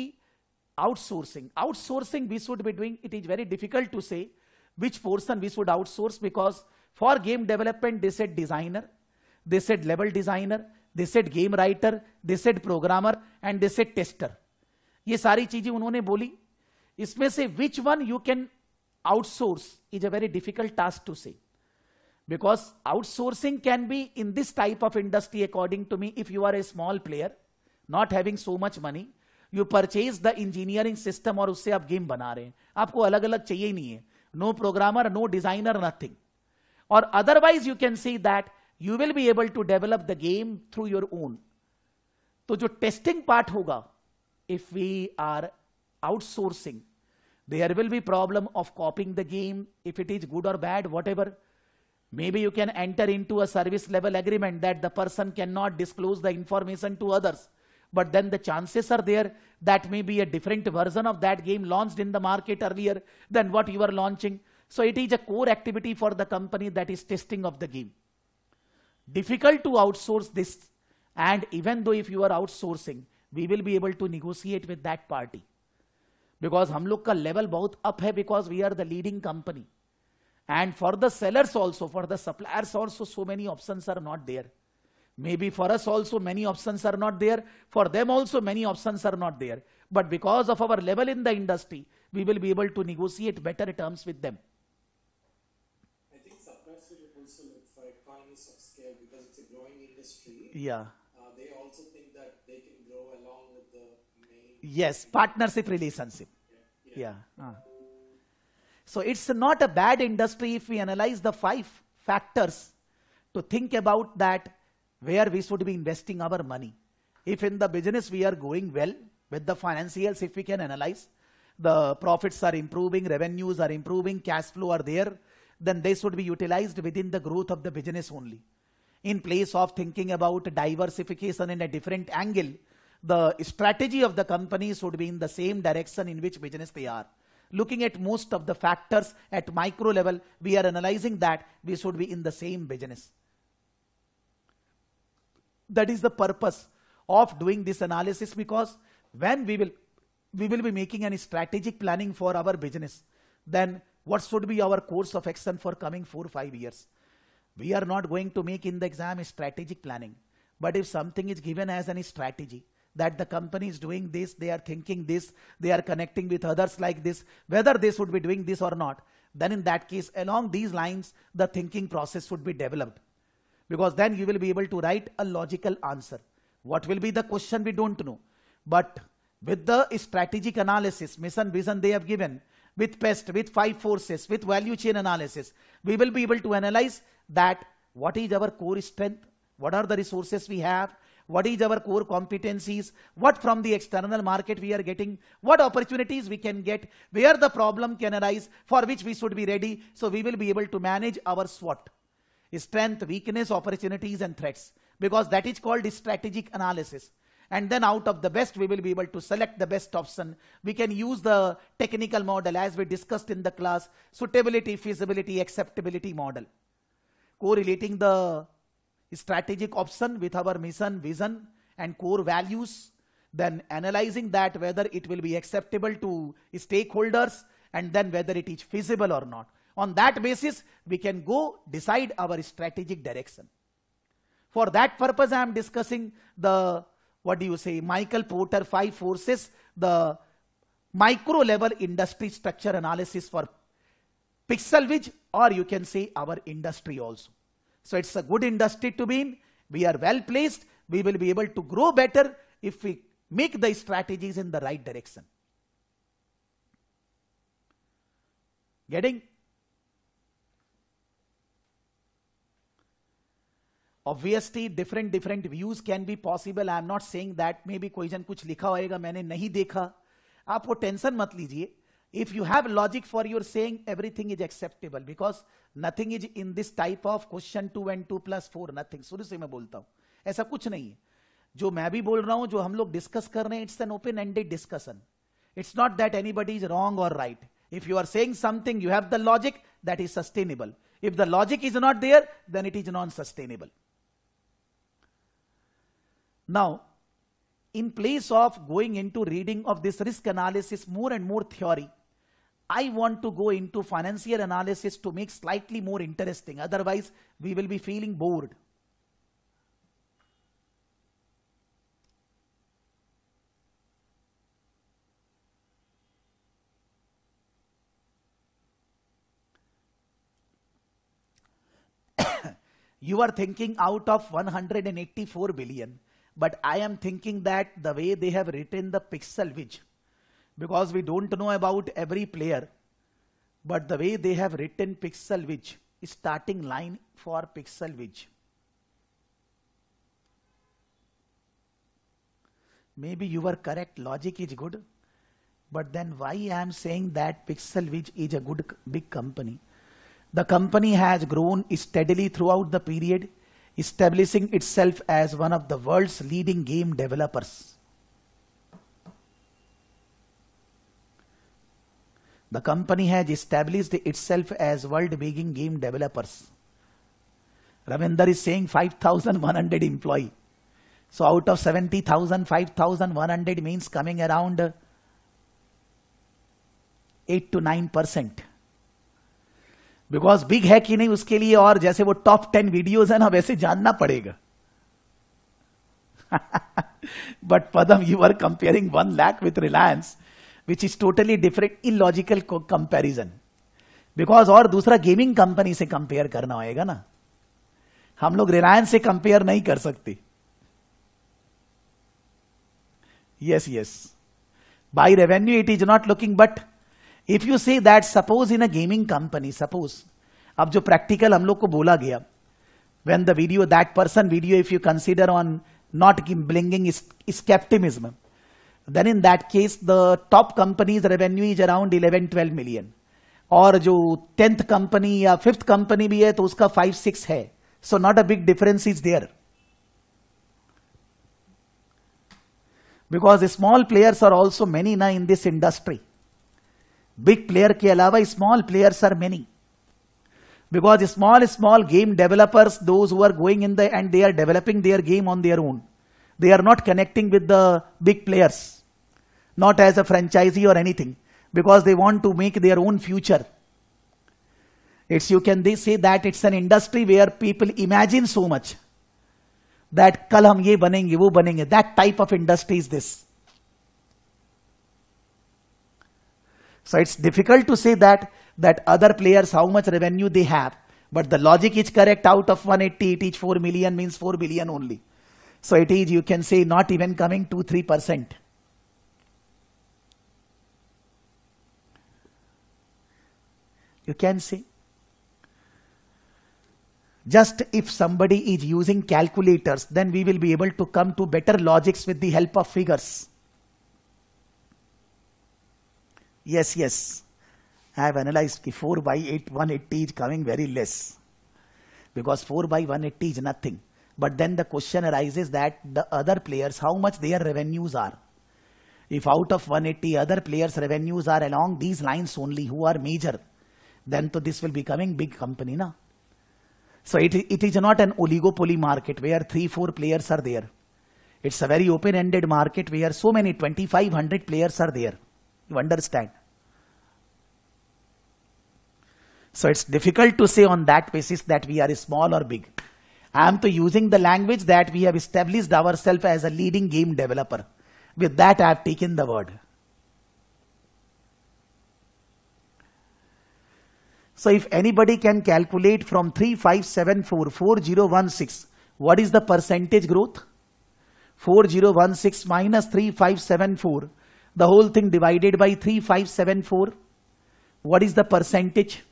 outsourcing outsourcing we should be doing it is very difficult to say which portion we should outsource because for game development this add designer this add level designer this add game writer this add programmer and this add tester ये सारी चीजें उन्होंने बोली इसमें से which one you can outsource is a very difficult task to say because outsourcing can be in this type of industry according to me if you are a small player not having so much money you purchase the engineering system और उससे आप game बना रहे हैं आपको अलग अलग चाहिए ही नहीं है no programmer no designer nothing और otherwise you can see that you will be able to develop the game through your own तो जो टेस्टिंग पार्ट होगा if we are outsourcing there will be problem of copying the game if it is good और bad whatever may be you can enter into a service level agreement that the person can not disclose the information to others but then the chances are there that may be a different version of that game launched in the market earlier than what you are launching. So it is a core activity for the company that is testing of the game. Difficult to outsource this and even though if you are outsourcing, we will be able to negotiate with that party. Because हम का level बहुत up है because we are the leading company. And for the sellers also, for the suppliers also, so many options are not there. Maybe for us also many options are not there. For them also many options are not there. But because of our level in the industry, we will be able to negotiate better terms with them. I think suppliers will also look for economies of scale because it's a growing industry. Yeah. Uh, they also think that they can grow along with the main. Yes, partnership relationship. Yeah. yeah. yeah. Uh. So it's not a bad industry if we analyze the five factors to think about that where we should be investing our money. If in the business we are going well with the financials, if we can analyze, the profits are improving, revenues are improving, cash flow are there, then they should be utilized within the growth of the business only. In place of thinking about diversification in a different angle, the strategy of the company should be in the same direction in which business they are. Looking at most of the factors at micro level, we are analyzing that we should be in the same business. That is the purpose of doing this analysis because when we will we will be making any strategic planning for our business, then what should be our course of action for coming four, five years? We are not going to make in the exam a strategic planning. But if something is given as any strategy, that the company is doing this, they are thinking this, they are connecting with others like this, whether they should be doing this or not, then in that case, along these lines, the thinking process should be developed because then you will be able to write a logical answer. What will be the question we don't know. But with the strategic analysis, mission vision they have given, with PEST, with five forces, with value chain analysis, we will be able to analyze that what is our core strength, what are the resources we have, what is our core competencies, what from the external market we are getting, what opportunities we can get, where the problem can arise, for which we should be ready. So we will be able to manage our SWOT strength, weakness, opportunities and threats because that is called strategic analysis. And then out of the best, we will be able to select the best option. We can use the technical model as we discussed in the class, suitability, feasibility, acceptability model. Correlating the strategic option with our mission, vision and core values, then analyzing that whether it will be acceptable to stakeholders and then whether it is feasible or not. On that basis, we can go decide our strategic direction. For that purpose, I am discussing the, what do you say, Michael Porter five forces, the micro level industry structure analysis for pixel which or you can say our industry also. So it's a good industry to be in. We are well placed. We will be able to grow better if we make the strategies in the right direction. Getting? Obviously different different views can be possible I am not saying that may be कोई कुछ लिखा होएगा मैंने नहीं देखा आप वो tension मत लीजिए if you have logic for your saying everything is acceptable because nothing is in this type of question 2 and 2 plus 4 nothing शुरू से मैं बोलता हूं ऐसा कुछ नहीं है जो मैं भी बोल रहा हूं जो हम लोग डिस्कस कर रहे हैं it's an open ended discussion it's not that anybody is wrong और right if you are saying something you have the logic that is sustainable if the logic is not there then it is non sustainable Now, in place of going into reading of this risk analysis more and more theory, I want to go into financial analysis to make slightly more interesting. Otherwise, we will be feeling bored. you are thinking out of 184 billion but I am thinking that the way they have written the pixel which, because we don't know about every player, but the way they have written pixel which, starting line for pixel which. Maybe are correct logic is good, but then why I am saying that pixel which is a good big company? The company has grown steadily throughout the period establishing itself as one of the world's leading game developers. The company has established itself as world-leading game developers. Ravinder is saying 5,100 employee. So out of 70,000, 5,100 means coming around 8 to 9 percent. Because big है कि नहीं उसके लिए और जैसे वो top ten videos है ना वैसे जानना पड़ेगा but Padam you are comparing one lakh with Reliance which is totally different in logical comparison because और दूसरा गेमिंग कंपनी से कंपेयर करना होगा ना हम लोग रिलायंस से कंपेयर नहीं कर सकते yes yes by revenue it is not looking but if you say that suppose in a gaming company suppose अब जो प्रैक्टिकल हम लोग को बोला गया when the video that person video if you consider on not blinking scepticism then in that case the top companies revenue is around eleven twelve million और जो tenth company या फिफ्थ कंपनी भी है तो उसका फाइव सिक्स है so not a big difference is there because small players are also many ना in this industry Big player के अलावा small players are many. because small small game developers those who are going in the and they are developing their game on their own they are not connecting with the big players not as a franchisee or anything because they want to make their own future it's you can they say that it's an industry where people imagine so much that kal hum ye banenge wo banenge that type of industry is this So it's difficult to say that, that other players, how much revenue they have. But the logic is correct. Out of 180, it is 4 million means 4 billion only. So it is, you can say, not even coming to 3%. You can say. Just if somebody is using calculators, then we will be able to come to better logics with the help of figures. Yes, yes. I have analyzed ki 4 by 8, 180 is coming very less. Because 4 by 180 is nothing. But then the question arises that the other players, how much their revenues are. If out of 180 other players' revenues are along these lines only who are major, then to this will be coming big company. Na? So it, it is not an oligopoly market where three, four players are there. It's a very open-ended market where so many 2,500 players are there. You understand? So it's difficult to say on that basis that we are small or big. I am to using the language that we have established ourselves as a leading game developer. With that, I have taken the word. So if anybody can calculate from three five seven four four what is the percentage growth? 4016 minus 3574 the whole thing divided by 3574. What is the percentage?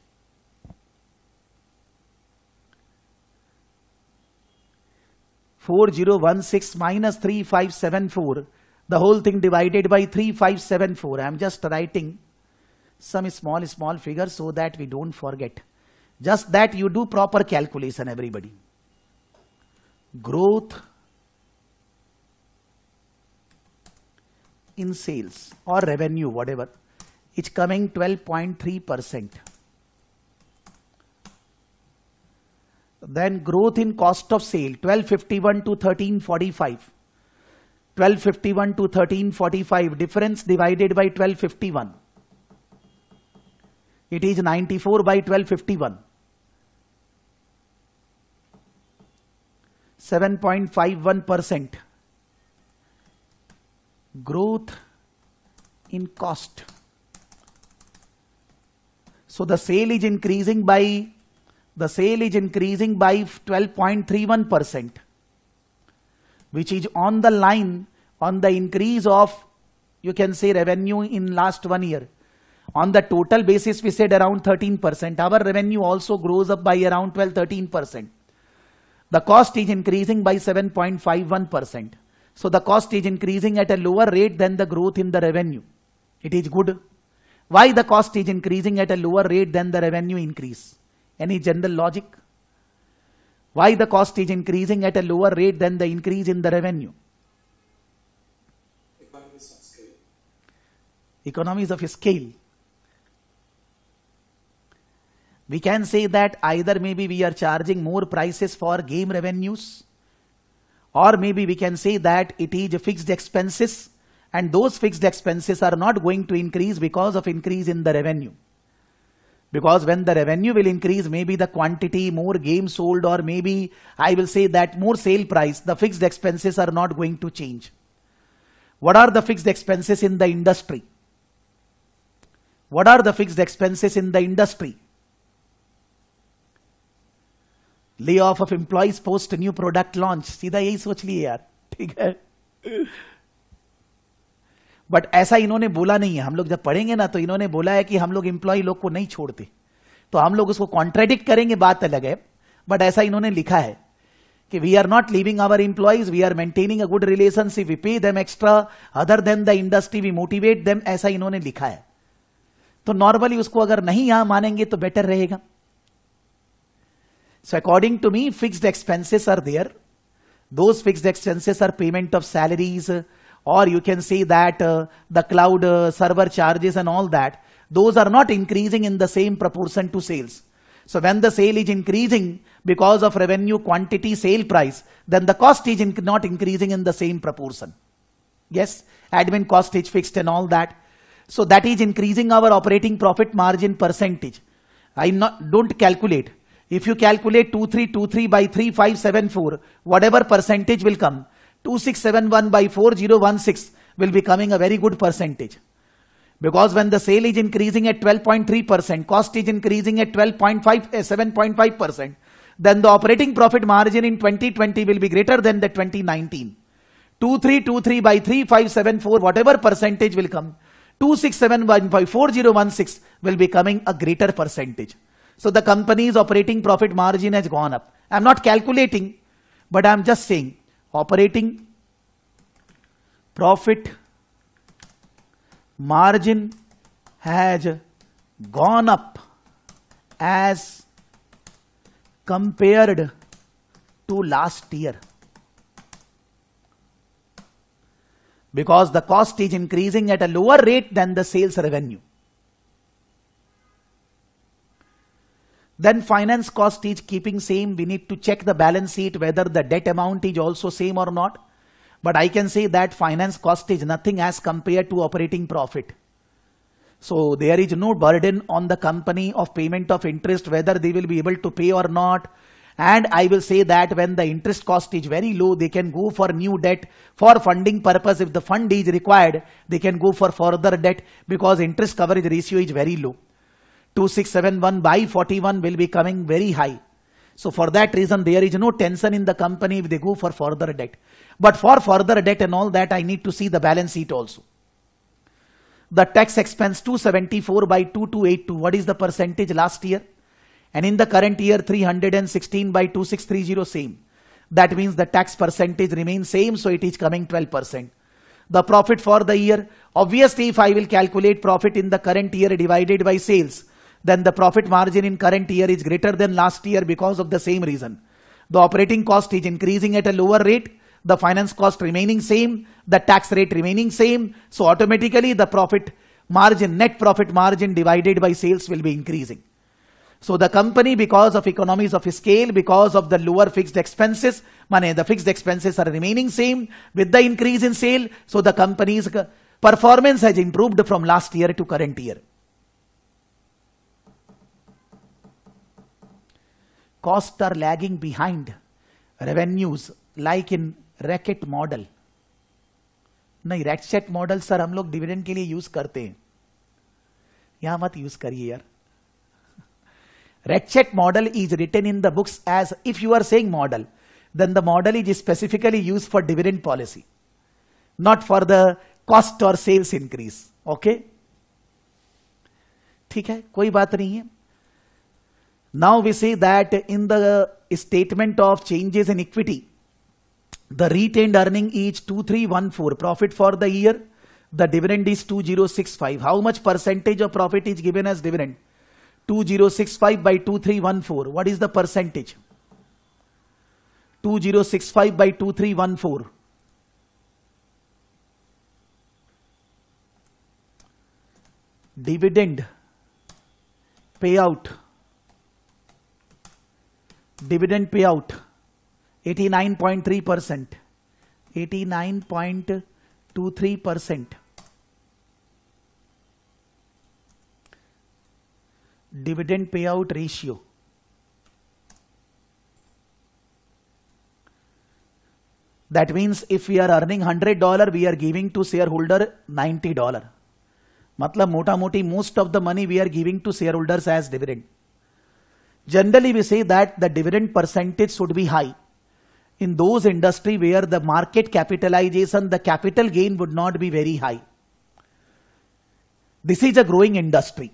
Four zero one six minus three five seven four. The whole thing divided by three five seven four. I am just writing some small small figure so that we don't forget. Just that you do proper calculation, everybody. Growth in sales or revenue, whatever, it's coming 12.3%. Then growth in cost of sale, 1251 to 1345. 1251 to 1345, difference divided by 1251. It is 94 by 1251. 7.51 percent growth in cost. So the sale is increasing by the sale is increasing by 12.31%, which is on the line on the increase of you can say revenue in last one year. On the total basis, we said around 13%. Our revenue also grows up by around 12-13%. The cost is increasing by 7.51%. So the cost is increasing at a lower rate than the growth in the revenue. It is good. Why the cost is increasing at a lower rate than the revenue increase? Any general logic? Why the cost is increasing at a lower rate than the increase in the revenue? Economies of scale. Economies of scale. We can say that either maybe we are charging more prices for game revenues or maybe we can say that it is fixed expenses and those fixed expenses are not going to increase because of increase in the revenue. Because when the revenue will increase, maybe the quantity, more games sold, or maybe I will say that more sale price, the fixed expenses are not going to change. What are the fixed expenses in the industry? What are the fixed expenses in the industry? Lay off of employees post new product launch सीधा यही सोच लिए यार ठीक है but ऐसा इन्होंने बोला नहीं है हम लोग जब पढ़ेंगे ना तो इन्होंने बोला है कि हम लोग इंप्लॉय लोग को नहीं छोड़ते तो हम लोग उसको कॉन्ट्रेडिक्ट करेंगे बात अलग है बट ऐसा इन्होंने लिखा है कि we are not leaving our employees we are maintaining a good relationship we pay them extra other than the industry we motivate them ऐसा इन्होंने लिखा है तो नॉर्मली उसको अगर नहीं यहां मानेंगे तो बेटर रहेगा So according to me, fixed expenses are there. Those fixed expenses are payment of salaries, or you can say that uh, the cloud uh, server charges and all that. Those are not increasing in the same proportion to sales. So when the sale is increasing because of revenue, quantity, sale price, then the cost is inc not increasing in the same proportion. Yes, admin cost is fixed and all that. So that is increasing our operating profit margin percentage. I not, don't calculate. If you calculate 2323 by 3574, whatever percentage will come, 2671 by 4016 will be coming a very good percentage. Because when the sale is increasing at 12.3%, cost is increasing at 12.5, 7.5%, eh, then the operating profit margin in 2020 will be greater than the 2019. 2323 by 3574, whatever percentage will come, 2671 by 4016 will be coming a greater percentage. So the company's operating profit margin has gone up. I'm not calculating, but I'm just saying operating profit margin has gone up as compared to last year because the cost is increasing at a lower rate than the sales revenue. Then finance cost is keeping same. We need to check the balance sheet whether the debt amount is also same or not. But I can say that finance cost is nothing as compared to operating profit. So there is no burden on the company of payment of interest, whether they will be able to pay or not. And I will say that when the interest cost is very low, they can go for new debt for funding purpose. If the fund is required, they can go for further debt because interest coverage ratio is very low. 2671 by 41 will be coming very high. So for that reason, there is no tension in the company if they go for further debt. But for further debt and all that, I need to see the balance sheet also. The tax expense 274 by 2282. What is the percentage last year? And in the current year, 316 by 2630 same. That means the tax percentage remains same. So it is coming 12% the profit for the year. Obviously, if I will calculate profit in the current year divided by sales, then the profit margin in current year is greater than last year because of the same reason. The operating cost is increasing at a lower rate, the finance cost remaining same, the tax rate remaining same. So automatically the profit margin, net profit margin divided by sales will be increasing. So the company, because of economies of scale, because of the lower fixed expenses, money, the fixed expenses are remaining same with the increase in sale. So the company's performance has improved from last year to current year. costs are lagging behind revenues like in racket model नहीं racket model sir हम लोग dividend के लिए use करते हैं यहां मत use करिए यार racket model is return in the books as if you are saying model then the model is specifically used for dividend policy, not for the cost or sales increase. Okay? ठीक है कोई बात नहीं है Now we see that in the statement of changes in equity, the retained earning is 2314, profit for the year, the dividend is 2065. How much percentage of profit is given as dividend? 2065 by 2314. What is the percentage? 2065 by 2314. Dividend payout dividend payout 89.3%. 89.23%. Dividend payout ratio. That means if we are earning $100, we are giving to shareholder $90. Matlab, mota moti, most of the money we are giving to shareholders as dividend. Generally, we say that the dividend percentage should be high in those industry where the market capitalization, the capital gain would not be very high. This is a growing industry.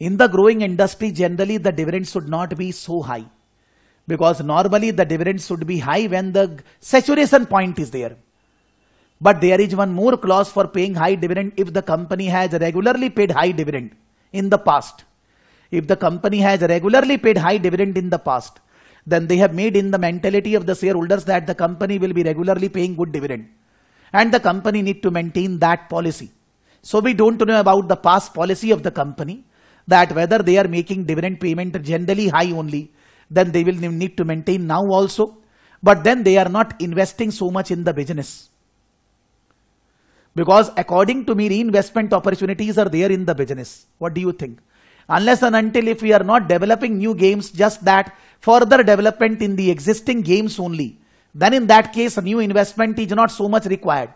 In the growing industry, generally the dividend should not be so high because normally the dividend should be high when the saturation point is there. But there is one more clause for paying high dividend if the company has regularly paid high dividend in the past. If the company has regularly paid high dividend in the past, then they have made in the mentality of the shareholders that the company will be regularly paying good dividend. And the company need to maintain that policy. So we don't know about the past policy of the company that whether they are making dividend payment generally high only, then they will need to maintain now also. But then they are not investing so much in the business. Because according to me, reinvestment opportunities are there in the business. What do you think? Unless and until if we are not developing new games, just that further development in the existing games only, then in that case, a new investment is not so much required.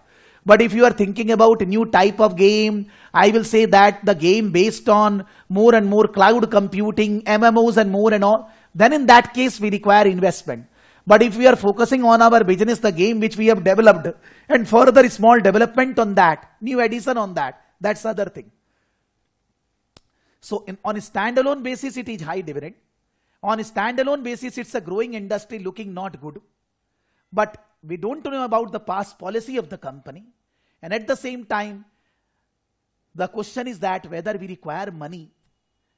But if you are thinking about a new type of game, I will say that the game based on more and more cloud computing, MMOs and more and all, then in that case we require investment. But if we are focusing on our business, the game which we have developed and further small development on that, new addition on that, that's other thing. So in, on a standalone basis, it is high dividend. On a standalone basis, it's a growing industry looking not good. But we don't know about the past policy of the company. And at the same time, the question is that whether we require money,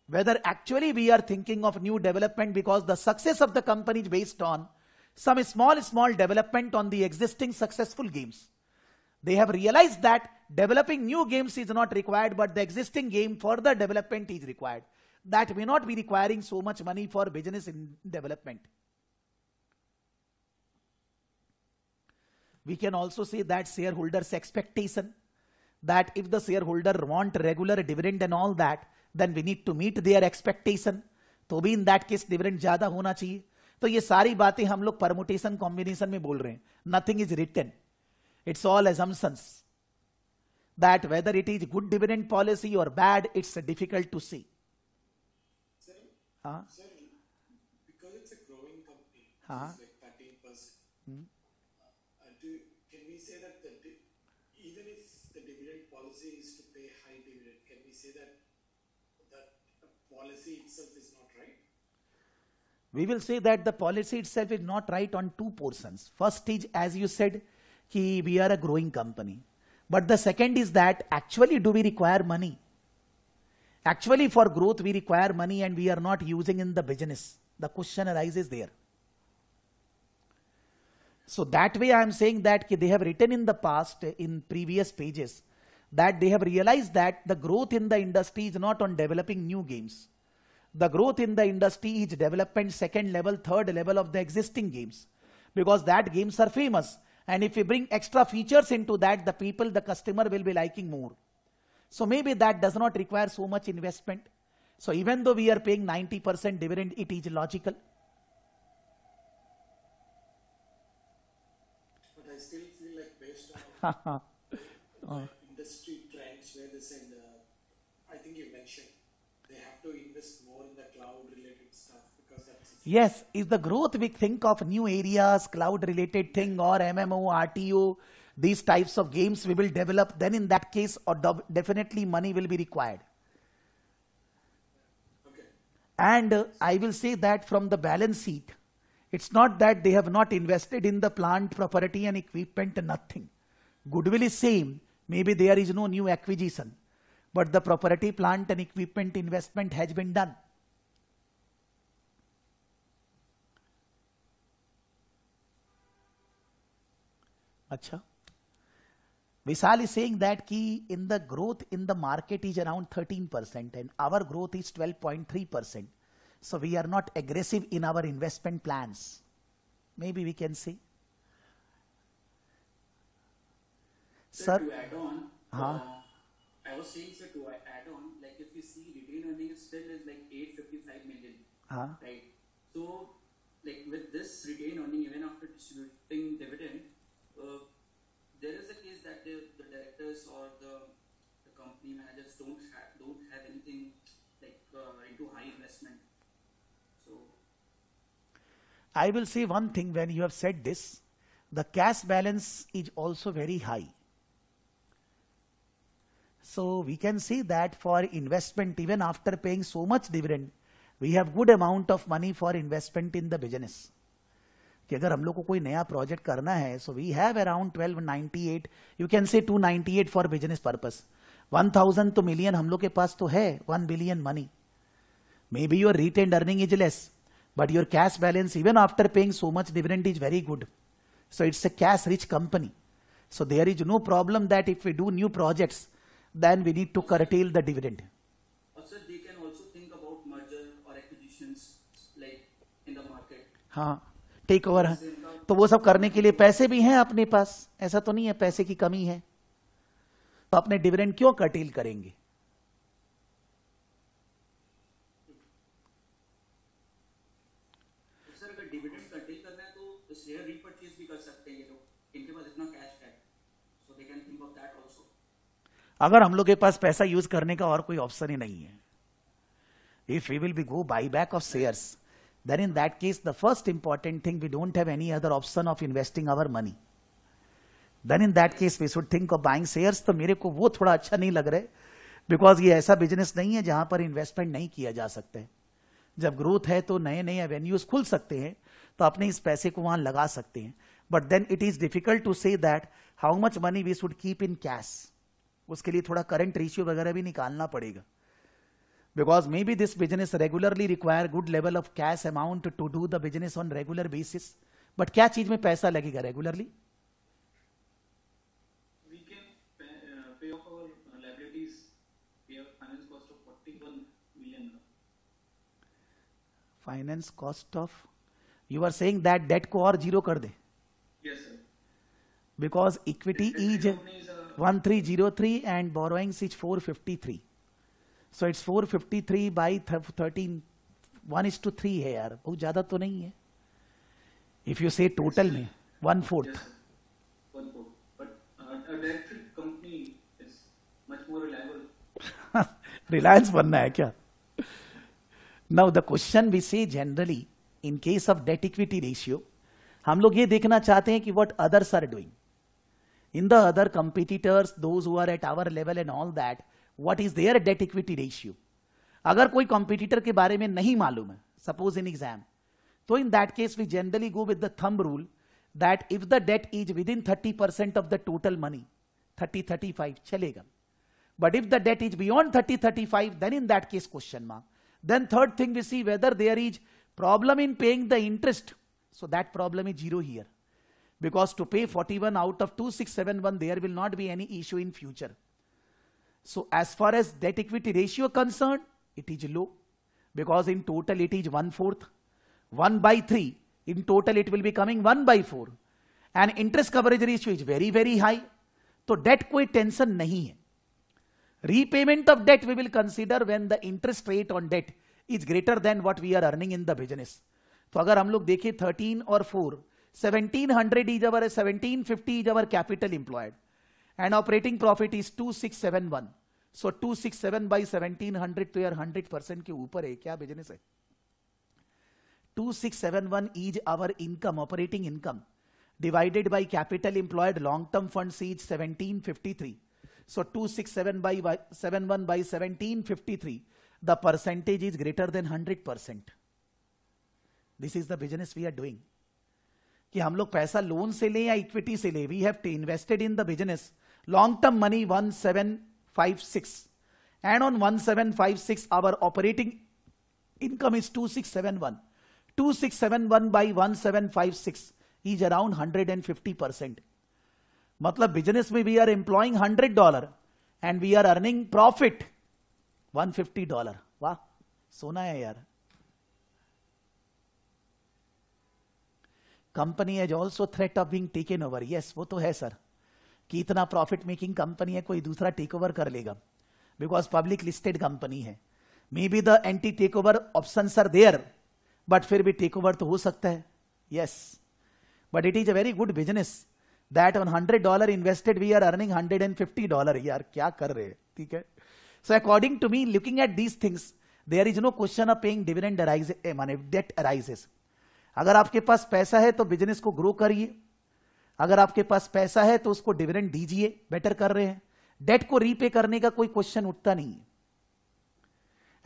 whether actually we are thinking of new development because the success of the company is based on some small, small development on the existing successful games. They have realized that Developing new games is not required, but the existing game further development is required. That may not be requiring so much money for business in development. We can also say that shareholders' expectation that if the shareholder want regular dividend and all that, then we need to meet their expectation. तो भी in that case dividend ज्यादा होना चाहिए तो ये सारी बातें हम लोग परमुटेशन कॉम्बिनेशन में बोल रहे हैं nothing is return it's all that whether it is good dividend policy or bad, it's difficult to see. Sir, because it's a growing company, huh? like 13%, can we say that even if the dividend policy is to pay high dividend, can we say that the policy itself is not right? We will say that the policy itself is not right on two portions. First is, as you said, ki we are a growing company. But the second is that actually do we require money? Actually for growth we require money and we are not using in the business. The question arises there. So that way I am saying that they have written in the past in previous pages that they have realized that the growth in the industry is not on developing new games. The growth in the industry is development second level, third level of the existing games because that games are famous and if we bring extra features into that, the people, the customer will be liking more. So maybe that does not require so much investment. So even though we are paying 90% dividend, it is logical. But I still feel like based on... Oh. Yes, if the growth we think of new areas, cloud related thing or MMO, RTO, these types of games we will develop, then in that case or definitely money will be required. Okay. And uh, I will say that from the balance sheet, it's not that they have not invested in the plant, property and equipment, nothing. Goodwill is same. Maybe there is no new acquisition. But the property, plant and equipment investment has been done. Acha. Vishal is saying that key in the growth in the market is around 13% and our growth is 12.3%. So we are not aggressive in our investment plans. Maybe we can see. Sir, sir to add on, uh, I was saying, sir, to add on, like if you see retail earning still is like 855 million, huh? right? So, like with this retail earning, even after distributing dividend, uh, there is a case that the, the directors or the, the company managers don't have don't have anything like uh, into high investment. So I will say one thing when you have said this. The cash balance is also very high. So we can see that for investment, even after paying so much dividend, we have good amount of money for investment in the business. कि अगर हम लोग को कोई नया project करना है so we have around twelve ninety eight you can say 298 for business purpose 1000 तो मिलियन हम लोग के पास तो है 1 billion money may be your retain earning is less but your cash balance even after paying so much dividend is very good so it's a cash rich company so there is no problem that if you do new project then we need to curtail the dividend हाँ take over है तो वो सब करने के लिए पैसे भी हैं अपने पास ऐसा तो नहीं है पैसे की कमी है तो अपने डिविडेंड क्यों कटील करेंगे तो अगर हम लोग के पास पैसा यूज करने का और कोई ऑप्शन ही नहीं है if we will be go buy back of shares then in that case, the first important thing, we don't have any other option of investing our money. Then in that case, we should think of buying shares. तो मेरे को वो थोड़ा अच्छा नहीं लग रहा है बिकॉज ये ऐसा बिजनेस नहीं है जहां पर इन्वेस्टमेंट नहीं किया जा सकता है जब ग्रोथ है तो नए नए एवेन्यूज खुल सकते हैं तो अपने इस पैसे को वहां लगा सकते हैं but then it is difficult to say that how much money we should keep in cash उसके लिए थोड़ा करंट रेशियो वगैरह भी निकालना पड़ेगा because maybe this business regularly require good level of cash amount to do the business on regular basis but क्या चीज में पैसा लगेगा regularly finance cost of you are saying that debt को और जीरो कर दे because equity is one three zero three and borrowings is four fifty three so it's 453 fifty three by thirteen one is two three है यार बहुत ज़्यादा तो नहीं है इफ यू से टोटल में वन फोर्थ रिलायंस बनना है क्या now the question we say generally in case of debt equity ratio हम लोग ये देखना चाहते हैं कि what others are doing in the other competitors those who are at our level and all that what is their debt equity ratio agar koi competitor ke bare mein nahi malum hai suppose in exam so in that case we generally go with the thumb rule that if the debt is within 30% of the total money 30 35 chalega but if the debt is beyond 30 35 then in that case question mark then third thing we see whether there is problem in paying the interest so that problem is zero here because to pay 41 out of 2671 there will not be any issue in future So as far as debt equity ratio concerned, it is low because in total it is 1/4 1 by 3 In total it will be coming 1 by 4 And interest coverage ratio is very very high. so debt koi tension nahi hai repayment of debt we will consider when the interest rate on debt is greater than what we are earning in the business so agar hum log dekhe 13 or 4 1700 is our 1750 is our capital employed and operating profit is 2671 so so, 267 by 1700 तो यार 100 percent के ऊपर है क्या business है 2671 is our income operating income divided by capital employed long term fund is 1753 so 267 by 71 by 1753 the percentage is greater than 100%. This is the business we are doing. कि हम लोग पैसा लोन से लें या इक्विटी से लें we have invested in the business long term money 1756 and on 1756 our operating income is 2671 2671 by 1756 is around 150 percent मतलब बिजनेस में we are employing 100 dollar and we are earning profit 150 dollar वाह सोना है यार company has also threat of being taken over yes वो तो है sir कि इतना प्रॉफिट मेकिंग कंपनी है कोई दूसरा टेक ओवर कर लेगा बिकॉज पब्लिक लिस्टेड कंपनी है may be the anti take over option are there but फिर भी टेक ओवर तो हो सकता है yes but it is a very good business that on hundred dollar invested we are earning hundred and fifty dollar यार क्या कर रहे हैं ठीक है so according to me looking at these things there is no question of paying dividend माने debt arises अगर आपके पास पैसा है तो बिजनेस को ग्रो करिए अगर आपके पास पैसा है तो उसको डिविडेंड दीजिए बेटर कर रहे हैं डेट को रीपे करने का कोई क्वेश्चन उठता नहीं है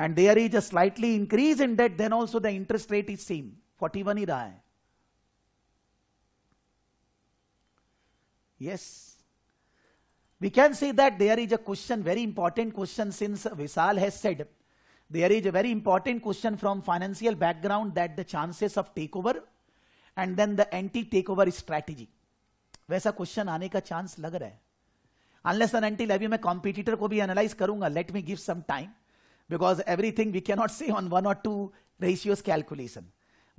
and there is a slightly increase in debt then also the interest rate is same 41 ही रहा है yes we can see that there is a question very important question since Vishal has said there is a very important question from financial background that the chances of take over and then the anti take over strategy वैसा question आने का chance लग रहा है unless anti levy मैं competitor को भी analyse करूंगा let me give some time because everything we cannot say on one और two ratios calculation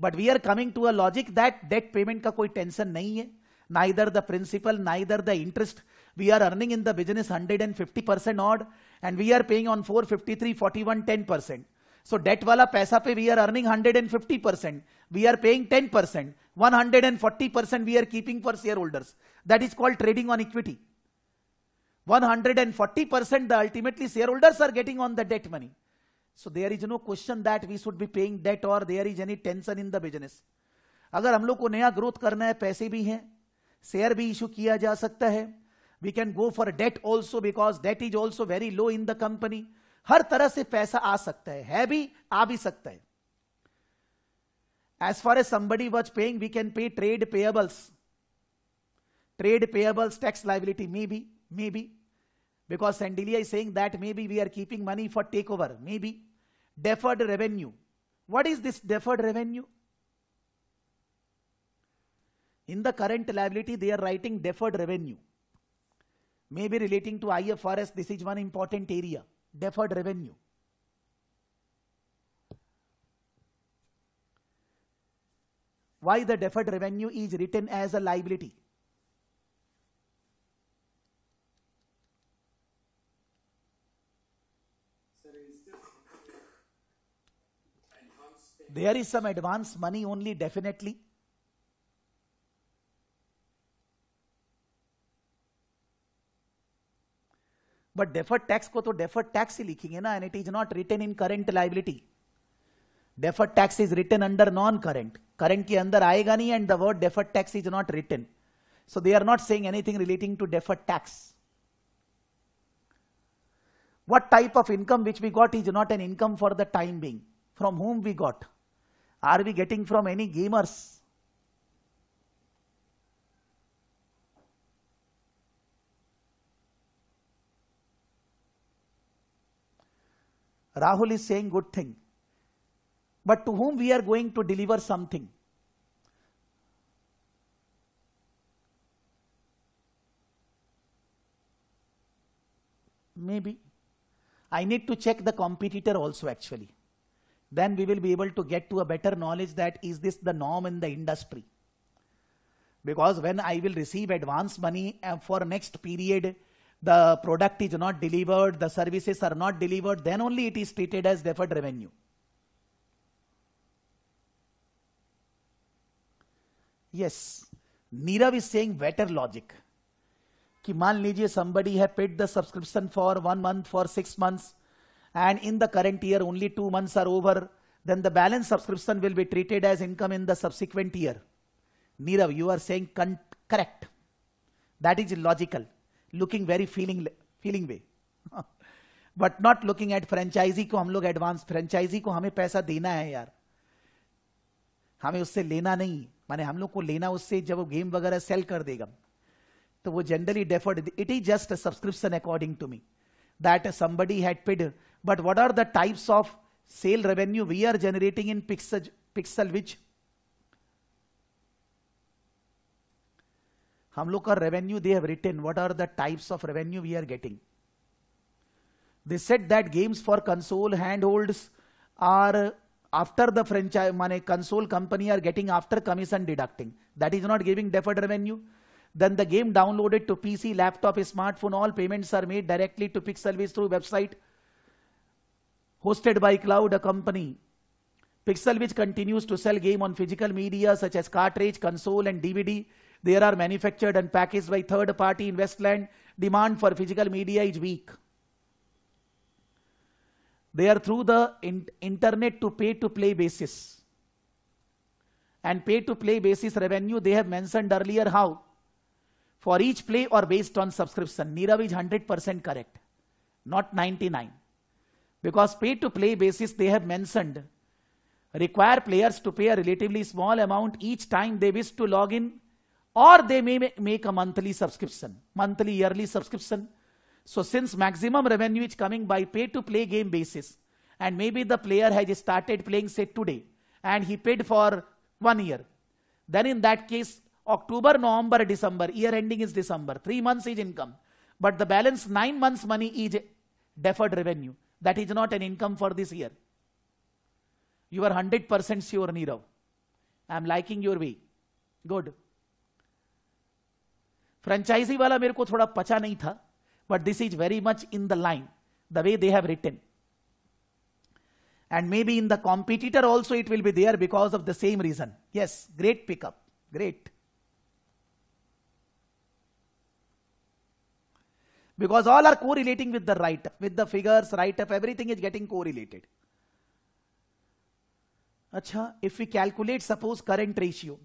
but we are coming to a logic that debt payment का कोई टेंशन नहीं है ना इधर द प्रिंसिपल ना इधर the interest we are earning in the business hundred and fifty percent odd and we are paying on four fifty three forty one ten percent so debt वाला पैसा पे we are earning hundred and fifty percent we are paying ten percent 140% we are keeping for shareholders. That is called trading on equity. 140% the ultimately shareholders are getting on the debt money. So there is no question that we should be paying debt or there is any tension in the business. अगर हम लोग को नया growth करना है पैसे भी हैं शेयर भी इशू किया जा सकता है we can go for debt also because debt is also very low in the company हर तरह से पैसा आ सकता है, है भी आ भी सकता है As far as somebody was paying, we can pay trade payables. Trade payables, tax liability, maybe, maybe. Because Sandilia is saying that maybe we are keeping money for takeover, maybe. Deferred revenue. What is this deferred revenue? In the current liability, they are writing deferred revenue. Maybe relating to IFRS, this is one important area, deferred revenue. why the deferred revenue is written as a liability. There is some advance money only definitely. But deferred tax ko to deferred tax hi लिखेंगे na, and it is not written in current liability deferred tax is written under non-current. Current ke andar aayega nahi and the word deferred tax is not written. So they are not saying anything relating to deferred tax. What type of income which we got is not an income for the time being. From whom we got? Are we getting from any gamers? Rahul is saying good thing but to whom we are going to deliver something. Maybe. I need to check the competitor also actually. Then we will be able to get to a better knowledge that is this the norm in the industry. Because when I will receive advance money uh, for next period, the product is not delivered, the services are not delivered, then only it is treated as deferred revenue. Yes Nirav is saying better logic कि मान लीजिए somebody है paid the subscription for one month for six months and in the current year only two months are over then the balance subscription will be treated as income in the subsequent year Nirav you are saying correct that is logical looking very feeling feeling way but not looking at franchisee को हम लोग advance franchise को हमें पैसा देना है यार हमें उससे लेना नहीं माने हम लोग को लेना उससे जब वो गेम वगैरह सेल कर देगा तो वो generally deferred it is just subscription according to me that somebody had paid but what are the types of sale revenue we are generating in Pixel Pixel which हम लोग का revenue they have written what are the types of revenue we are getting they set that games for console hand hold are after the franchise money console company are getting after commission deducting that is not giving deferred revenue then the game downloaded to pc laptop smartphone all payments are made directly to pick service through website hosted by cloud a company pixelwitch continues to sell game on physical media such as cartridge console and dvd they are manufactured and packaged by third party in westland demand for physical media is weak they are through the in internet to pay to play basis. And pay to play basis revenue, they have mentioned earlier how for each play or based on subscription. Nirav is 100% correct, not 99. Because pay to play basis, they have mentioned require players to pay a relatively small amount each time they wish to log in or they may make a monthly subscription, monthly yearly subscription so since maximum revenue is coming by pay to play game basis, and maybe the player has started playing say today and he paid for one year, then in that case, October, November, December, year ending is December, three months is income. But the balance nine months money is deferred revenue. That is not an income for this year. You are 100% sure, Nirav. I am liking your way. Good. Franchisee wala, मेरे को थोड़ा पचा but this is very much in the line, the way they have written. And maybe in the competitor also it will be there because of the same reason. Yes, great pickup, great. Because all are correlating with the write-up, with the figures, write-up, everything is getting correlated. Acha, if we calculate suppose current ratio,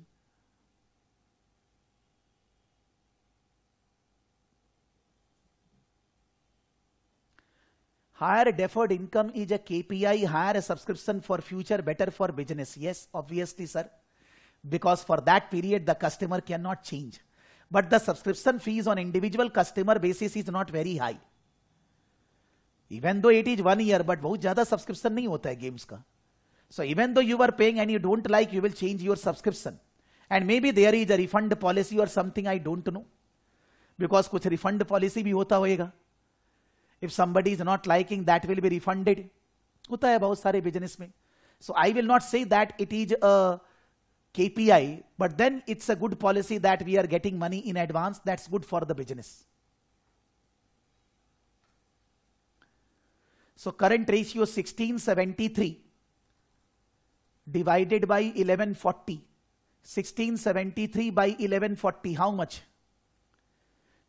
Higher deferred income is a KPI, higher subscription for future, better for business. Yes, obviously, sir. Because for that period, the customer cannot change. But the subscription fees on individual customer basis is not very high. Even though it is one year, but बहुत ज़्यादा subscription नहीं होता है games का. So even though you are paying and you don't like, you will change your subscription. And maybe there is a refund policy or something, I don't know. Because कुछ refund policy भी होता होएगा. if somebody is not liking that will be refunded होता है बहुत सारे business में so I will not say that it KPI, but then it's a good policy that we are getting money in advance. That's good for the business. So current ratio 1673 divided by 1140. 1673 by 1140, how much?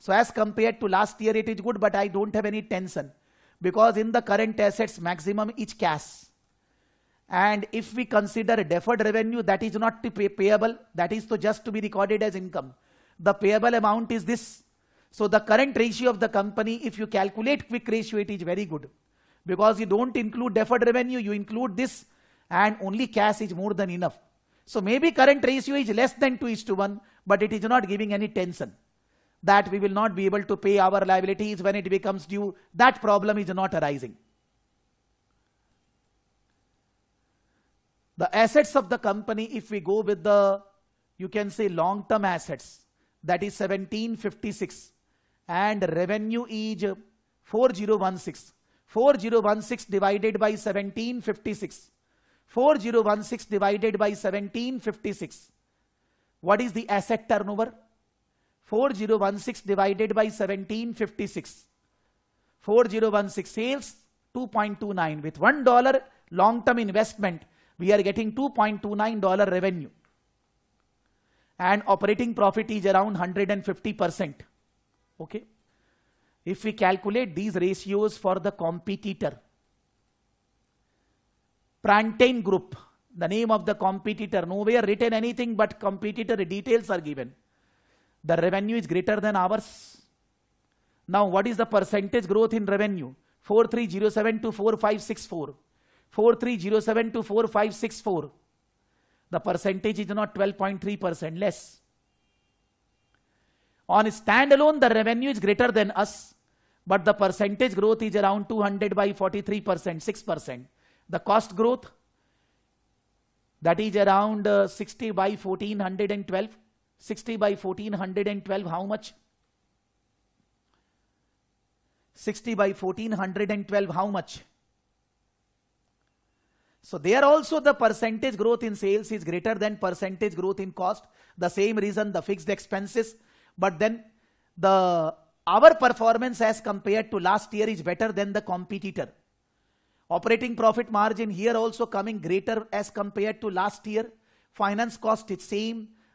So as compared to last year, it is good, but I don't have any tension because in the current assets, maximum is cash. And if we consider deferred revenue, that is not to pay payable. That is to just to be recorded as income. The payable amount is this. So the current ratio of the company, if you calculate quick ratio, it is very good because you don't include deferred revenue. You include this and only cash is more than enough. So maybe current ratio is less than 2 is to 1, but it is not giving any tension that we will not be able to pay our liabilities when it becomes due, that problem is not arising. The assets of the company, if we go with the, you can say long-term assets, that is 1756 and revenue is 4016. 4016 divided by 1756. 4016 divided by 1756. What is the asset turnover? 4016 divided by 1756. 4016 sales 2.29 with $1 long term investment we are getting 2.29 dollar revenue and operating profit is around 150 percent okay if we calculate these ratios for the competitor Prantain group the name of the competitor nowhere written anything but competitor details are given the revenue is greater than ours. Now, what is the percentage growth in revenue? 4307 to 4564. 4307 to 4564. The percentage is not 12.3% less. On standalone, the revenue is greater than us, but the percentage growth is around 200 by 43%, 6%. The cost growth, that is around uh, 60 by 1412 60 by 1412, how much? 60 by 1412, how much? So there also the percentage growth in sales is greater than percentage growth in cost. The same reason the fixed expenses, but then the our performance as compared to last year is better than the competitor. Operating profit margin here also coming greater as compared to last year. Finance cost is same.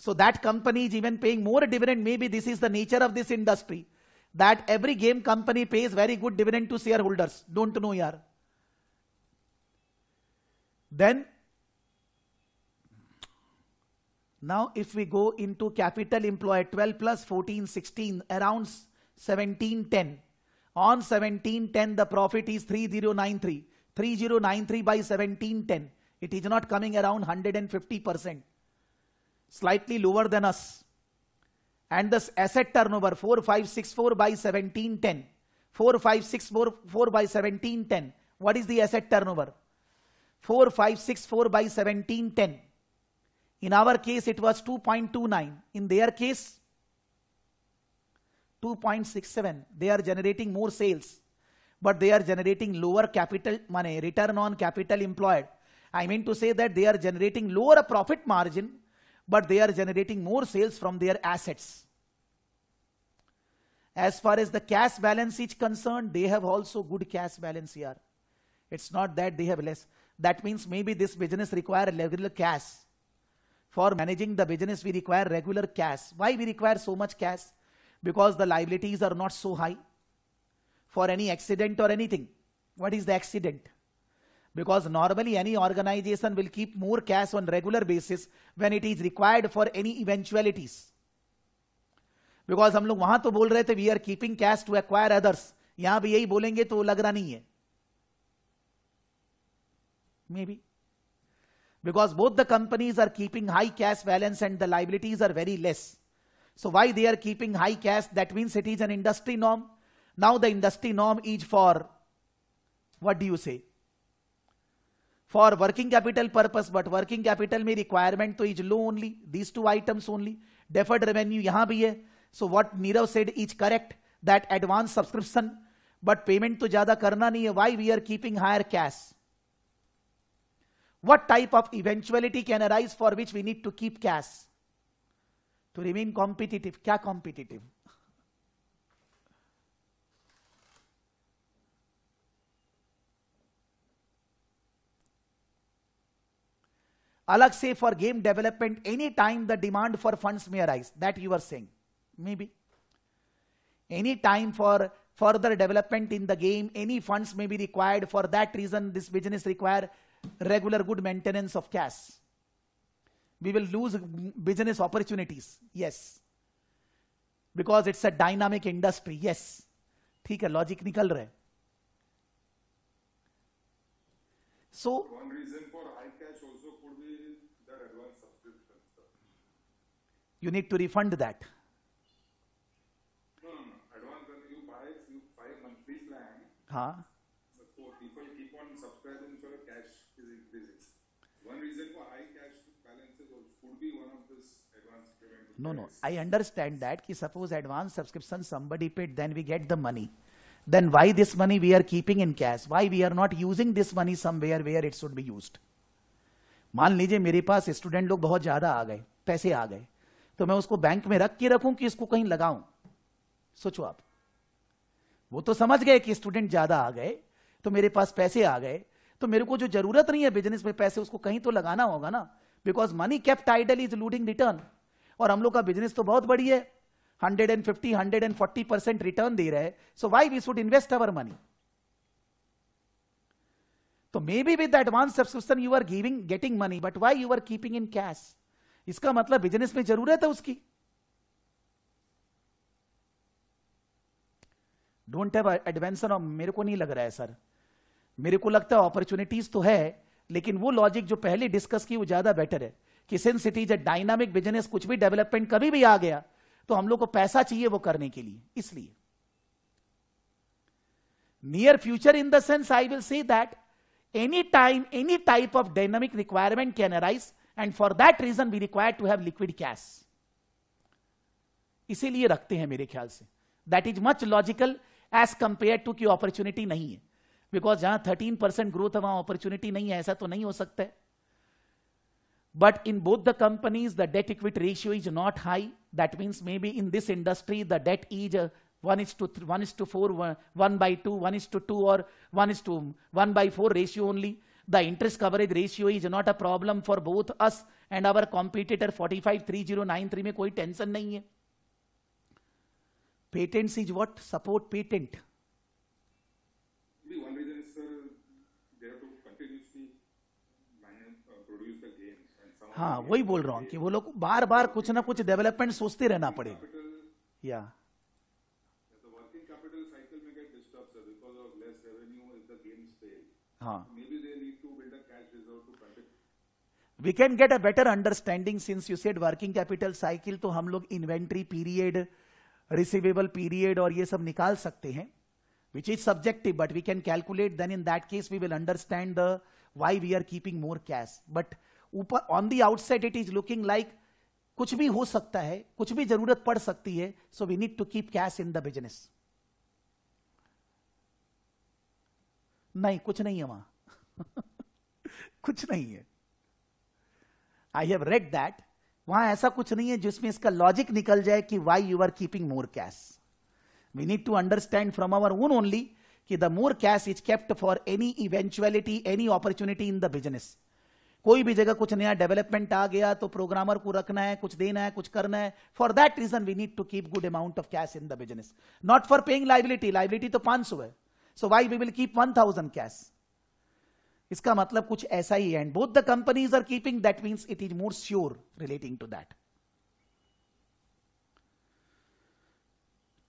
So that company is even paying more dividend. Maybe this is the nature of this industry that every game company pays very good dividend to shareholders. Don't know, yaar. Then, now if we go into capital employed 12 plus 14, 16, around 17, 10. On 1710, the profit is 3093. 3093 by 1710. It is not coming around 150 percent slightly lower than us. And this asset turnover 4564 by 1710. 4564 by 1710. What is the asset turnover? 4564 by 1710. In our case, it was 2.29. In their case, 2.67. They are generating more sales, but they are generating lower capital money, return on capital employed. I mean to say that they are generating lower profit margin but they are generating more sales from their assets. As far as the cash balance is concerned, they have also good cash balance here. It's not that they have less. That means maybe this business require regular cash. For managing the business, we require regular cash. Why we require so much cash? Because the liabilities are not so high for any accident or anything. What is the accident? because normally any organization will keep more cash on regular basis when it is required for any eventualities. Because हम लोग वहां तो बोल रहे थे we are keeping cash to acquire others. यहां भी यही बोलेंगे तो लग रहा नहीं है. Maybe. because both the companies are keeping high cash balance and the liabilities are very less. So why they are keeping high cash? That means it is an industry norm. Now the industry norm is for, what do you say? for working capital purpose but working capital में requirement तो is low only these two items only deferred revenue यहां भी है so what Nirav said is correct that advance subscription but payment तो ज्यादा करना नहीं है why we are keeping higher cash what type of eventuality can arise for which we need to keep cash to remain competitive क्या competitive अलग से for game development any time the demand for fund में arise that you are saying may be any time for further development in the game any fund may be required for that reason this business require regular good maintenance of cash we will lose business opportunities yes because it's a dynamic industry yes ठीक है logic निकल रहे सो so, you need to refund that. No, advance you buy, you buy monthly plan. Huh? So people keep on subscribing for so cash is increasing. One reason for high cash balances could be one of this advance payment. No, no, I understand that. Ki suppose advance subscription somebody paid, then we get the money. Then why this money we are keeping in cash? Why we are not using this money somewhere where it should be used? मान लीजिए मेरे पास student लोग बहुत ज़्यादा आ गए पैसे आ गए तो मैं उसको बैंक में रख के रखूं कि इसको कहीं लगाऊं सोचो आप वो तो समझ गए कि स्टूडेंट ज्यादा आ गए तो मेरे पास पैसे आ गए तो मेरे को जो जरूरत नहीं है बिजनेस में पैसे उसको कहीं तो लगाना होगा ना because money kept idle is losing return और हम लोग का बिजनेस तो बहुत बड़ी है 150, 140 परसेंट रिटर्न दे रहे so why we should invest our money तो may be with advance subscription you are giving getting money but why you are keeping in cash इसका मतलब बिजनेस में जरूरत है उसकी डोंट हैव एडवेंसर और मेरे को नहीं लग रहा है सर मेरे को लगता है अपॉर्चुनिटीज तो है लेकिन वो लॉजिक जो पहले डिस्कस की वो ज्यादा बेटर है कि सिन सिटी जब डायनामिक बिजनेस कुछ भी डेवलपमेंट कभी भी आ गया तो हम लोग को पैसा चाहिए वो करने के लिए इसलिए near future in the sense I will see that any time any type of dynamic requirement can arise and for that reason we require to have liquid cash इसीलिए रखते हैं मेरे ख्याल से that is much logical as compare to कि opportunity नहीं है because जहां थर्टीन परसेंट ग्रोथ है वहां अपॉर्चुनिटी नहीं है ऐसा तो नहीं हो सकता but in both the companies the debt equity ratio is not high that means maybe in this industry the debt is uh, 1 is to 1 is to 4 1 by 2 1 is to 2 or 1 is to 1 by 4 ratio only The interest coverage ratio is not a problem for both us and our competitor 453093 में कोई tension नहीं है patents is what support patent हाँ वही बोल रहा हूँ कि वो लोग बार बार कुछ ना कुछ डेवलपमेंट सोचते रहना पड़ेगा या yeah. We can get a better understanding since you said working capital cycle तो हम लोग इन्वेंट्री पीरियड रिसीवेबल पीरियड और ये सब निकाल सकते हैं which is subjective but we can calculate then in that case we will understand the why we are keeping more cash but ऊपर on the outside it is looking like कुछ भी हो सकता है कुछ भी जरूरत पड़ सकती है so we need to keep cash in the business नहीं कुछ नहीं है वहां कुछ नहीं है आई हैव रेड दैट वहां ऐसा कुछ नहीं है जिसमें इसका लॉजिक निकल जाए कि why you are keeping more cash we need to understand from our own only कि the more cash is kept for any eventuality any opportunity in the business कोई भी जगह कुछ नया डेवलपमेंट आ गया तो प्रोग्रामर को रखना है कुछ देना है कुछ करना है for that reason we need to keep good amount of cash in the business not for paying liability liability तो 500 है so why we will keep one thousand cash इसका मतलब कुछ ऐसा ही है and both the companies are keeping that means it is more sure relating to that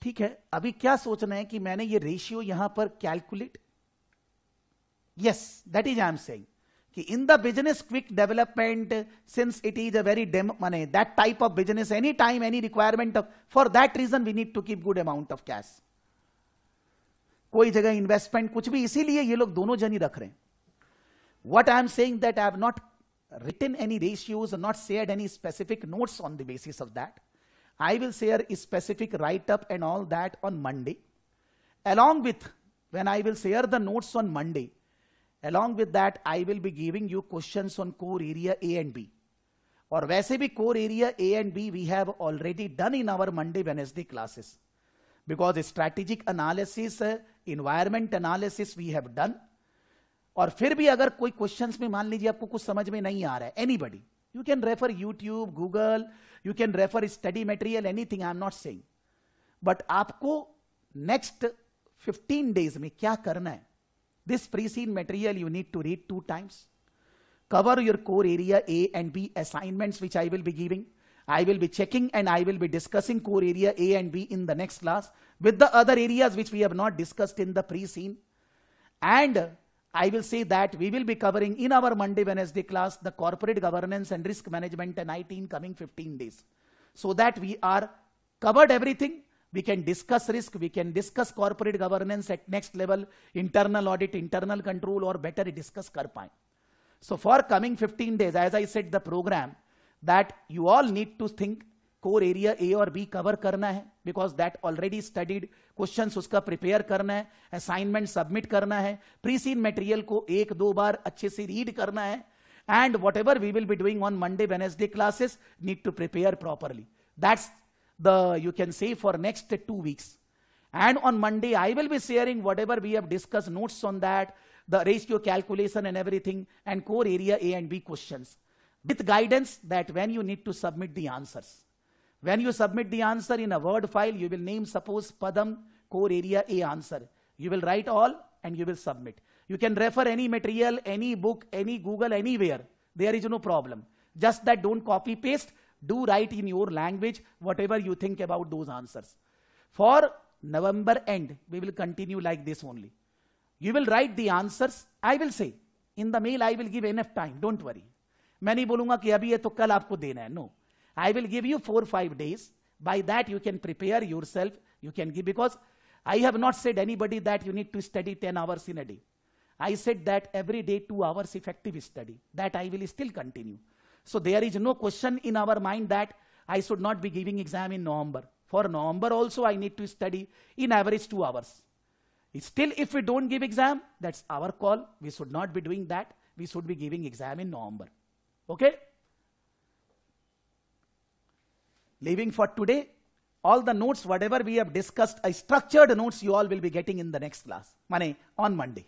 ठीक है अभी क्या सोचना है कि मैंने ये रेशियो यहां पर calculate yes that is I am saying कि in the business quick development since it is a very डेम माने that type of business any time any requirement for that reason we need to keep good amount of cash कोई जगह investment कुछ भी इसीलिए ये लोग दोनों जनी रख रहे हैं what I am saying that I have not written any ratios not share any specific notes on the basis of that I will share specific right and all that on Monday along with when I will share the notes on Monday along with that I will be giving you question on core area A and B और वैसे भी core area A and B we have already done in our Monday Wednesday classes because strategic analysis environment analysis we have done और फिर भी अगर कोई questions में मान लीजिए आपको कुछ समझ में नहीं आ रहा है anybody you can refer YouTube Google you can refer study material anything I am not saying but आपको नेक्स्ट 15 डेज में क्या करना है this preseen material you need to read two times cover your core area A and B assignment which I will be giving I will be checking and I will be discussing core area A and B in the next class with the other areas which we have not discussed in the pre-scene. And I will say that we will be covering in our Monday, Wednesday class the corporate governance and risk management and IT in coming 15 days. So that we are covered everything. We can discuss risk, we can discuss corporate governance at next level, internal audit, internal control or better discuss CARPI. So for coming 15 days, as I said, the program that you all need to think core area A और B cover करना है because that already studied question उसका prepare करना है assignment submit करना है प्रीसीन material को एक दो बार अच्छे से रीड करना है and whatever we will be doing on Monday Wednesday classes need to prepare properly that's the you can say for next two weeks and on Monday I will be sharing whatever we have discuss notes on that the rest your calculation and everything and core area A and B question with guidance that when you need to submit the answers. When you submit the answer in a word file, you will name, suppose, Padam, core area, A answer. You will write all and you will submit. You can refer any material, any book, any Google, anywhere. There is no problem. Just that don't copy paste. Do write in your language whatever you think about those answers. For November end, we will continue like this only. You will write the answers. I will say, in the mail, I will give enough time. Don't worry. मैं नहीं बोलूंगा कि अभी ये तो कल आपको देना है no I will give you four five days by that you can prepare yourself you can give because I have not said anybody that you need to study ten hours in a day I said that every day two hours effective study that I will still continue so there is no question in our mind that I should not be giving exam in November for November also I need to study in average two hours still if you don't give exam that's our call we should not be doing that we should be giving exam in November Okay? Leaving for today, all the notes, whatever we have discussed, I structured notes you all will be getting in the next class, Money on Monday.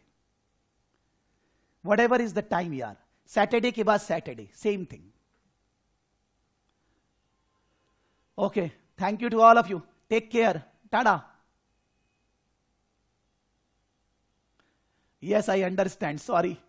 Whatever is the time you are. Saturday ke baad Saturday, same thing. Okay, thank you to all of you. Take care. Tada. Yes, I understand. Sorry.